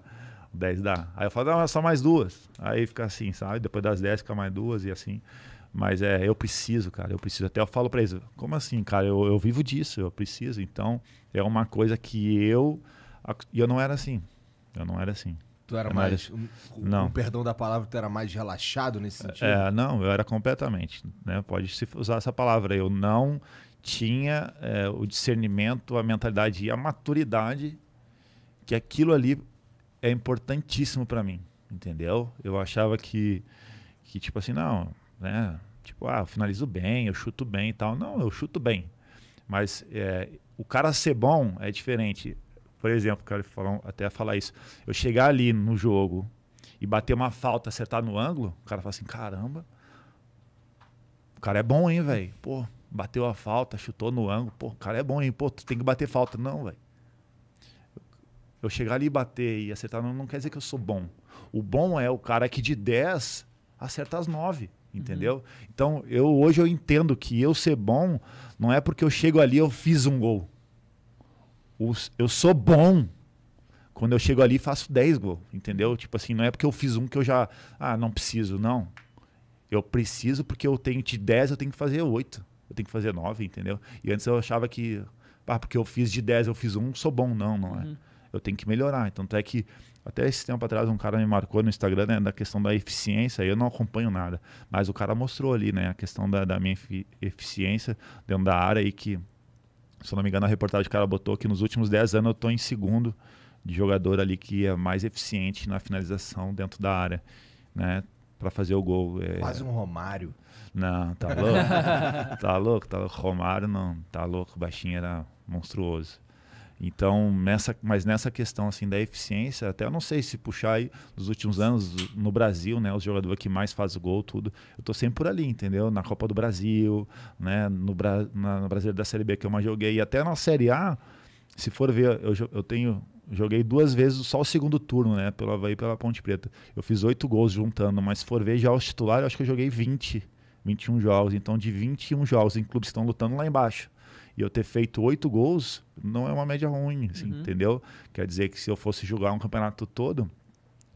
10 dá. Aí eu falo, não, é só mais duas. Aí fica assim, sabe? Depois das 10 fica mais duas e assim. Mas é, eu preciso, cara, eu preciso. Até eu falo pra eles, como assim, cara? Eu, eu vivo disso, eu preciso. Então, é uma coisa que eu. E eu não era assim. Eu não era assim. Tu era mais. Assim. Um, não. Com perdão da palavra, tu era mais relaxado nesse sentido? É, não, eu era completamente. Né? Pode se usar essa palavra. Eu não tinha é, o discernimento, a mentalidade e a maturidade que aquilo ali é importantíssimo para mim, entendeu? Eu achava que, que tipo assim, não, né? Tipo, ah, eu finalizo bem, eu chuto bem e tal. Não, eu chuto bem. Mas é, o cara ser bom é diferente. Por exemplo, quero falar, até falar isso. Eu chegar ali no jogo e bater uma falta, acertar no ângulo, o cara fala assim, caramba, o cara é bom, hein, velho? Pô, bateu a falta, chutou no ângulo, pô, o cara é bom, hein? Pô, tu tem que bater falta. Não, velho. Eu chegar ali e bater e acertar não, não quer dizer que eu sou bom. O bom é o cara que de 10 acerta as 9 uhum. entendeu? Uhum. Então, eu hoje eu entendo que eu ser bom não é porque eu chego ali eu fiz um gol. eu sou bom quando eu chego ali e faço 10 gols, entendeu? Tipo assim, não é porque eu fiz um que eu já, ah, não preciso, não. Eu preciso porque eu tenho de 10, eu tenho que fazer 8. Eu tenho que fazer 9, entendeu? E antes eu achava que, ah, porque eu fiz de 10, eu fiz um, sou bom, não, não é. Uhum eu tenho que melhorar. Tanto é que até esse tempo atrás um cara me marcou no Instagram né, da questão da eficiência, eu não acompanho nada, mas o cara mostrou ali né, a questão da, da minha eficiência dentro da área e que, se eu não me engano, a reportagem o cara botou que nos últimos 10 anos eu estou em segundo de jogador ali que é mais eficiente na finalização dentro da área, né? Para fazer o gol. É... Quase um Romário. Não, tá louco. tá louco, tá louco. Romário não, tá louco. Baixinho era monstruoso. Então, nessa, mas nessa questão assim da eficiência, até eu não sei se puxar aí nos últimos anos no Brasil, né, os jogadores que mais faz gol, tudo, eu tô sempre por ali, entendeu? Na Copa do Brasil, né, no, Bra na, no Brasileiro da Série B que eu mais joguei, e até na Série A, se for ver, eu, eu tenho joguei duas vezes só o segundo turno, né, pelo Havaí e pela Ponte Preta. Eu fiz oito gols juntando, mas se for ver já os titulares, eu acho que eu joguei 20, 21 jogos, então de 21 jogos em clubes que estão lutando lá embaixo e eu ter feito oito gols não é uma média ruim, assim, uhum. entendeu? Quer dizer que se eu fosse jogar um campeonato todo,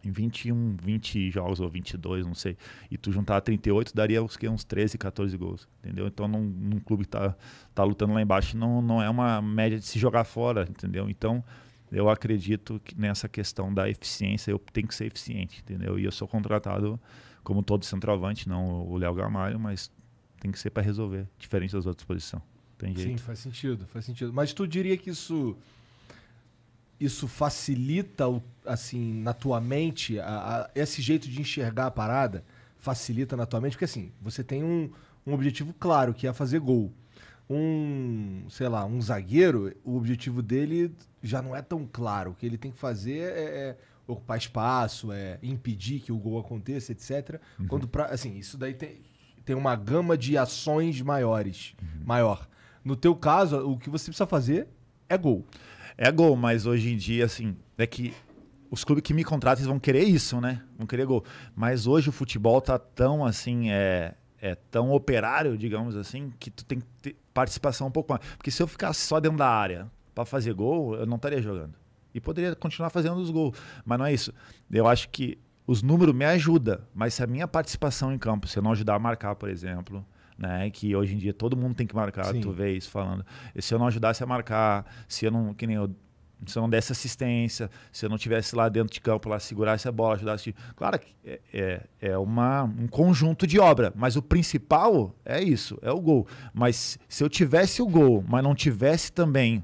em 21, 20 jogos ou 22, não sei, e tu juntar 38, daria uns, uns 13, 14 gols, entendeu? Então, num, num clube que tá, tá lutando lá embaixo, não, não é uma média de se jogar fora, entendeu? Então, eu acredito que nessa questão da eficiência, eu tenho que ser eficiente, entendeu? E eu sou contratado como todo centroavante, não o Léo Gamalho, mas tem que ser para resolver, diferente das outras posições tem jeito. Sim, faz sentido, faz sentido. Mas tu diria que isso isso facilita assim na tua mente a, a, esse jeito de enxergar a parada facilita na tua mente porque assim você tem um, um objetivo claro que é fazer gol um sei lá um zagueiro o objetivo dele já não é tão claro o que ele tem que fazer é, é, é ocupar espaço é impedir que o gol aconteça etc uhum. quando pra, assim isso daí tem, tem uma gama de ações maiores uhum. maior no teu caso, o que você precisa fazer é gol. É gol, mas hoje em dia, assim, é que os clubes que me contratam vão querer isso, né? Vão querer gol. Mas hoje o futebol tá tão assim, é, é tão operário, digamos assim, que tu tem que ter participação um pouco mais. Porque se eu ficasse só dentro da área para fazer gol, eu não estaria jogando. E poderia continuar fazendo os gols. Mas não é isso. Eu acho que os números me ajudam, mas se a minha participação em campo, se eu não ajudar a marcar, por exemplo, né? Que hoje em dia todo mundo tem que marcar, Sim. tu vê isso falando. E se eu não ajudasse a marcar, se eu não, que nem eu, se eu não desse assistência, se eu não tivesse lá dentro de campo, lá segurasse a bola, ajudasse. Claro que é, é, é uma, um conjunto de obra, mas o principal é isso, é o gol. Mas se eu tivesse o gol, mas não tivesse também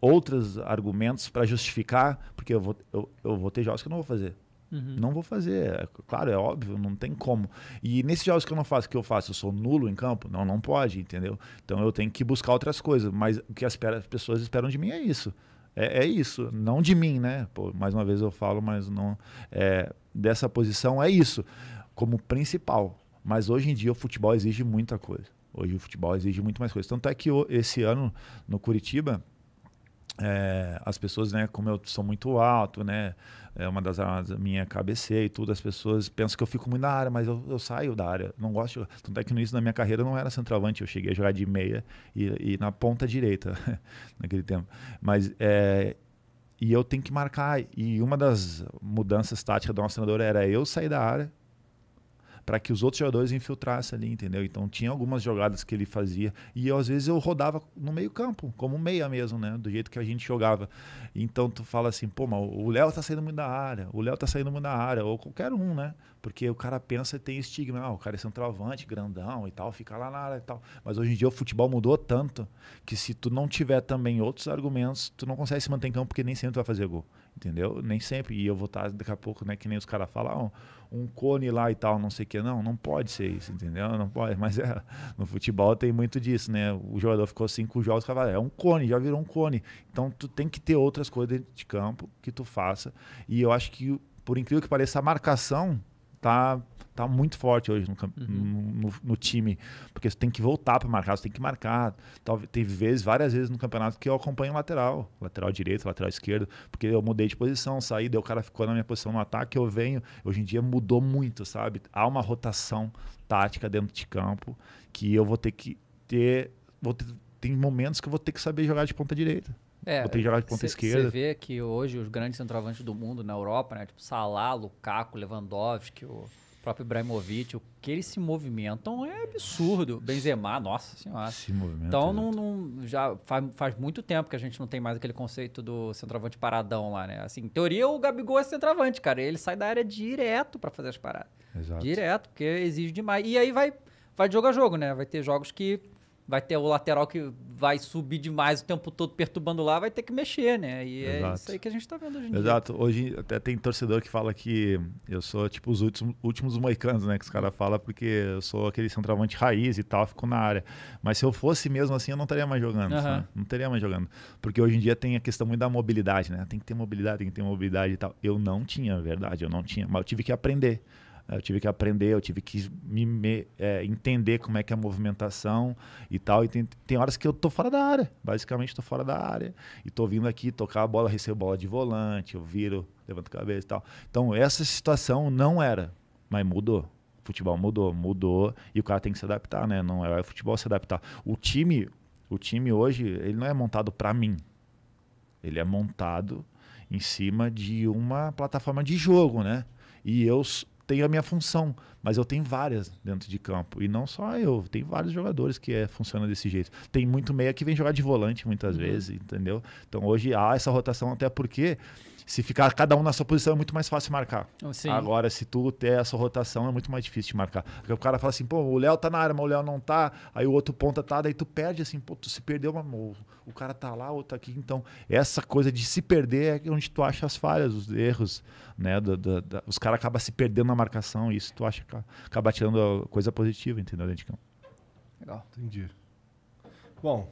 outros argumentos para justificar, porque eu vou, eu, eu vou ter jogos que eu não vou fazer. Uhum. Não vou fazer. É claro, é óbvio, não tem como. E nesses jogos que eu não faço, que eu faço, eu sou nulo em campo? Não, não pode, entendeu? Então eu tenho que buscar outras coisas. Mas o que as pessoas esperam de mim é isso. É, é isso. Não de mim, né? Pô, mais uma vez eu falo, mas não. É, dessa posição é isso. Como principal. Mas hoje em dia o futebol exige muita coisa. Hoje o futebol exige muito mais coisa. Tanto é que esse ano no Curitiba é, as pessoas, né, como eu sou muito alto, né, é uma das armas minha e tudo, as pessoas pensam que eu fico muito na área, mas eu, eu saio da área, não gosto, tanto é que no início da minha carreira eu não era centroavante, eu cheguei a jogar de meia e, e na ponta direita naquele tempo, mas é, e eu tenho que marcar, e uma das mudanças táticas do nosso treinador era eu sair da área para que os outros jogadores infiltrassem ali, entendeu? Então tinha algumas jogadas que ele fazia e eu, às vezes eu rodava no meio-campo, como meia mesmo, né? Do jeito que a gente jogava. Então tu fala assim, pô, mas o Léo tá saindo muito da área, o Léo tá saindo muito da área, ou qualquer um, né? Porque o cara pensa e tem estigma, ah, o cara é centroavante, grandão e tal, fica lá na área e tal. Mas hoje em dia o futebol mudou tanto que se tu não tiver também outros argumentos, tu não consegue se manter em campo porque nem sempre vai fazer gol. Entendeu? Nem sempre. E eu vou estar daqui a pouco, né? Que nem os caras falam, ah, um cone lá e tal, não sei o que. Não, não pode ser isso, entendeu? Não pode. Mas é, no futebol tem muito disso, né? O jogador ficou cinco jogos, o cara fala, é um cone, já virou um cone. Então tu tem que ter outras coisas dentro de campo que tu faça. E eu acho que, por incrível que pareça, a marcação tá tá muito forte hoje no, uhum. no, no, time, porque você tem que voltar para marcar, você tem que marcar. Talvez teve vezes, várias vezes no campeonato que eu acompanho lateral, lateral direito, lateral esquerdo, porque eu mudei de posição, saí, daí o cara ficou na minha posição no ataque, eu venho. Hoje em dia mudou muito, sabe? Há uma rotação tática dentro de campo que eu vou ter que ter, vou ter tem momentos que eu vou ter que saber jogar de ponta direita. É, Vou ter que jogar de ponta cê, esquerda. Você vê que hoje os grandes centroavantes do mundo na Europa, né? Tipo Salah, Lukaku, Lewandowski, o próprio Ibrahimovic, o que eles se movimentam é absurdo. Benzema, nossa senhora. Se Então, né? não, não, já faz, faz, muito tempo que a gente não tem mais aquele conceito do centroavante paradão lá, né? Assim, em teoria, o Gabigol é centroavante, cara. Ele sai da área direto para fazer as paradas. Exato. Direto, porque exige demais. E aí vai, vai de jogo a jogo, né? Vai ter jogos que vai ter o lateral que vai subir demais o tempo todo, perturbando lá, vai ter que mexer, né? E Exato. é isso aí que a gente está vendo hoje em Exato. dia. Exato. Hoje até tem torcedor que fala que eu sou tipo os últimos, últimos moicanos, né? Que os caras falam porque eu sou aquele centroavante raiz e tal, fico na área. Mas se eu fosse mesmo assim, eu não estaria mais jogando, uhum. né? Não estaria mais jogando. Porque hoje em dia tem a questão muito da mobilidade, né? Tem que ter mobilidade, tem que ter mobilidade e tal. Eu não tinha, é verdade, eu não tinha. Mas eu tive que aprender. Eu tive que aprender, eu tive que me, me é, entender como é que é a movimentação e tal. E tem, tem horas que eu tô fora da área, basicamente tô fora da área. E tô vindo aqui tocar a bola, recebo bola de volante, eu viro, levanto a cabeça e tal. Então essa situação não era, mas mudou. O futebol mudou, mudou e o cara tem que se adaptar, né? Não é, é futebol se adaptar. O time, o time hoje, ele não é montado para mim. Ele é montado em cima de uma plataforma de jogo, né? E eu tenho a minha função, mas eu tenho várias dentro de campo. E não só eu, tem vários jogadores que é, funciona desse jeito. Tem muito meia que vem jogar de volante muitas uhum. vezes, entendeu? Então hoje há essa rotação, até porque se ficar cada um na sua posição é muito mais fácil marcar. Ah, sim. Agora, se tu ter a sua rotação, é muito mais difícil de marcar. Porque o cara fala assim, pô, o Léo tá na área, mas o Léo não tá, aí o outro ponta tá, daí tu perde assim, pô, tu se perdeu, mas o, o cara tá lá, o outro tá aqui. Então, essa coisa de se perder é onde tu acha as falhas, os erros, né? Da, da, da, os caras acabam se perdendo na marcação e isso tu acha que acaba tirando coisa positiva, entendeu, dentro de campo. Legal. Entendi. Bom,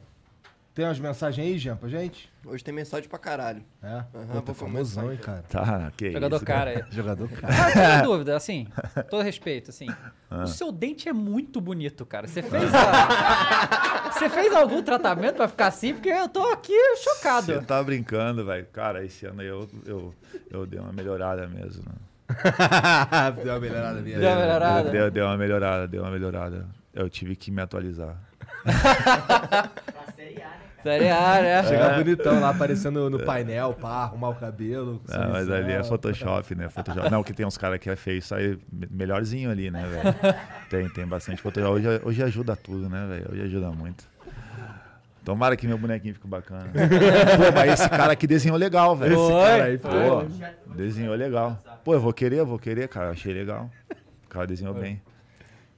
tem umas mensagens aí, Jean, pra gente? Hoje tem mensagem pra caralho. É? Uhum, Pô, tá famosão, hein, cara? Tá, que Jogador isso, cara. Né? Jogador ah, cara. Ah, eu tenho dúvida, assim, todo respeito, assim. Ah. O seu dente é muito bonito, cara. Você fez, a... Você fez algum tratamento pra ficar assim? Porque eu tô aqui chocado. Você tá brincando, velho. Cara, esse ano eu, eu, eu dei uma melhorada mesmo. deu uma melhorada. Minha deu uma melhorada? Deu, deu uma melhorada, deu uma melhorada. Eu tive que me atualizar. pra Série A, né? Tá né? Chegar é. bonitão lá, aparecendo no painel, pá, arrumar o cabelo. Não, ah, mas ali é Photoshop, né? Photoshop. Não, que tem uns caras que é feio, sai melhorzinho ali, né, velho? Tem, tem bastante Photoshop. Hoje, hoje ajuda tudo, né, velho? Hoje ajuda muito. Tomara que meu bonequinho fique bacana. pô, mas esse cara aqui desenhou legal, velho. Esse cara aí, pô. Desenhou legal. Pô, eu vou querer, eu vou querer, cara. Eu achei legal. O cara desenhou bem.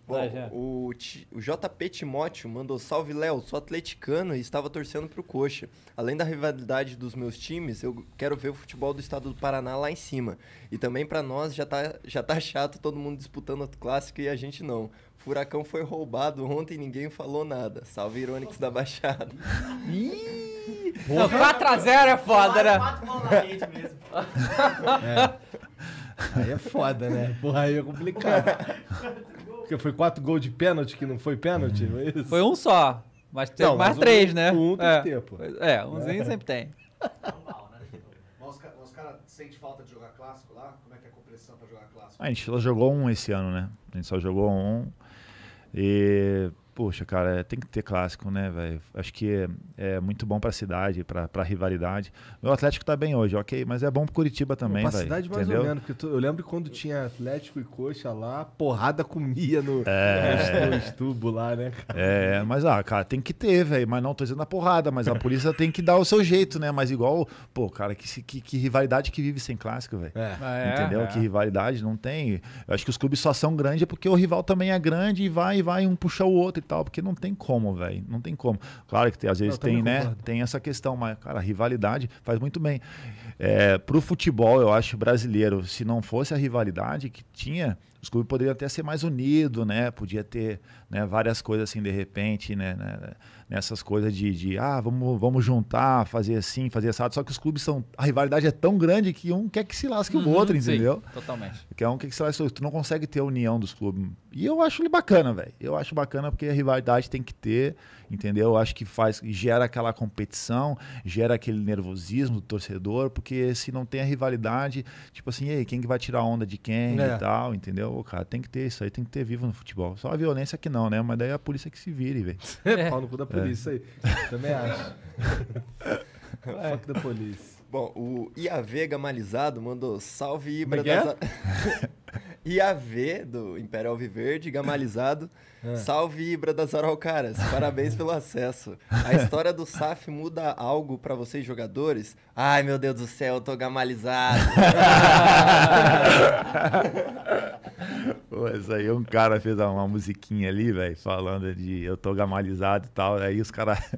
Bom, o, o JP Timóteo mandou salve, Léo, sou atleticano e estava torcendo para o Coxa. Além da rivalidade dos meus times, eu quero ver o futebol do estado do Paraná lá em cima. E também para nós já tá, já tá chato todo mundo disputando o clássico e a gente não. Furacão foi roubado ontem ninguém falou nada. Salve Irônix da Baixada. Ih! 4x0 é foda, né? 4 na rede mesmo. é. Aí é foda, né? Porra, aí é complicado. Porque foi quatro gols de pênalti que não foi pênalti, não é hum. isso? Foi um só. Mas teve não, mais mas três, um, né? Um tem é. tempo. É, umzinho é. sempre tem. Normal, né? Mas os caras sentem falta de jogar clássico lá? Como é que é a compressão pra jogar clássico? A gente só jogou um esse ano, né? A gente só jogou um. E poxa, cara, é, tem que ter clássico, né, velho? Acho que é, é muito bom para a cidade, para a rivalidade. O Atlético tá bem hoje, ok, mas é bom pro Curitiba também, velho. Pra cidade mais entendeu? ou menos, porque tu, eu lembro quando tinha Atlético e Coxa lá, porrada comia no, é, no estubo lá, né, cara? É, é, mas, ah, cara, tem que ter, velho. Mas não tô dizendo a porrada, mas a polícia tem que dar o seu jeito, né? Mas igual, pô, cara, que, que, que rivalidade que vive sem clássico, velho. É. Ah, é. Entendeu? É. Que rivalidade não tem. Eu acho que os clubes só são grandes porque o rival também é grande e vai, e vai, um puxa o outro tal, porque não tem como, velho. Não tem como. Claro que tem, às vezes tem, né? Tem essa questão, mas, cara, a rivalidade faz muito bem. É, pro futebol, eu acho, brasileiro, se não fosse a rivalidade que tinha, os clubes poderiam até ser mais unidos, né? Podia ter né, várias coisas assim de repente, né? né, né nessas coisas de, de, ah, vamos, vamos juntar, fazer assim, fazer assado. Só que os clubes são. A rivalidade é tão grande que um quer que se lasque uhum, o outro, entendeu? Sim, totalmente. Que é um quer que se lasque o outro. Tu não consegue ter a união dos clubes. E eu acho ele bacana, velho. Eu acho bacana porque a rivalidade tem que ter entendeu? Acho que faz, gera aquela competição, gera aquele nervosismo do torcedor, porque se não tem a rivalidade, tipo assim, ei, quem que vai tirar onda de quem é. e tal, entendeu? cara, tem que ter isso aí, tem que ter vivo no futebol. Só a violência que não, né? Mas daí a polícia que se vire, velho. É. Pau no cu da polícia aí. Também acho. É. Fuck da polícia. Bom, o Iavega Malizado mandou salve é Ibra é? das... E a V, do Império Alviverde, gamalizado. É. Salve Ibra das Araucaras, parabéns pelo acesso. A história do SAF muda algo para vocês jogadores? Ai meu Deus do céu, eu tô gamalizado. Pô, isso aí um cara fez uma musiquinha ali, velho, falando de eu tô gamalizado e tal. Aí os caras.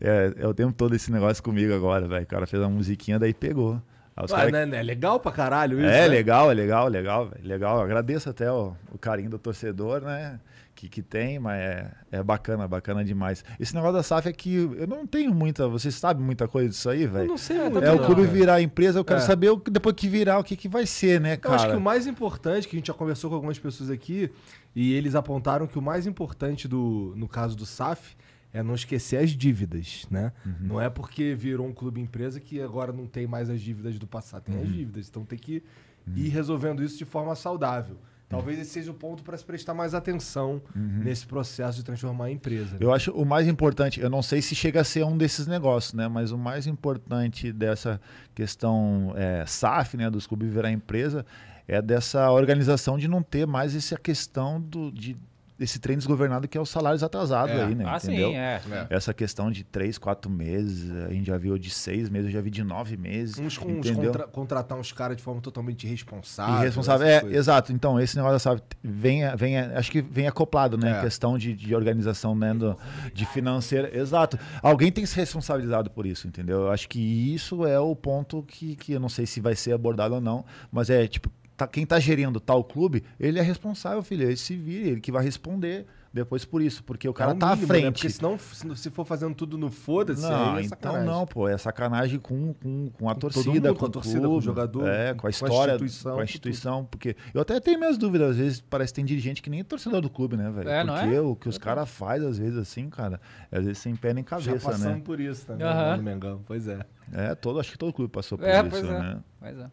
É, é, eu tenho todo esse negócio comigo agora, velho. O cara fez uma musiquinha, daí pegou. Ah, Ué, cara... Né, né, é legal pra caralho isso. É, né? legal, é legal, legal, legal. agradeço até o, o, carinho do torcedor, né? Que, que tem, mas é, é bacana, bacana demais. Esse negócio da SAF é que eu não tenho muita. Você sabe muita coisa disso aí, velho? Não sei, É o clube virar empresa, eu quero é. saber o, depois que virar o que, que vai ser, né, cara? Eu acho que o mais importante, que a gente já conversou com algumas pessoas aqui, e eles apontaram que o mais importante do, no caso do SAF é não esquecer as dívidas, né? Uhum. Não é porque virou um clube empresa que agora não tem mais as dívidas do passado, tem uhum. as dívidas. Então tem que uhum. ir resolvendo isso de forma saudável. Uhum. Talvez esse seja o ponto para se prestar mais atenção uhum. nesse processo de transformar a empresa. Né? Eu acho o mais importante, eu não sei se chega a ser um desses negócios, né? Mas o mais importante dessa questão é, SAF, né? Dos clubes virar empresa, é dessa organização de não ter mais essa questão do, de esse trem desgovernado que é os salários atrasados é. aí, né? Ah, entendeu? Sim, é. é. Essa questão de três, quatro meses, a gente já viu de seis meses, eu já vi de nove meses. Uns, uns contra, contratar uns caras de forma totalmente irresponsável. Irresponsável, é, coisas. exato. Então, esse negócio, sabe, vem, vem, acho que vem acoplado, né? É. A questão de, de organização, né? Do, de financeira. Exato. Alguém tem se responsabilizado por isso, entendeu? Eu acho que isso é o ponto que, que eu não sei se vai ser abordado ou não, mas é tipo, tá, quem está gerindo tal clube, ele é responsável, filho. Ele se vira, ele que vai responder depois por isso, porque o é cara é tá mínimo, à né? frente. Né? Porque senão, se for fazendo tudo no foda-se, não, é então não, pô, é sacanagem com, com, com a com torcida, com, a torcida, clube, com o jogador, é, com a história, com a instituição, com a instituição porque eu até tenho minhas dúvidas, às vezes parece que tem dirigente que nem é torcedor do clube, né, velho? É, porque é? o que os é caras faz às vezes assim, cara, é, às vezes sem pé nem cabeça, Já passando né? por isso também, uhum. Né, no Mengão, pois é. É, todo, acho que todo clube passou por isso, né? Pois é.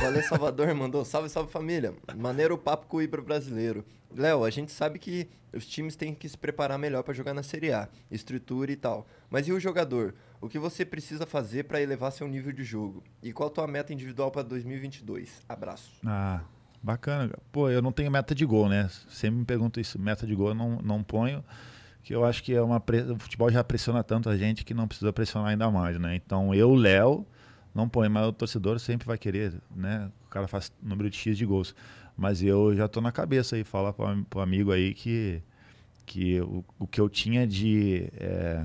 Valeu, Salvador mandou salve, salve família. Maneiro papo com o Ibra brasileiro. Léo, a gente sabe que os times têm que se preparar melhor para jogar na Série A, estrutura e tal. Mas e o jogador? O que você precisa fazer para elevar seu nível de jogo? E qual a tua meta individual para 2022? Abraço. Ah, bacana. Pô, eu não tenho meta de gol, né? Sempre me pergunto isso. Meta de gol eu não, não ponho que eu acho que é uma pre... o futebol já pressiona tanto a gente que não precisa pressionar ainda mais, né? Então eu, Léo, não põe, mas o torcedor sempre vai querer, né? O cara faz número de X de gols. Mas eu já tô na cabeça aí, falar para o amigo aí que, que o, o que eu tinha de, é,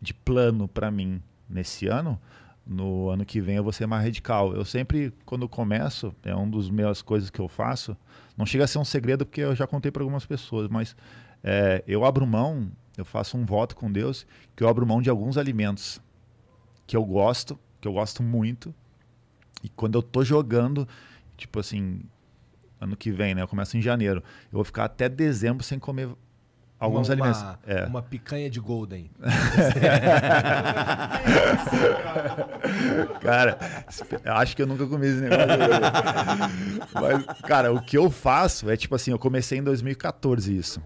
de plano para mim nesse ano, no ano que vem eu vou ser mais radical. Eu sempre, quando começo, é uma das minhas coisas que eu faço, não chega a ser um segredo porque eu já contei para algumas pessoas, mas é, eu abro mão, eu faço um voto com Deus que eu abro mão de alguns alimentos que eu gosto que eu gosto muito. E quando eu tô jogando, tipo assim, ano que vem, né? Eu começo em janeiro. Eu vou ficar até dezembro sem comer alguns uma, alimentos. Uma, é. uma picanha de golden. cara, acho que eu nunca comi esse negócio. Mas, cara, o que eu faço é tipo assim, eu comecei em 2014 isso.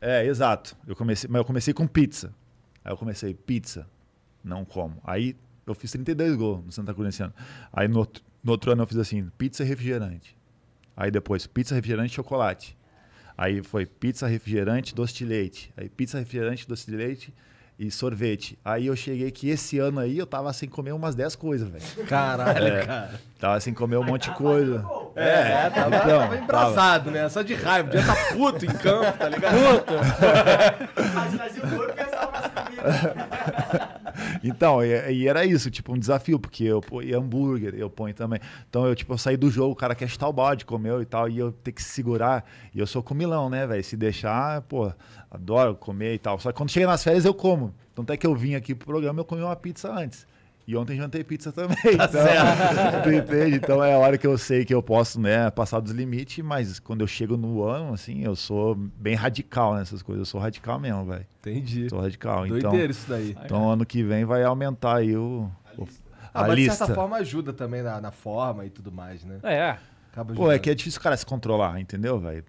É, exato. Eu comecei, mas eu comecei com pizza. Aí eu comecei pizza, não como. Aí eu fiz 32 gols no Santa Cruz nesse ano. Aí no outro, no outro ano eu fiz assim, pizza e refrigerante. Aí depois, pizza, refrigerante e chocolate. Aí foi pizza, refrigerante, doce de leite. Aí pizza, refrigerante, doce de leite e sorvete. Aí eu cheguei que esse ano aí eu tava sem comer umas 10 coisas, velho. Caralho, é, cara. Tava sem comer um monte de coisa. É, é tava, então, tava embrasado, tava. né? Só de raiva. Podia estar tá puto em campo, tá ligado? Puto! Mas o corpo pensava nas comidas. Então, e, e, era isso, tipo, um desafio, porque eu e hambúrguer, eu ponho também. Então, eu, tipo, eu saí do jogo, o cara quer chutar o balde, comeu e tal, e eu ter que segurar. E eu sou comilão, né, velho? Se deixar, pô, adoro comer e tal. Só que quando chega nas férias, eu como. Tanto é que eu vim aqui pro programa, eu comi uma pizza antes. E ontem jantei pizza também. Tá então, certo. tu entende? Então é a hora que eu sei que eu posso, né, passar dos limites, mas quando eu chego no ano, assim, eu sou bem radical nessas coisas. Eu sou radical mesmo, velho. Entendi. Sou radical. Doideira então, isso daí. Então ano que vem vai aumentar aí o. A lista. Ah, a mas lista. de certa forma ajuda também na, na forma e tudo mais, né? É. Acaba Pô, é que é difícil o cara se controlar, entendeu, velho?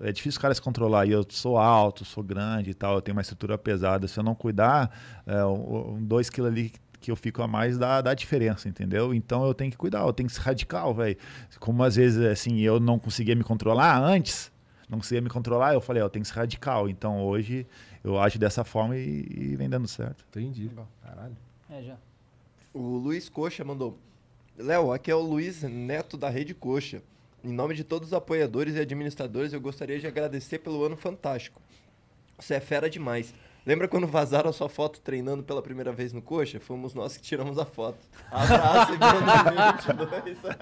é difícil o cara se controlar. E eu sou alto, sou grande e tal, eu tenho uma estrutura pesada. Se eu não cuidar, é, um, dois quilos ali que eu fico a mais da, da diferença, entendeu? Então eu tenho que cuidar, eu tenho que ser radical, velho. Como às vezes, assim, eu não conseguia me controlar antes, não conseguia me controlar, eu falei, ó, tenho que ser radical. Então hoje eu acho dessa forma e, e vem dando certo. Entendi. Caralho. É, já. O Luiz Coxa mandou. Léo, aqui é o Luiz Neto da Rede Coxa. Em nome de todos os apoiadores e administradores, eu gostaria de agradecer pelo ano fantástico. Você é fera demais. Lembra quando vazaram a sua foto treinando pela primeira vez no coxa? Fomos nós que tiramos a foto. Abraço e 2022.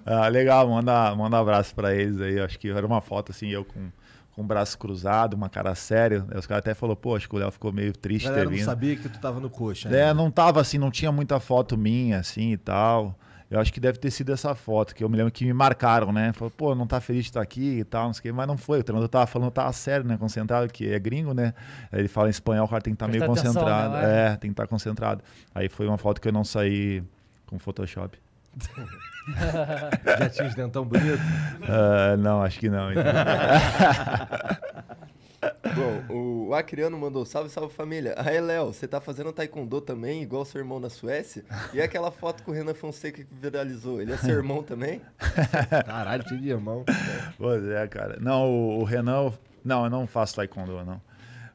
ah, legal, manda, manda um abraço para eles aí. Acho que era uma foto assim, eu com com o braço cruzado, uma cara séria. os caras até falou, pô, acho que o Léo ficou meio triste ter vindo. não né? sabia que tu tava no coxa. É, né? É, não tava assim, não tinha muita foto minha assim e tal. Eu acho que deve ter sido essa foto, que eu me lembro que me marcaram, né? Falou, pô, não tá feliz de estar tá aqui e tal, não sei o quê. Mas não foi. O treinador tava falando, tava sério, né? Concentrado, que é gringo, né? ele fala em espanhol, o cara tem que estar tá meio atenção, né, concentrado. Né? é, tem que estar tá concentrado. Aí foi uma foto que eu não saí com Photoshop. Já tinha os dentão bonito? Uh, não, acho que não. Então. Bom, o Acriano mandou salve, salve família. Aí, Léo, você tá fazendo taekwondo também, igual seu irmão na Suécia? E aquela foto com o Renan Fonseca que viralizou, ele é seu irmão também? Caralho, tinha de irmão. Pois é, cara. Não, o Renan... Não, eu não faço taekwondo, não.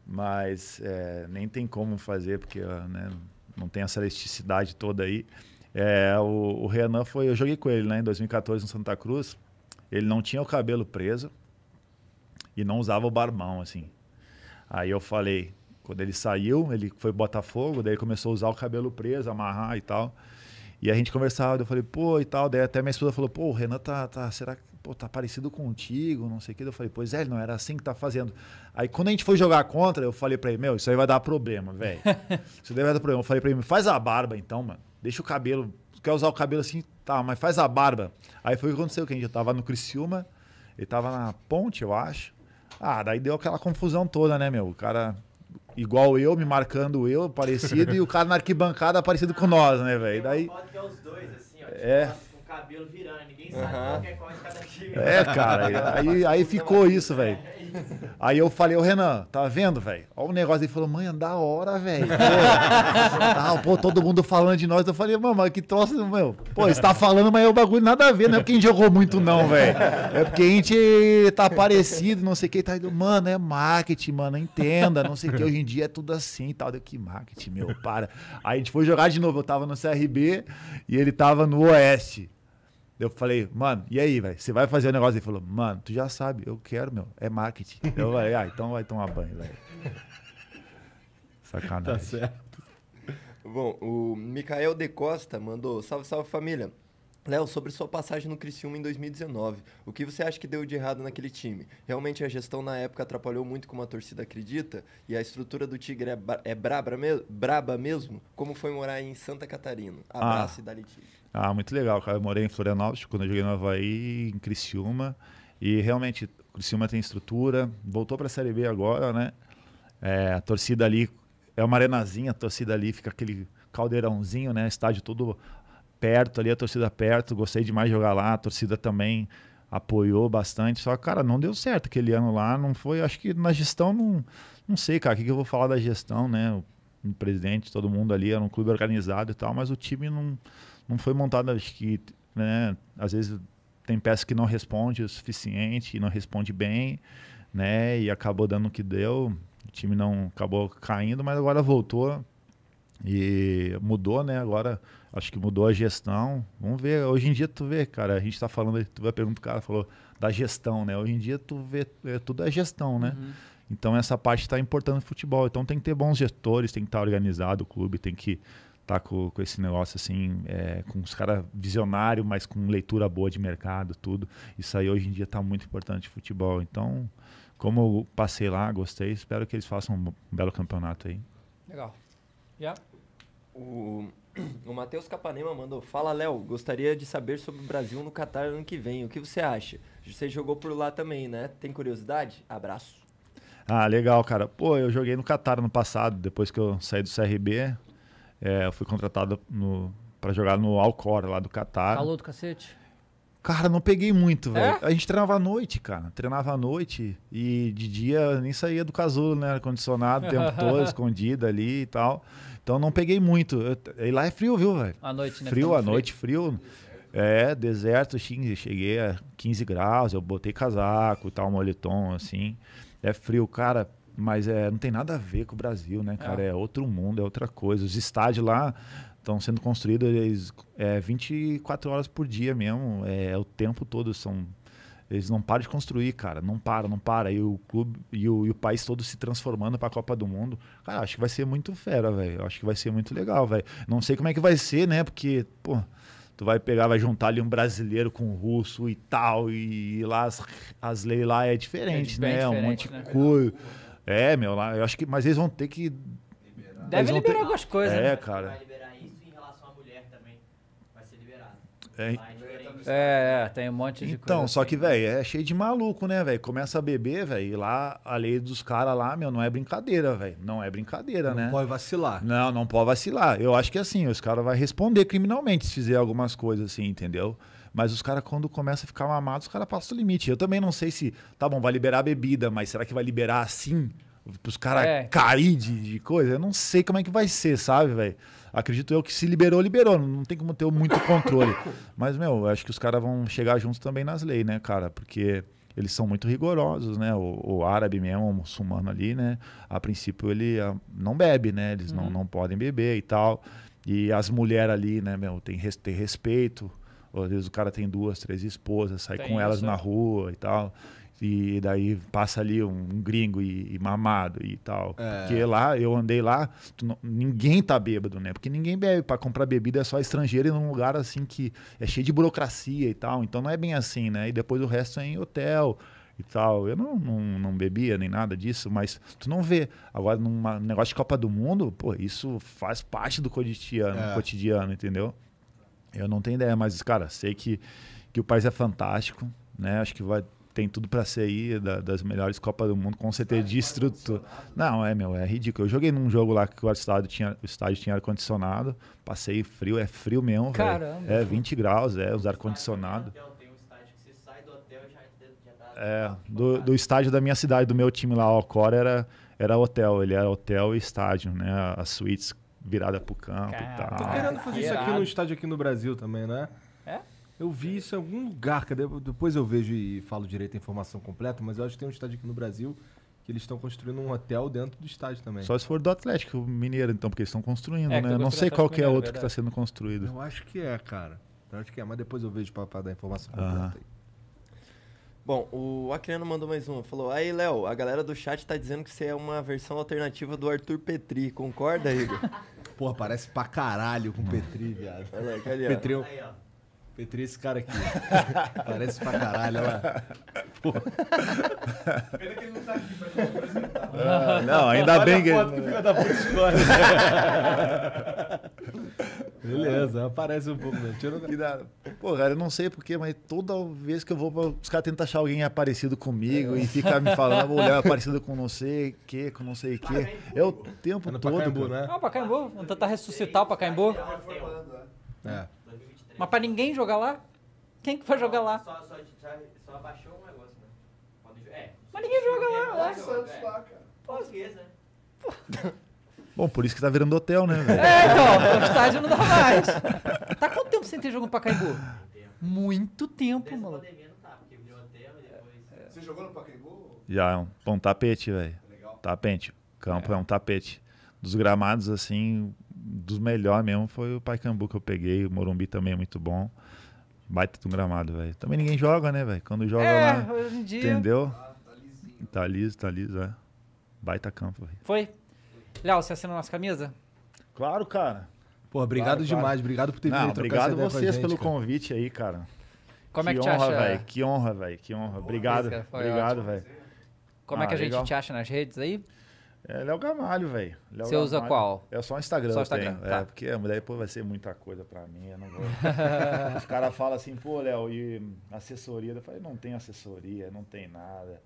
Mas é, nem tem como fazer, porque né, não tem essa elasticidade toda aí. É, o, o Renan foi... Eu joguei com ele né, em 2014 no Santa Cruz. Ele não tinha o cabelo preso e não usava o barbão, assim. Aí eu falei, quando ele saiu, ele foi Botafogo, daí começou a usar o cabelo preso, amarrar e tal. E a gente conversava, eu falei, pô, e tal. Daí até minha esposa falou, pô, o Renan tá, tá será que pô, tá parecido contigo, não sei o que. Eu falei, pois é, não era assim que tá fazendo. Aí quando a gente foi jogar contra, eu falei pra ele, meu, isso aí vai dar problema, velho. isso aí vai dar problema. Eu falei pra ele, faz a barba então, mano. Deixa o cabelo. Tu quer usar o cabelo assim? Tá, mas faz a barba. Aí foi o que aconteceu, que a gente tava no Criciúma, ele tava na ponte, eu acho. Ah, daí deu aquela confusão toda, né, meu? O cara igual eu, me marcando eu, parecido, e o cara na arquibancada parecido com nós, né, velho? Daí. é os dois, assim, ó. É. Tipo, assim, cabelo virando, ninguém sabe uhum. qual é qual de cada time. É, cara, aí, aí ficou isso, velho. É, Aí eu falei, ô Renan, tá vendo, velho? Olha o negócio. Ele falou, mãe, é da hora, velho. ah, pô, todo mundo falando de nós. Eu falei, mamãe, que troço, meu. Pô, você tá falando, mas é o bagulho nada a ver. Não é porque a gente jogou muito, não, velho. É porque a gente tá parecido, não sei o que. Tá indo, mano, é marketing, mano, entenda, não sei o que. Hoje em dia é tudo assim e tal. Deu, que marketing, meu, para. Aí a gente foi jogar de novo. Eu tava no CRB e ele tava no Oeste. Eu falei, mano, e aí, velho? Você vai fazer o negócio? Ele falou, mano, tu já sabe, eu quero, meu. É marketing. eu falei, ah, então vai tomar banho, velho. Sacanagem. Tá certo. Bom, o Micael De Costa mandou, salve, salve família. Léo, sobre sua passagem no Criciúma em 2019, o que você acha que deu de errado naquele time? Realmente a gestão na época atrapalhou muito como a torcida acredita? E a estrutura do Tigre é, é braba, me braba mesmo? Como foi morar em Santa Catarina? Ah. Abraço ah. e dali Tigre. Ah, muito legal, cara. Eu morei em Florianópolis quando eu joguei no Havaí, em Criciúma. E realmente, Criciúma tem estrutura. Voltou para a Série B agora, né? É, a torcida ali é uma arenazinha, a torcida ali fica aquele caldeirãozinho, né? Estádio todo perto ali, a torcida perto. Gostei demais de jogar lá, a torcida também apoiou bastante. Só que, cara, não deu certo aquele ano lá. Não foi, acho que na gestão, não, não sei, cara, o que, que eu vou falar da gestão, né? O presidente, todo mundo ali, era um clube organizado e tal, mas o time não não foi montada, acho que, né, às vezes tem peça que não responde o suficiente, não responde bem, né, e acabou dando o que deu, o time não acabou caindo, mas agora voltou e mudou, né, agora acho que mudou a gestão, vamos ver, hoje em dia tu vê, cara, a gente tá falando, tu vai perguntar, o cara falou da gestão, né, hoje em dia tu vê, é, tudo é gestão, né, uhum. Então essa parte está importante no futebol. Então tem que ter bons gestores, tem que estar tá organizado o clube, tem que tá com, com esse negócio assim, é, com os caras visionário, mas com leitura boa de mercado, tudo. Isso aí hoje em dia tá muito importante futebol. Então, como eu passei lá, gostei, espero que eles façam um belo campeonato aí. Legal. Yeah. O, o Matheus Capanema mandou: Fala, Léo, gostaria de saber sobre o Brasil no Qatar ano que vem. O que você acha? Você jogou por lá também, né? Tem curiosidade? Abraço. Ah, legal, cara. Pô, eu joguei no Qatar no passado, depois que eu saí do CRB. É, eu fui contratado para jogar no Alcor lá do Catar. Calor do cacete? Cara, não peguei muito, é? velho. É? A gente treinava à noite, cara. Treinava à noite e de dia nem saía do casulo, né? Ar condicionado o tempo todo, escondido ali e tal. Então não peguei muito. Eu, e lá é frio, viu, velho? À noite, né? Frio, tá à noite, frio. É, deserto, assim, cheguei a 15 graus, eu botei casaco e tal, moletom, assim. É frio, cara. Mas é, não tem nada a ver com o Brasil, né, cara? É, é outro mundo, é outra coisa. Os estádios lá estão sendo construídos é, 24 horas por dia mesmo. É, é, o tempo todo. São, eles não param de construir, cara. Não para, não para. E o clube e o, e o país todo se transformando para a Copa do Mundo. Cara, acho que vai ser muito fera, velho. Acho que vai ser muito legal, velho. Não sei como é que vai ser, né? Porque, pô tu vai pegar, vai juntar ali um brasileiro com um russo e tal, e lá as, as leis lá é diferente, é né? Diferente, um monte de né? coisa. É, meu, lá, eu acho que. Mas eles vão ter que. Liberar. Deve liberar ter... algumas coisas. É, né? cara. Vai liberar isso em relação à mulher também. Vai ser liberado. É, é, é, tem um monte de então, coisa. Então, só assim. que, velho, é cheio de maluco, né, velho? Começa a beber, velho, e lá a lei dos caras lá, meu, não é brincadeira, velho. Não é brincadeira, não né? Não pode vacilar. Não, não pode vacilar. Eu acho que é assim, os caras vão responder criminalmente se fizer algumas coisas assim, entendeu? Mas os caras, quando começam a ficar mamados, os caras passam o limite. Eu também não sei se, tá bom, vai liberar a bebida, mas será que vai liberar assim? Para os caras é. de, de, coisa? Eu não sei como é que vai ser, sabe, velho? Acredito eu que se liberou, liberou. Não tem como ter muito controle. mas, meu, acho que os caras vão chegar juntos também nas leis, né, cara? Porque eles são muito rigorosos, né? O, o, árabe mesmo, o muçulmano ali, né? A princípio ele a, ah, não bebe, né? Eles uhum. não, não podem beber e tal. E as mulheres ali, né, meu, tem, res, tem respeito ou, às vezes o cara tem duas, três esposas, sai tem com elas na é. rua e tal. E daí passa ali um, gringo e, e, mamado e tal. É. Porque lá, eu andei lá, ninguém tá bêbado, né? Porque ninguém bebe. para comprar bebida é só estrangeiro e num lugar assim que é cheio de burocracia e tal. Então não é bem assim, né? E depois o resto é em hotel e tal. Eu não, não, não, bebia nem nada disso, mas tu não vê. Agora, num negócio de Copa do Mundo, pô, isso faz parte do cotidiano, é. cotidiano entendeu? Eu não tenho ideia, mas, cara, sei que, que o país é fantástico, né? Acho que vai tem tudo para ser aí da, das melhores Copas do Mundo, com certeza de estrutura. Não, é, meu, é ridículo. Eu joguei num jogo lá que o estádio tinha, o estádio tinha ar-condicionado, passei frio, é frio mesmo, Caramba. É 20 graus, é, os ar-condicionado. É, do, do estádio da minha cidade, do meu time lá, o Alcor, era, era hotel, ele era hotel e estádio, né? As suítes virada pro campo Caramba. e tal. Tô querendo fazer isso aqui no estádio aqui no Brasil também, né? É? Eu vi isso em algum lugar, cadê? depois eu vejo e falo direito a informação completa, mas eu acho que tem um estádio aqui no Brasil que eles estão construindo um hotel dentro do estádio também. Só se for do Atlético Mineiro, então, porque eles estão construindo, é, né? Eu não sei qual que é outro tá verdade. que está sendo construído. Eu acho que é, cara. Eu acho que é, mas depois eu vejo para dar informação completa uh -huh. aí. Bom, o Acreano mandou mais uma. Falou: Aí, Léo, a galera do chat tá dizendo que você é uma versão alternativa do Arthur Petri. Concorda, Igor? Pô, parece pra caralho com o Petri, viado. Olha lá, cadê? Petri, ó. Petri, é é esse cara aqui. parece pra caralho, olha lá. Porra. Pena que ele não tá aqui pra gente apresentar. Ah, não, ainda olha bem que. Foto que o filho da puta escolhe. Beleza, aparece um pouco. Né? Tira que da... Pô, cara, eu não sei porquê, mas toda vez que eu vou, os caras tentam achar alguém parecido comigo é. e ficar me falando, olhar é parecido com não sei o que, com não sei o que. É o tempo tá todo. Pacaembu, cara. né? Ah, Pacaembu. tentar tá, tá ressuscitar o Pacaembu. É. Mas pra ninguém jogar lá? Quem que vai jogar lá? Só, só, só abaixou o negócio, né? é. Mas ninguém joga lá. Lá Santos lá, cara. Português, né? Bom, por isso que tá virando hotel, né? Véio? É, então, o estádio não dá mais. Tá quanto tempo sem ter jogo no Pacaembu? Muito tempo, tempo, mano. Pandemia não tá, porque virou hotel e depois... É. Você jogou no Pacaembu? Já, é um, um tapete, velho. Legal. Tapete. Campo é. é. um tapete. Dos gramados, assim, dos melhores mesmo foi o Pacaembu que eu peguei. O Morumbi também é muito bom. Baita de um gramado, velho. Também ninguém joga, né, velho? Quando joga é, lá... Hoje em dia... Entendeu? Ah, tá lisinho. Tá liso, tá liso, é. Baita campo, velho. Foi Léo, você assina a nossa camisa? Claro, cara. Pô, obrigado claro, demais. Claro. Obrigado por ter vindo trocar Obrigado essa vocês gente, pelo cara. convite aí, cara. Como que é que honra, te acha? Véio, que honra, velho. Que honra. Boa obrigado. Vez, obrigado, velho. Como ah, é que a ah, legal. gente te acha nas redes aí? É Léo Gamalho, velho. Você Gamalho. usa qual? É só o Instagram. Só Instagram. Tá. É, porque pô vai ser muita coisa pra mim. Eu não vou... Os caras falam assim, pô, Léo, e assessoria? Eu falei, não tem assessoria, não tem nada.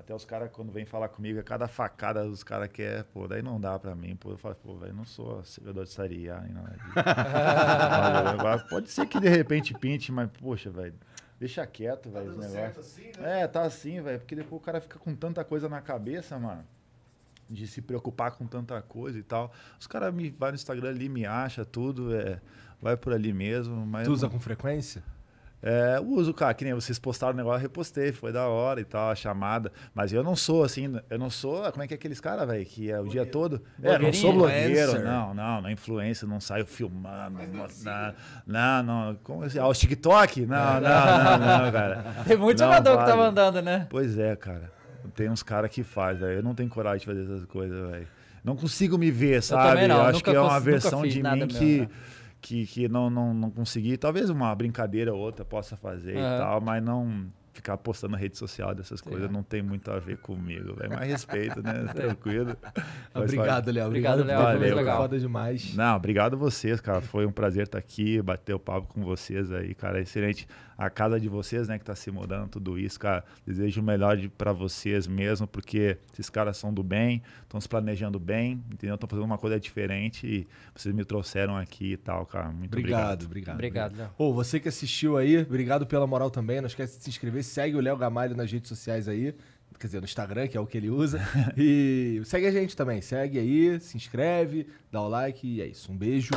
Até os caras, quando vem falar comigo, a é cada facada os caras querem, é, pô, daí não dá pra mim. Pô, eu falo, pô, velho, não sou servidor de saria nem é né? Pode ser que de repente pinte, mas, poxa, velho, deixa quieto, tá velho. Tá certo assim, né? É, tá assim, velho, porque depois o cara fica com tanta coisa na cabeça, mano de se preocupar com tanta coisa e tal. Os caras me vai no Instagram ali, me acha tudo, é, vai por ali mesmo. Mas tu usa não... com frequência? é, uso, cara, que nem vocês postaram o negócio, repostei, foi da hora e tal, a chamada. Mas eu não sou assim, eu não sou, ah, como é que é aqueles caras, velho, que é o blogueiro. dia todo. É, não sou blogueiro, não, não, não, influência, não saio filmando, é não, não, não, como assim? Ah, os TikTok? É. Não, não, não, não, não cara. Tem muito não jogador vale. que tá mandando, né? Pois é, cara. Tem uns caras que faz, velho. Eu não tenho coragem de fazer essas coisas, velho. Não consigo me ver, sabe? Eu, eu acho que é uma versão de mim que. Né? que, que não, não, não consegui. Talvez uma brincadeira ou outra possa fazer uhum. e tal, mas não ficar postando rede social dessas coisas não tem muito a ver comigo, velho. mais respeito, né? Tranquilo. obrigado, Léo. Obrigado, Léo. Valeu, legal. Foda demais. Não, obrigado a vocês, cara. Foi um prazer estar aqui, bater o papo com vocês aí, cara. Excelente a casa de vocês, né, que está se mudando, tudo isso, cara. Desejo o melhor para vocês mesmo, porque esses caras são do bem, estão se planejando bem, entendeu? Estão fazendo uma coisa diferente e vocês me trouxeram aqui e tal, cara. Muito obrigado. Obrigado, obrigado. Obrigado. Léo. você que assistiu aí, obrigado pela moral também. Não esquece de se inscrever, segue o Léo Gamalho nas redes sociais aí. Quer dizer, no Instagram, que é o que ele usa. e segue a gente também. Segue aí, se inscreve, dá o like e é isso. Um beijo.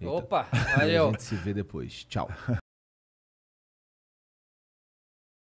Eita. Opa, valeu. a gente se vê depois. Tchau.